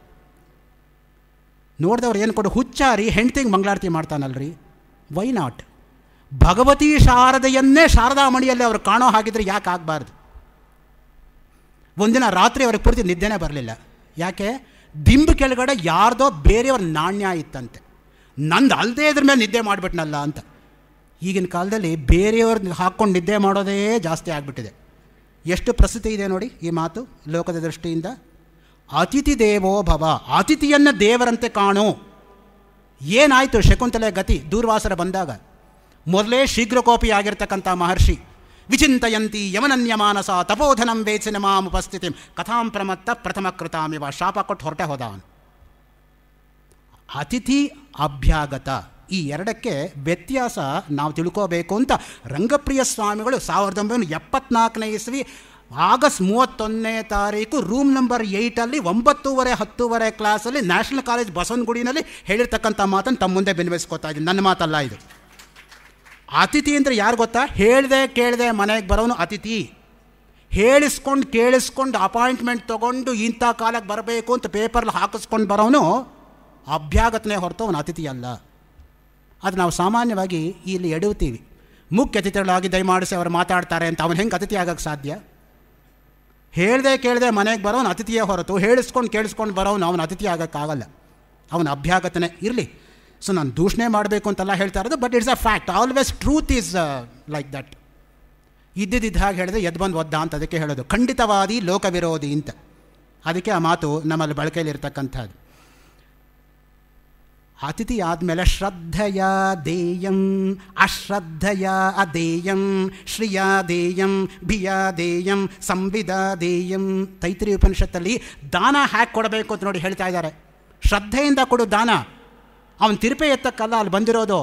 ನೋಡಿದವ್ರು ಏನು ಕೊಡು ಹುಚ್ಚಾರಿ ಹೆಂಡ್ತಿಗೆ ಮಂಗಳಾರತಿ ಮಾಡ್ತಾನಲ್ರಿ ವೈ ನಾಟ್ ಭಗವತಿ ಶಾರದೆಯನ್ನೇ ಶಾರದಾ ಮಣಿಯಲ್ಲಿ ಅವರು ಕಾಣೋ ಹಾಗಿದ್ರೆ ಯಾಕೆ ಆಗಬಾರ್ದು ಒಂದಿನ ರಾತ್ರಿ ಅವ್ರಿಗೆ ಪೂರ್ತಿ ನಿದ್ದೆನೇ ಬರಲಿಲ್ಲ ಯಾಕೆ ದಿಂಬು ಕೆಳಗಡೆ ಯಾರ್ದೋ ಬೇರೆಯವ್ರ ನಾಣ್ಯ ಇತ್ತಂತೆ ನಂದು ಅಲ್ಲದೆ ಇದ್ರ ಮೇಲೆ ನಿದ್ದೆ ಮಾಡಿಬಿಟ್ನಲ್ಲ ಅಂತ ಈಗಿನ ಕಾಲದಲ್ಲಿ ಬೇರೆಯವ್ರ ಹಾಕ್ಕೊಂಡು ನಿದ್ದೆ ಮಾಡೋದೇ ಜಾಸ್ತಿ ಆಗಿಬಿಟ್ಟಿದೆ ಎಷ್ಟು ಪ್ರಸ್ತುತಿ ಇದೆ ನೋಡಿ ಈ ಮಾತು ಲೋಕದ ದೃಷ್ಟಿಯಿಂದ ಅತಿಥಿ ದೇವೋ ಭವ ಅತಿಥಿಯನ್ನು ದೇವರಂತೆ ಕಾಣು ಏನಾಯಿತು ಶಕುಂತಲೆ ಗತಿ ದೂರ್ವಾಸರ ಬಂದಾಗ ಮೊದಲೇ ಶೀಘ್ರಕೋಪಿ ಆಗಿರ್ತಕ್ಕಂಥ ಮಹರ್ಷಿ ವಿಚಿಂತಯಂತಿ ಯಮನನ್ಯ ಮಾನಸ ತಪೋಧನಂ ವೇಚನ ಮಾಂ ಉಪಸ್ಥಿತಿ ಕಥಾಂ ಪ್ರಮತ್ತ ಪ್ರಥಮ ಕೃತಾಮಿವ ಶಾಪ ಕೊಟ್ಟು ಹೊರಟೆ ಹೋದ ಅತಿಥಿ ಅಭ್ಯಾಗತ ಈ ಎರಡಕ್ಕೆ ವ್ಯತ್ಯಾಸ ನಾವು ತಿಳ್ಕೋಬೇಕು ಅಂತ ರಂಗಪ್ರಿಯ ಸ್ವಾಮಿಗಳು ಸಾವಿರದ ಒಂಬೈನೂರ ಎಪ್ಪತ್ನಾಲ್ಕನೇ ಇಸ್ವಿ ಆಗಸ್ಟ್ ಮೂವತ್ತೊಂದನೇ ತಾರೀಕು ರೂಮ್ ನಂಬರ್ ಏಯ್ಟಲ್ಲಿ ಒಂಬತ್ತೂವರೆ ಹತ್ತೂವರೆ ಕ್ಲಾಸಲ್ಲಿ ನ್ಯಾಷನಲ್ ಕಾಲೇಜ್ ಬಸವನಗುಡಿನಲ್ಲಿ ಹೇಳಿರ್ತಕ್ಕಂಥ ಮಾತನ್ನು ತಮ್ಮ ಮುಂದೆ ಬೆನ್ನಿಸ್ಕೊತಾ ಇದ್ದೀನಿ ನನ್ನ ಮಾತಲ್ಲ ಇದು ಅತಿಥಿ ಅಂದರೆ ಯಾರು ಗೊತ್ತಾ ಹೇಳಿದೆ ಕೇಳಿದೆ ಮನೆಗೆ ಬರೋನು ಅತಿಥಿ ಹೇಳಿಸ್ಕೊಂಡು ಕೇಳಿಸ್ಕೊಂಡು ಅಪಾಯಿಂಟ್ಮೆಂಟ್ ತೊಗೊಂಡು ಇಂಥ ಕಾಲಕ್ಕೆ ಬರಬೇಕು ಅಂತ ಪೇಪರ್ಲಿ ಹಾಕಿಸ್ಕೊಂಡು ಬರೋನು ಅಭ್ಯಾಗತನೇ ಹೊರತು ಅವನು ಅತಿಥಿ ಅಲ್ಲ ಅದು ನಾವು ಸಾಮಾನ್ಯವಾಗಿ ಇಲ್ಲಿ ಎಡುತ್ತೀವಿ ಮುಖ್ಯ ಅತಿಥಿಗಳಾಗಿ ದಯಮಾಡಿಸಿ ಅವರು ಮಾತಾಡ್ತಾರೆ ಅಂತ ಅವನು ಹೆಂಗೆ ಅತಿಥಿ ಆಗೋಕ್ಕೆ ಸಾಧ್ಯ ಹೇಳದೆ ಕೇಳದೆ ಮನೆಗೆ ಬರೋನು ಅತಿಥಿಯೇ ಹೊರತು ಹೇಳಿಸ್ಕೊಂಡು ಕೇಳಿಸ್ಕೊಂಡು ಬರೋನು ಅವನ ಅತಿಥಿ ಆಗೋಕ್ಕಾಗಲ್ಲ ಅವನ ಅಭ್ಯಾಗತನೆ ಇರಲಿ ಸೊ ನಾನು ದೂಷಣೆ ಮಾಡಬೇಕು ಅಂತೆಲ್ಲ ಹೇಳ್ತಾ ಇರೋದು but it's a fact always truth is like that ಇದ್ದಿದ್ದ ಹಾಗೆ ಹೇಳಿದೆ ಎದ್ದು ಬಂದು ಒದ್ದ ಅಂತ ಅದಕ್ಕೆ ಹೇಳೋದು ಖಂಡಿತವಾದಿ ಲೋಕವಿರೋಧಿ ಅಂತ ಅದಕ್ಕೆ ಆ ಮಾತು ನಮ್ಮಲ್ಲಿ ಬಳಕೆಯಲ್ಲಿರ್ತಕ್ಕಂಥದ್ದು ಅತಿಥಿ ಆದಮೇಲೆ ಶ್ರದ್ಧೆಯ ದೇಯಂ ಅಶ್ರದ್ಧೆಯ ಅದೇಯಂ ಶ್ರೀಯ ದೇಯಂ ಭಿಯ ದೇಯಂ ಸಂವಿಧ ದೇಯಂ ತೈತ್ರಿ ಉಪನಿಷತ್ತಲ್ಲಿ ದಾನ ಹ್ಯಾಕ್ ಕೊಡಬೇಕು ಅಂತ ನೋಡಿ ಹೇಳ್ತಾ ಇದ್ದಾರೆ ಶ್ರದ್ಧೆಯಿಂದ ಕೊಡು ದಾನ ಅವನು ತಿರುಪೆ ಎತ್ತಕ್ಕಲ್ಲ ಅಲ್ಲಿ ಬಂದಿರೋದು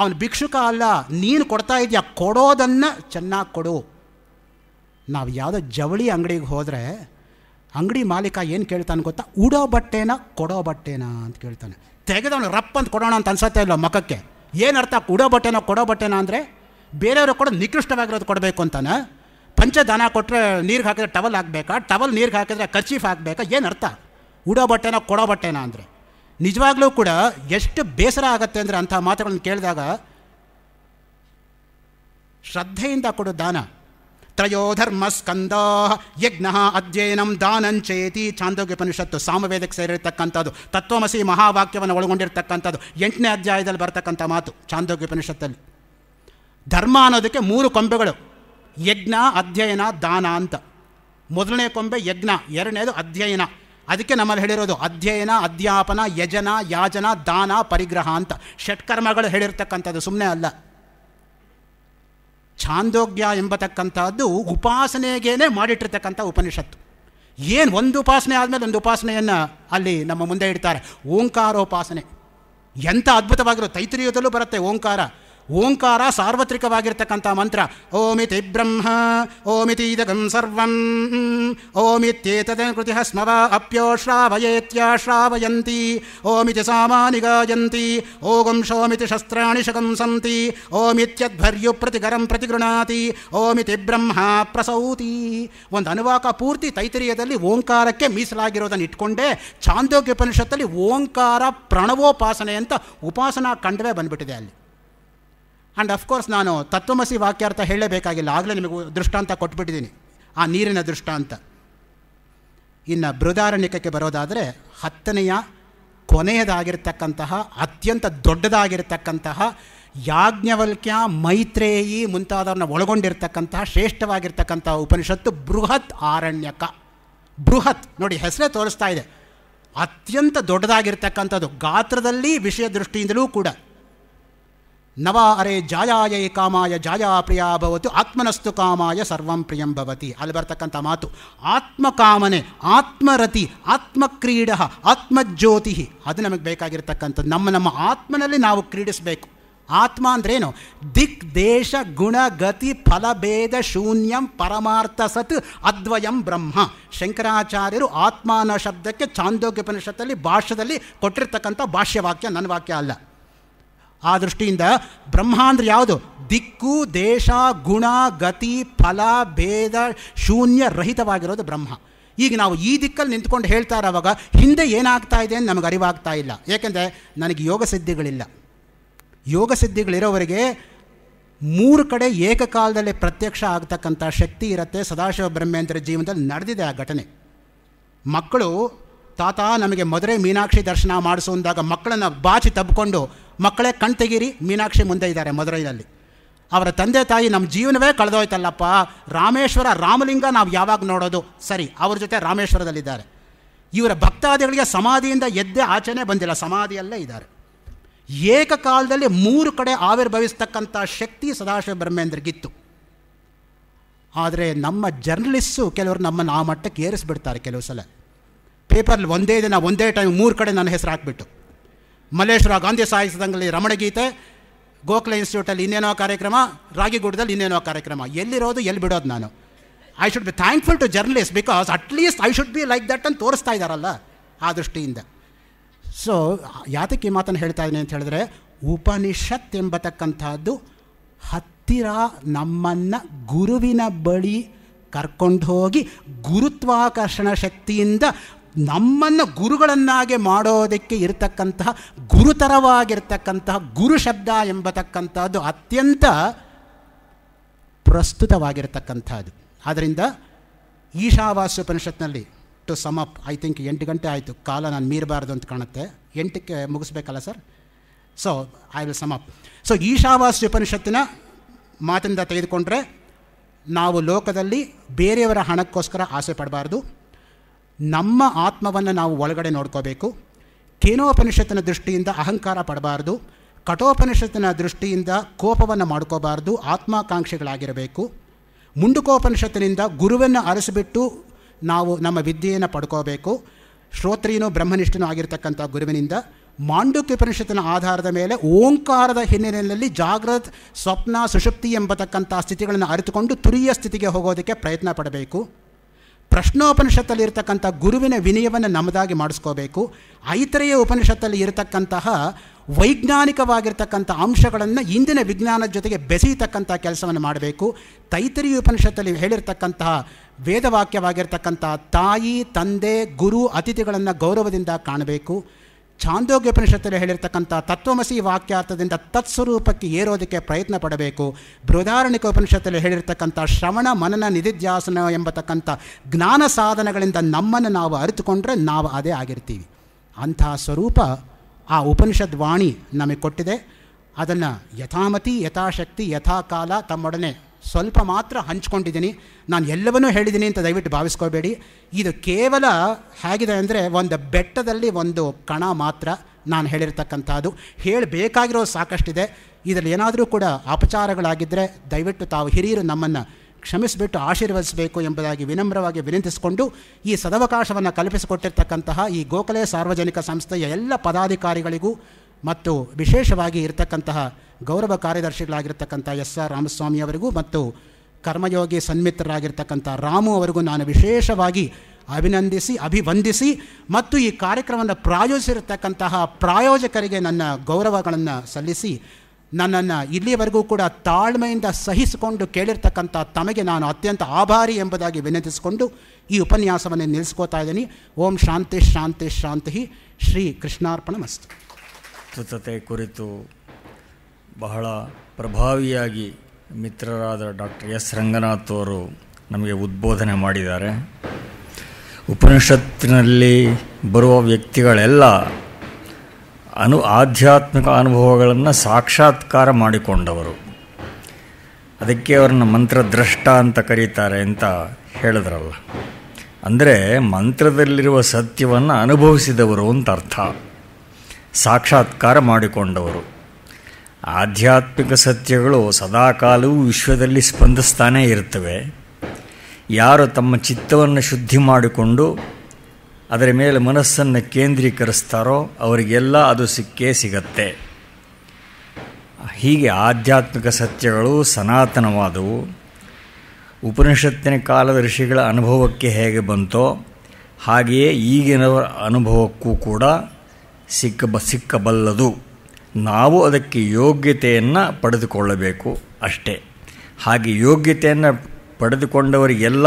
ಅವನು ಭಿಕ್ಷುಕ ಅಲ್ಲ ನೀನು ಕೊಡ್ತಾ ಇದೆಯಾ ಕೊಡೋದನ್ನು ಚೆನ್ನಾಗಿ ಕೊಡು ನಾವು ಯಾವುದೋ ಜವಳಿ ಅಂಗಡಿಗೆ ಹೋದರೆ ಅಂಗಡಿ ಮಾಲೀಕ ಏನು ಕೇಳ್ತಾನೆ ಗೊತ್ತಾ ಉಡೋ ಬಟ್ಟೆನ ಕೊಡೋ ಬಟ್ಟೆನಾ ಅಂತ ಕೇಳ್ತಾನೆ ತೆಗೆದವನು ರಪ್ಪ ಅಂತ ಕೊಡೋಣ ಅಂತ ಅನ್ಸತ್ತೆ ಇಲ್ಲ ಮಖಕ್ಕೆ ಏನರ್ಥ ಉಡೋ ಬಟ್ಟೆನ ಕೊಡೋ ಬಟ್ಟೆನಾ ಅಂದರೆ ಬೇರೆಯವರು ಕೂಡ ನಿಕೃಷ್ಟವಾಗಿರೋದು ಕೊಡಬೇಕು ಅಂತಾನೆ ಪಂಚದಾನ ಕೊಟ್ಟರೆ ನೀರಿಗೆ ಹಾಕಿದ್ರೆ ಟವಲ್ ಹಾಕಬೇಕಾ ಟವಲ್ ನೀರಿಗೆ ಹಾಕಿದ್ರೆ ಕರ್ಚೀಫ್ ಹಾಕಬೇಕಾ ಏನು ಅರ್ಥ ಉಡೋ ಬಟ್ಟೆನ ಕೊಡೋ ಬಟ್ಟೆನ ಅಂದರೆ ನಿಜವಾಗ್ಲೂ ಕೂಡ ಎಷ್ಟು ಬೇಸರ ಆಗುತ್ತೆ ಅಂದರೆ ಅಂಥ ಮಾತುಗಳನ್ನು ಕೇಳಿದಾಗ ಶ್ರದ್ಧೆಯಿಂದ ಕೊಡೋ ದಾನ ತ್ರಯೋ ಧರ್ಮ ಸ್ಕಂದಾ ಯಜ್ಞ ಅಧ್ಯಯನಂ ದಾನಂಚೇತಿ ಉಪನಿಷತ್ತು ಸಾಮವೇದಕ್ಕೆ ಸೇರಿರ್ತಕ್ಕಂಥದ್ದು ತತ್ವಮಸಿ ಮಹಾವಾಕ್ಯವನ್ನು ಒಳಗೊಂಡಿರ್ತಕ್ಕಂಥದ್ದು ಎಂಟನೇ ಅಧ್ಯಾಯದಲ್ಲಿ ಬರ್ತಕ್ಕಂಥ ಮಾತು ಚಾಂದೋಗ್ಯೋಪನಿಷತ್ತಲ್ಲಿ ಧರ್ಮ ಅನ್ನೋದಕ್ಕೆ ಮೂರು ಕೊಂಬೆಗಳು ಯಜ್ಞ ಅಧ್ಯಯನ ದಾನ ಅಂತ ಮೊದಲನೇ ಕೊಂಬೆ ಯಜ್ಞ ಎರಡನೇದು ಅಧ್ಯಯನ ಅದಕ್ಕೆ ನಮ್ಮಲ್ಲಿ ಹೇಳಿರೋದು ಅಧ್ಯಯನ ಅಧ್ಯಾಪನ ಯಜನ ಯಾಜನ ದಾನ ಪರಿಗ್ರಹ ಅಂತ ಷಟ್ಕರ್ಮಗಳು ಹೇಳಿರ್ತಕ್ಕಂಥದ್ದು ಸುಮ್ಮನೆ ಅಲ್ಲ ಛಾಂದೋಗ್ಯ ಎಂಬತಕ್ಕಂಥದ್ದು ಉಪಾಸನೆಗೇನೆ ಮಾಡಿಟ್ಟಿರ್ತಕ್ಕಂಥ ಉಪನಿಷತ್ತು ಏನು ಒಂದು ಉಪಾಸನೆ ಆದಮೇಲೆ ಒಂದು ಉಪಾಸನೆಯನ್ನು ಅಲ್ಲಿ ನಮ್ಮ ಮುಂದೆ ಇಡ್ತಾರೆ ಓಂಕಾರೋಪಾಸನೆ ಎಂಥ ಅದ್ಭುತವಾಗಿರೋ ತೈತ್ರಿಯದಲ್ಲೂ ಬರುತ್ತೆ ಓಂಕಾರ ಓಂಕಾರ ಸಾರ್ವತ್ರಿಕವಾಗಿರ್ತಕ್ಕಂಥ ಮಂತ್ರ ಓಮಿತಿ ಬ್ರಹ್ಮ ಓಮಿತಿ ಇದಗಂ ಸರ್ವಂ ಓಮಿತ್ಯೇತದ ಕೃತಿ ಸ್ಮವ ಅಪ್ಯೋ ಶ್ರಾವಯೇತ್ಯ ಶ್ರಾವಯಂತಿ ಓಮಿತಿ ಸಾಮಾನಿ ಗಾಯಂತಿ ಓಗಂ ಶೋಮಿತಿ ಶಸ್ತ್ರಾಣಿ ಶಕಂಸಂತಿ ಓಮಿತ್ಯದ್ಭರ್ಯು ಪ್ರತಿಗರಂ ಪ್ರತಿಗೃಣಾತಿ ಓಮಿತಿ ಬ್ರಹ್ಮ ಪ್ರಸೌತಿ ಒಂದು ಅನುವಾಕ ಪೂರ್ತಿ ತೈತರಿಯದಲ್ಲಿ ಓಂಕಾರಕ್ಕೆ ಮೀಸಲಾಗಿರೋದನ್ನು ಇಟ್ಕೊಂಡೇ ಉಪನಿಷತ್ತಲ್ಲಿ ಓಂಕಾರ ಪ್ರಣವೋಪಾಸನೆ ಅಂತ ಉಪಾಸನಾ ಖಂಡವೇ ಬಂದ್ಬಿಟ್ಟಿದೆ ಅಲ್ಲಿ ಆ್ಯಂಡ್ ಅಫ್ಕೋರ್ಸ್ ನಾನು ತತ್ವಮಸಿ ವಾಕ್ಯಾರ್ಥ ಹೇಳಲೇಬೇಕಾಗಿಲ್ಲ ಆಗಲೇ ನಿಮಗೆ ದೃಷ್ಟಾಂತ ಕೊಟ್ಬಿಟ್ಟಿದ್ದೀನಿ ಆ ನೀರಿನ ದೃಷ್ಟಾಂತ ಇನ್ನು ಬೃದಾರಣ್ಯಕ್ಕೆ ಬರೋದಾದರೆ ಹತ್ತನೆಯ ಕೊನೆಯದಾಗಿರ್ತಕ್ಕಂತಹ ಅತ್ಯಂತ ದೊಡ್ಡದಾಗಿರ್ತಕ್ಕಂತಹ ಯಾಜ್ಞವಲ್ಕ್ಯ ಮೈತ್ರೇಯಿ ಮುಂತಾದವ್ರನ್ನ ಒಳಗೊಂಡಿರ್ತಕ್ಕಂತಹ ಶ್ರೇಷ್ಠವಾಗಿರ್ತಕ್ಕಂತಹ ಉಪನಿಷತ್ತು ಬೃಹತ್ ಆರಣ್ಯಕ ಬೃಹತ್ ನೋಡಿ ಹೆಸರೇ ತೋರಿಸ್ತಾ ಇದೆ ಅತ್ಯಂತ ದೊಡ್ಡದಾಗಿರ್ತಕ್ಕಂಥದ್ದು ಗಾತ್ರದಲ್ಲಿ ವಿಷಯ ದೃಷ್ಟಿಯಿಂದಲೂ ಕೂಡ ನವ ಅರೆ ಜಾಯಾಯೈ ಕಾಮಾಯ ಜಾಯಾ ಪ್ರಿಯ ಭವತು ಆತ್ಮನಸ್ತು ಕಾಮಾಯ ಸರ್ವಂ ಪ್ರಿಯಂ ಭವತಿ ಅಲ್ಲಿ ಬರ್ತಕ್ಕಂಥ ಮಾತು ಆತ್ಮಕಾಮನೆ ಆತ್ಮರತಿ ಆತ್ಮಕ್ರೀಡ ಆತ್ಮಜ್ಯೋತಿ ಅದು ನಮಗೆ ಬೇಕಾಗಿರ್ತಕ್ಕಂಥದ್ದು ನಮ್ಮ ನಮ್ಮ ಆತ್ಮನಲ್ಲಿ ನಾವು ಕ್ರೀಡಿಸಬೇಕು ಆತ್ಮ ಅಂದ್ರೇನು ದಿಕ್ ದೇಶ ಗುಣಗತಿ ಫಲಭೇದ ಶೂನ್ಯಂ ಪರಮಾರ್ಥ ಸತ್ ಅದ್ವಯಂ ಬ್ರಹ್ಮ ಶಂಕರಾಚಾರ್ಯರು ಆತ್ಮ ಅನ್ನೋ ಶಬ್ದಕ್ಕೆ ಚಾಂದೋಗ್ಯಪನಿಷತ್ತಲ್ಲಿ ಭಾಷ್ಯದಲ್ಲಿ ಕೊಟ್ಟಿರ್ತಕ್ಕಂಥ ಭಾಷ್ಯವಾಕ್ಯ ನನ್ನ ವಾಕ್ಯ ಅಲ್ಲ ಆ ದೃಷ್ಟಿಯಿಂದ ಬ್ರಹ್ಮ ಅಂದರೆ ಯಾವುದು ದಿಕ್ಕು ದೇಶ ಗುಣ ಗತಿ ಫಲ ಭೇದ ಶೂನ್ಯ ರಹಿತವಾಗಿರೋದು ಬ್ರಹ್ಮ ಈಗ ನಾವು ಈ ದಿಕ್ಕಲ್ಲಿ ನಿಂತ್ಕೊಂಡು ಹೇಳ್ತಾ ಇರೋವಾಗ ಹಿಂದೆ ಏನಾಗ್ತಾ ಇದೆ ಅಂತ ನಮಗೆ ಅರಿವಾಗ್ತಾ ಇಲ್ಲ ಏಕೆಂದರೆ ನನಗೆ ಯೋಗ ಸಿದ್ಧಿಗಳಿಲ್ಲ ಯೋಗ ಸಿದ್ಧಿಗಳಿರೋವರೆಗೆ ಮೂರು ಕಡೆ ಏಕಕಾಲದಲ್ಲಿ ಪ್ರತ್ಯಕ್ಷ ಆಗ್ತಕ್ಕಂಥ ಶಕ್ತಿ ಇರುತ್ತೆ ಸದಾಶಿವ ಬ್ರಹ್ಮೇಂದ್ರ ಜೀವನದಲ್ಲಿ ನಡೆದಿದೆ ಆ ಘಟನೆ ಮಕ್ಕಳು ತಾತ ನಮಗೆ ಮದುವೆ ಮೀನಾಕ್ಷಿ ದರ್ಶನ ಮಾಡಿಸು ಅಂದಾಗ ಮಕ್ಕಳನ್ನು ಬಾಚಿ ತಬ್ಕೊಂಡು ಮಕ್ಕಳೇ ಕಣ್ ತೆಗೀರಿ ಮೀನಾಕ್ಷಿ ಮುಂದೆ ಇದ್ದಾರೆ ಮದುರೈನಲ್ಲಿ ಅವರ ತಂದೆ ತಾಯಿ ನಮ್ಮ ಜೀವನವೇ ಕಳೆದೋಯ್ತಲ್ಲಪ್ಪ ರಾಮೇಶ್ವರ ರಾಮಲಿಂಗ ನಾವು ಯಾವಾಗ ನೋಡೋದು ಸರಿ ಅವ್ರ ಜೊತೆ ರಾಮೇಶ್ವರದಲ್ಲಿದ್ದಾರೆ ಇವರ ಭಕ್ತಾದಿಗಳಿಗೆ ಸಮಾಧಿಯಿಂದ ಎದ್ದೇ ಆಚೆನೆ ಬಂದಿಲ್ಲ ಸಮಾಧಿಯಲ್ಲೇ ಇದ್ದಾರೆ ಏಕಕಾಲದಲ್ಲಿ ಮೂರು ಕಡೆ ಆವಿರ್ಭವಿಸ್ತಕ್ಕಂಥ ಶಕ್ತಿ ಸದಾಶಿವ ಬ್ರಹ್ಮೇಂದ್ರಿಗಿತ್ತು ಆದರೆ ನಮ್ಮ ಜರ್ನಲಿಸ್ಟು ಕೆಲವರು ನಮ್ಮನ್ನು ಆ ಮಟ್ಟಕ್ಕೆ ಏರಿಸ್ಬಿಡ್ತಾರೆ ಕೆಲವು ಸಲ ಪೇಪರ್ಲಿ ಒಂದೇ ದಿನ ಒಂದೇ ಟೈಮ್ ಮೂರು ಕಡೆ ನನ್ನ ಹೆಸರು ಹಾಕಿಬಿಟ್ಟು ಮಲ್ಲೇಶ್ವರ ಗಾಂಧಿ ಸಾಹಿತ್ಯ ಸಂಘದಲ್ಲಿ ರಮಣಗೀತೆ ಗೋಖಲೆ ಇನ್ಸ್ಟಿಟ್ಯೂಟಲ್ಲಿ ಇನ್ನೇನೋ ಕಾರ್ಯಕ್ರಮ ರಾಗಿಗೂಡದಲ್ಲಿ ಇನ್ನೇನೋ ಕಾರ್ಯಕ್ರಮ ಎಲ್ಲಿರೋದು ಎಲ್ಲಿ ಬಿಡೋದು ನಾನು I should be thankful to journalist because at least I should be like that ಅಂತ ತೋರಿಸ್ತಾ ಇದ್ದಾರಲ್ಲ ಆ ದೃಷ್ಟಿಯಿಂದ ಸೊ ಯಾತಕ್ಕೆ ಈ ಮಾತನ್ನು ಹೇಳ್ತಾ ಇದ್ದೀನಿ ಅಂತ ಹೇಳಿದ್ರೆ ಉಪನಿಷತ್ ಎಂಬತಕ್ಕಂಥದ್ದು ಹತ್ತಿರ ನಮ್ಮನ್ನು ಗುರುವಿನ ಬಳಿ ಕರ್ಕೊಂಡು ಹೋಗಿ ಗುರುತ್ವಾಕರ್ಷಣ ಶಕ್ತಿಯಿಂದ ನಮ್ಮನ್ನು ಗುರುಗಳನ್ನಾಗಿ ಮಾಡೋದಕ್ಕೆ ಇರತಕ್ಕಂತಹ ಗುರುತರವಾಗಿರ್ತಕ್ಕಂತಹ ಗುರು ಶಬ್ದ ಎಂಬತಕ್ಕಂಥದ್ದು ಅತ್ಯಂತ ಪ್ರಸ್ತುತವಾಗಿರ್ತಕ್ಕಂಥದ್ದು ಆದ್ದರಿಂದ ಉಪನಿಷತ್ನಲ್ಲಿ to sum up I think ಎಂಟು ಗಂಟೆ ಆಯಿತು ಕಾಲ ನಾನು ಮೀರಬಾರ್ದು ಅಂತ ಕಾಣುತ್ತೆ ಎಂಟಕ್ಕೆ ಮುಗಿಸ್ಬೇಕಲ್ಲ sir so I will sum up so ಉಪನಿಷತ್ತಿನ ಮಾತಿಂದ ತೆಗೆದುಕೊಂಡ್ರೆ ನಾವು ಲೋಕದಲ್ಲಿ ಬೇರೆಯವರ ಹಣಕ್ಕೋಸ್ಕರ ಆಸೆ ಪಡಬಾರ್ದು ನಮ್ಮ ಆತ್ಮವನ್ನು ನಾವು ಒಳಗಡೆ ನೋಡ್ಕೋಬೇಕು ಕೇನೋಪನಿಷತ್ತಿನ ದೃಷ್ಟಿಯಿಂದ ಅಹಂಕಾರ ಪಡಬಾರ್ದು ಕಠೋಪನಿಷತ್ತಿನ ದೃಷ್ಟಿಯಿಂದ ಕೋಪವನ್ನು ಮಾಡ್ಕೋಬಾರ್ದು ಆತ್ಮಾಕಾಂಕ್ಷಿಗಳಾಗಿರಬೇಕು ಮುಂಡುಕೋಪನಿಷತ್ತಿನಿಂದ ಗುರುವನ್ನು ಅರಸಿಬಿಟ್ಟು ನಾವು ನಮ್ಮ ವಿದ್ಯೆಯನ್ನು ಪಡ್ಕೋಬೇಕು ಶ್ರೋತ್ರಿಯನೋ ಬ್ರಹ್ಮನಿಷ್ಠನೂ ಆಗಿರ್ತಕ್ಕಂಥ ಗುರುವಿನಿಂದ ಮಾಂಡುಕ್ಯಪನಿಷತ್ತಿನ ಆಧಾರದ ಮೇಲೆ ಓಂಕಾರದ ಹಿನ್ನೆಲೆಯಲ್ಲಿ ಜಾಗೃತ್ ಸ್ವಪ್ನ ಸುಷುಪ್ತಿ ಎಂಬತಕ್ಕಂಥ ಸ್ಥಿತಿಗಳನ್ನು ಅರಿತುಕೊಂಡು ತುರಿಯ ಸ್ಥಿತಿಗೆ ಹೋಗೋದಕ್ಕೆ ಪ್ರಯತ್ನ ಪಡಬೇಕು ಪ್ರಶ್ನೋಪನಿಷತ್ತಲ್ಲಿ ಇರತಕ್ಕಂಥ ಗುರುವಿನ ವಿನಯವನ್ನು ನಮ್ಮದಾಗಿ ಮಾಡಿಸ್ಕೋಬೇಕು ಐತರೆಯ ಉಪನಿಷತ್ತಲ್ಲಿ ಇರತಕ್ಕಂತಹ ವೈಜ್ಞಾನಿಕವಾಗಿರ್ತಕ್ಕಂಥ ಅಂಶಗಳನ್ನು ಇಂದಿನ ವಿಜ್ಞಾನದ ಜೊತೆಗೆ ಬೆಸೆಯತಕ್ಕಂಥ ಕೆಲಸವನ್ನು ಮಾಡಬೇಕು ತೈತರಿ ಉಪನಿಷತ್ತಲ್ಲಿ ಹೇಳಿರ್ತಕ್ಕಂತಹ ವೇದವಾಕ್ಯವಾಗಿರ್ತಕ್ಕಂಥ ತಾಯಿ ತಂದೆ ಗುರು ಅತಿಥಿಗಳನ್ನು ಗೌರವದಿಂದ ಕಾಣಬೇಕು ಛಾಂದೋಗ್ಯೋಪನಿಷತ್ತಲ್ಲಿ ಹೇಳಿರ್ತಕ್ಕಂಥ ತತ್ವಮಸಿ ವಾಕ್ಯಾರ್ಥದಿಂದ ತತ್ಸ್ವರೂಪಕ್ಕೆ ಏರೋದಕ್ಕೆ ಪ್ರಯತ್ನ ಪಡಬೇಕು ಬೃಹದಾರಣಿಕ ಉಪನಿಷತ್ತಲ್ಲಿ ಹೇಳಿರ್ತಕ್ಕಂಥ ಶ್ರವಣ ಮನನ ನಿಧಿಧ್ಯಾಸನ ಎಂಬತಕ್ಕಂಥ ಜ್ಞಾನ ಸಾಧನಗಳಿಂದ ನಮ್ಮನ್ನು ನಾವು ಅರಿತುಕೊಂಡ್ರೆ ನಾವು ಅದೇ ಆಗಿರ್ತೀವಿ ಅಂತಹ ಸ್ವರೂಪ ಆ ಉಪನಿಷದ್ ವಾಣಿ ನಮಗೆ ಕೊಟ್ಟಿದೆ ಅದನ್ನು ಯಥಾಮತಿ ಯಥಾಶಕ್ತಿ ಯಥಾಕಾಲ ತಮ್ಮೊಡನೆ ಸ್ವಲ್ಪ ಮಾತ್ರ ಹಂಚ್ಕೊಂಡಿದ್ದೀನಿ ನಾನು ಎಲ್ಲವನ್ನೂ ಹೇಳಿದ್ದೀನಿ ಅಂತ ದಯವಿಟ್ಟು ಭಾವಿಸ್ಕೋಬೇಡಿ ಇದು ಕೇವಲ ಹೇಗಿದೆ ಅಂದರೆ ಒಂದು ಬೆಟ್ಟದಲ್ಲಿ ಒಂದು ಕಣ ಮಾತ್ರ ನಾನು ಹೇಳಿರ್ತಕ್ಕಂಥದ್ದು ಹೇಳಬೇಕಾಗಿರೋ ಸಾಕಷ್ಟಿದೆ ಇದರಲ್ಲಿ ಏನಾದರೂ ಕೂಡ ಅಪಚಾರಗಳಾಗಿದ್ದರೆ ದಯವಿಟ್ಟು ತಾವು ಹಿರಿಯರು ನಮ್ಮನ್ನು ಕ್ಷಮಿಸಿಬಿಟ್ಟು ಆಶೀರ್ವದಿಸಬೇಕು ಎಂಬುದಾಗಿ ವಿನಮ್ರವಾಗಿ ವಿನಂತಿಸಿಕೊಂಡು ಈ ಸದವಕಾಶವನ್ನು ಕಲ್ಪಿಸಿಕೊಟ್ಟಿರ್ತಕ್ಕಂತಹ ಈ ಗೋಖಲೆ ಸಾರ್ವಜನಿಕ ಸಂಸ್ಥೆಯ ಎಲ್ಲ ಪದಾಧಿಕಾರಿಗಳಿಗೂ ಮತ್ತು ವಿಶೇಷವಾಗಿ ಇರತಕ್ಕಂತಹ ಗೌರವ ಕಾರ್ಯದರ್ಶಿಗಳಾಗಿರ್ತಕ್ಕಂಥ ಎಸ್ ಆರ್ ರಾಮಸ್ವಾಮಿಯವರಿಗೂ ಮತ್ತು ಕರ್ಮಯೋಗಿ ಸನ್ಮಿತ್ರರಾಗಿರ್ತಕ್ಕಂಥ ರಾಮು ಅವರಿಗೂ ನಾನು ವಿಶೇಷವಾಗಿ ಅಭಿನಂದಿಸಿ ಅಭಿವಂದಿಸಿ ಮತ್ತು ಈ ಕಾರ್ಯಕ್ರಮವನ್ನು ಪ್ರಾಯೋಜಿಸಿರತಕ್ಕಂತಹ ಪ್ರಾಯೋಜಕರಿಗೆ ನನ್ನ ಗೌರವಗಳನ್ನು ಸಲ್ಲಿಸಿ ನನ್ನನ್ನು ಇಲ್ಲಿವರೆಗೂ ಕೂಡ ತಾಳ್ಮೆಯಿಂದ ಸಹಿಸಿಕೊಂಡು ಕೇಳಿರ್ತಕ್ಕಂಥ ತಮಗೆ ನಾನು ಅತ್ಯಂತ ಆಭಾರಿ ಎಂಬುದಾಗಿ ವಿನಂತಿಸಿಕೊಂಡು ಈ ಉಪನ್ಯಾಸವನ್ನು ನಿಲ್ಲಿಸ್ಕೋತಾ ಇದ್ದೀನಿ ಓಂ ಶಾಂತಿ ಶಾಂತಿ ಶಾಂತಿ ಶ್ರೀ ಕೃಷ್ಣಾರ್ಪಣ ಮಸ್ತು ಪ್ರಸ್ತುತತೆ ಕುರಿತು ಬಹಳ ಪ್ರಭಾವಿಯಾಗಿ ಮಿತ್ರರಾದ ಡಾಕ್ಟರ್ ಎಸ್ ರಂಗನಾಥ್ ಅವರು ನಮಗೆ ಉದ್ಬೋಧನೆ ಮಾಡಿದ್ದಾರೆ ಉಪನಿಷತ್ತಿನಲ್ಲಿ ಬರುವ ವ್ಯಕ್ತಿಗಳೆಲ್ಲ ಅನು ಆಧ್ಯಾತ್ಮಿಕ ಅನುಭವಗಳನ್ನು ಸಾಕ್ಷಾತ್ಕಾರ ಮಾಡಿಕೊಂಡವರು ಅದಕ್ಕೆ ಅವರನ್ನು ಮಂತ್ರದ್ರಷ್ಟ ಅಂತ ಕರೀತಾರೆ ಅಂತ ಹೇಳಿದ್ರಲ್ಲ ಅಂದರೆ ಮಂತ್ರದಲ್ಲಿರುವ ಸತ್ಯವನ್ನು ಅನುಭವಿಸಿದವರು ಅಂತ ಅರ್ಥ ಸಾಕ್ಷಾತ್ಕಾರ ಮಾಡಿಕೊಂಡವರು ಆಧ್ಯಾತ್ಮಿಕ ಸತ್ಯಗಳು ಸದಾಕಾಲವೂ ವಿಶ್ವದಲ್ಲಿ ಸ್ಪಂದಿಸ್ತಾನೇ ಇರ್ತವೆ ಯಾರು ತಮ್ಮ ಚಿತ್ತವನ್ನು ಶುದ್ಧಿ ಮಾಡಿಕೊಂಡು ಅದರ ಮೇಲೆ ಮನಸ್ಸನ್ನು ಕೇಂದ್ರೀಕರಿಸ್ತಾರೋ ಅವರಿಗೆಲ್ಲ ಅದು ಸಿಕ್ಕೇ ಸಿಗತ್ತೆ ಹೀಗೆ ಆಧ್ಯಾತ್ಮಿಕ ಸತ್ಯಗಳು ಸನಾತನವಾದವು ಉಪನಿಷತ್ತಿನ ಕಾಲದ ಋಷಿಗಳ ಅನುಭವಕ್ಕೆ ಹೇಗೆ ಬಂತೋ ಹಾಗೆಯೇ ಈಗಿನ ಅನುಭವಕ್ಕೂ ಕೂಡ ಸಿಕ್ಕಬ ಸಿಕ್ಕಬಲ್ಲದು ನಾವು ಅದಕ್ಕೆ ಯೋಗ್ಯತೆಯನ್ನು ಪಡೆದುಕೊಳ್ಳಬೇಕು ಅಷ್ಟೇ ಹಾಗೆ ಯೋಗ್ಯತೆಯನ್ನು ಪಡೆದುಕೊಂಡವರಿಗೆಲ್ಲ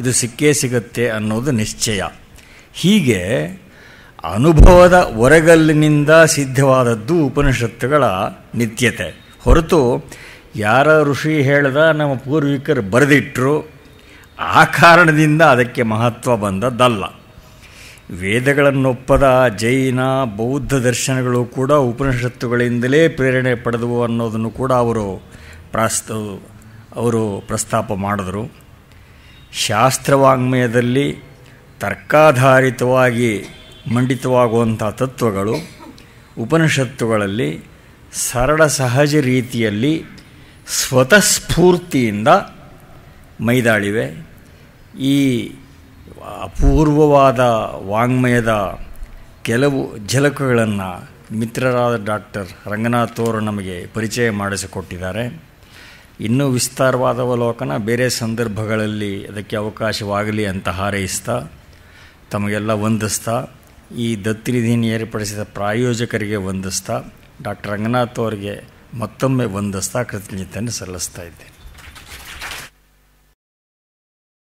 ಇದು ಸಿಕ್ಕೇ ಸಿಗುತ್ತೆ ಅನ್ನೋದು ನಿಶ್ಚಯ ಹೀಗೆ ಅನುಭವದ ಹೊರಗಲ್ಲಿನಿಂದ ಸಿದ್ಧವಾದದ್ದು ಉಪನಿಷತ್ತುಗಳ ನಿತ್ಯತೆ ಹೊರತು ಯಾರ ಋಷಿ ಹೇಳ್ದ ನಮ್ಮ ಪೂರ್ವಿಕರು ಬರೆದಿಟ್ಟರು ಆ ಕಾರಣದಿಂದ ಅದಕ್ಕೆ ಮಹತ್ವ ಬಂದದ್ದಲ್ಲ ವೇದಗಳನ್ನೊಪ್ಪದ ಜೈನ ಬೌದ್ಧ ದರ್ಶನಗಳು ಕೂಡ ಉಪನಿಷತ್ತುಗಳಿಂದಲೇ ಪ್ರೇರಣೆ ಪಡೆದವು ಅನ್ನೋದನ್ನು ಕೂಡ ಅವರು ಪ್ರಾಸ್ತ ಅವರು ಪ್ರಸ್ತಾಪ ಮಾಡಿದರು ಶಾಸ್ತ್ರವಾಂಗ್ಮಯದಲ್ಲಿ ತರ್ಕಾಧಾರಿತವಾಗಿ ಮಂಡಿತವಾಗುವಂಥ ತತ್ವಗಳು ಉಪನಿಷತ್ತುಗಳಲ್ಲಿ ಸರಳ ಸಹಜ ರೀತಿಯಲ್ಲಿ ಸ್ವತಃಸ್ಫೂರ್ತಿಯಿಂದ ಮೈದಾಳಿವೆ ಈ ಅಪೂರ್ವವಾದ ವಾಂಗ್ಮಯದ ಕೆಲವು ಝಲಕುಗಳನ್ನು ಮಿತ್ರರಾದ ಡಾಕ್ಟರ್ ರಂಗನಾಥ್ ಅವರು ನಮಗೆ ಪರಿಚಯ ಮಾಡಿಸಿಕೊಟ್ಟಿದ್ದಾರೆ ಇನ್ನೂ ವಿಸ್ತಾರವಾದ ಅವಲೋಕನ ಬೇರೆ ಸಂದರ್ಭಗಳಲ್ಲಿ ಅದಕ್ಕೆ ಅವಕಾಶವಾಗಲಿ ಅಂತ ಹಾರೈಸ್ತಾ ತಮಗೆಲ್ಲ ವಂದಿಸ್ತಾ ಈ ದತ್ತಿನಿಧಿಯನ್ನು ಏರ್ಪಡಿಸಿದ ಪ್ರಾಯೋಜಕರಿಗೆ ವಂದಿಸ್ತಾ ಡಾಕ್ಟರ್ ರಂಗನಾಥ್ ಅವರಿಗೆ ಮತ್ತೊಮ್ಮೆ ವಂದಿಸ್ತಾ ಕೃತಜ್ಞತೆಯನ್ನು ಸಲ್ಲಿಸ್ತಾ ಇದ್ದೇನೆ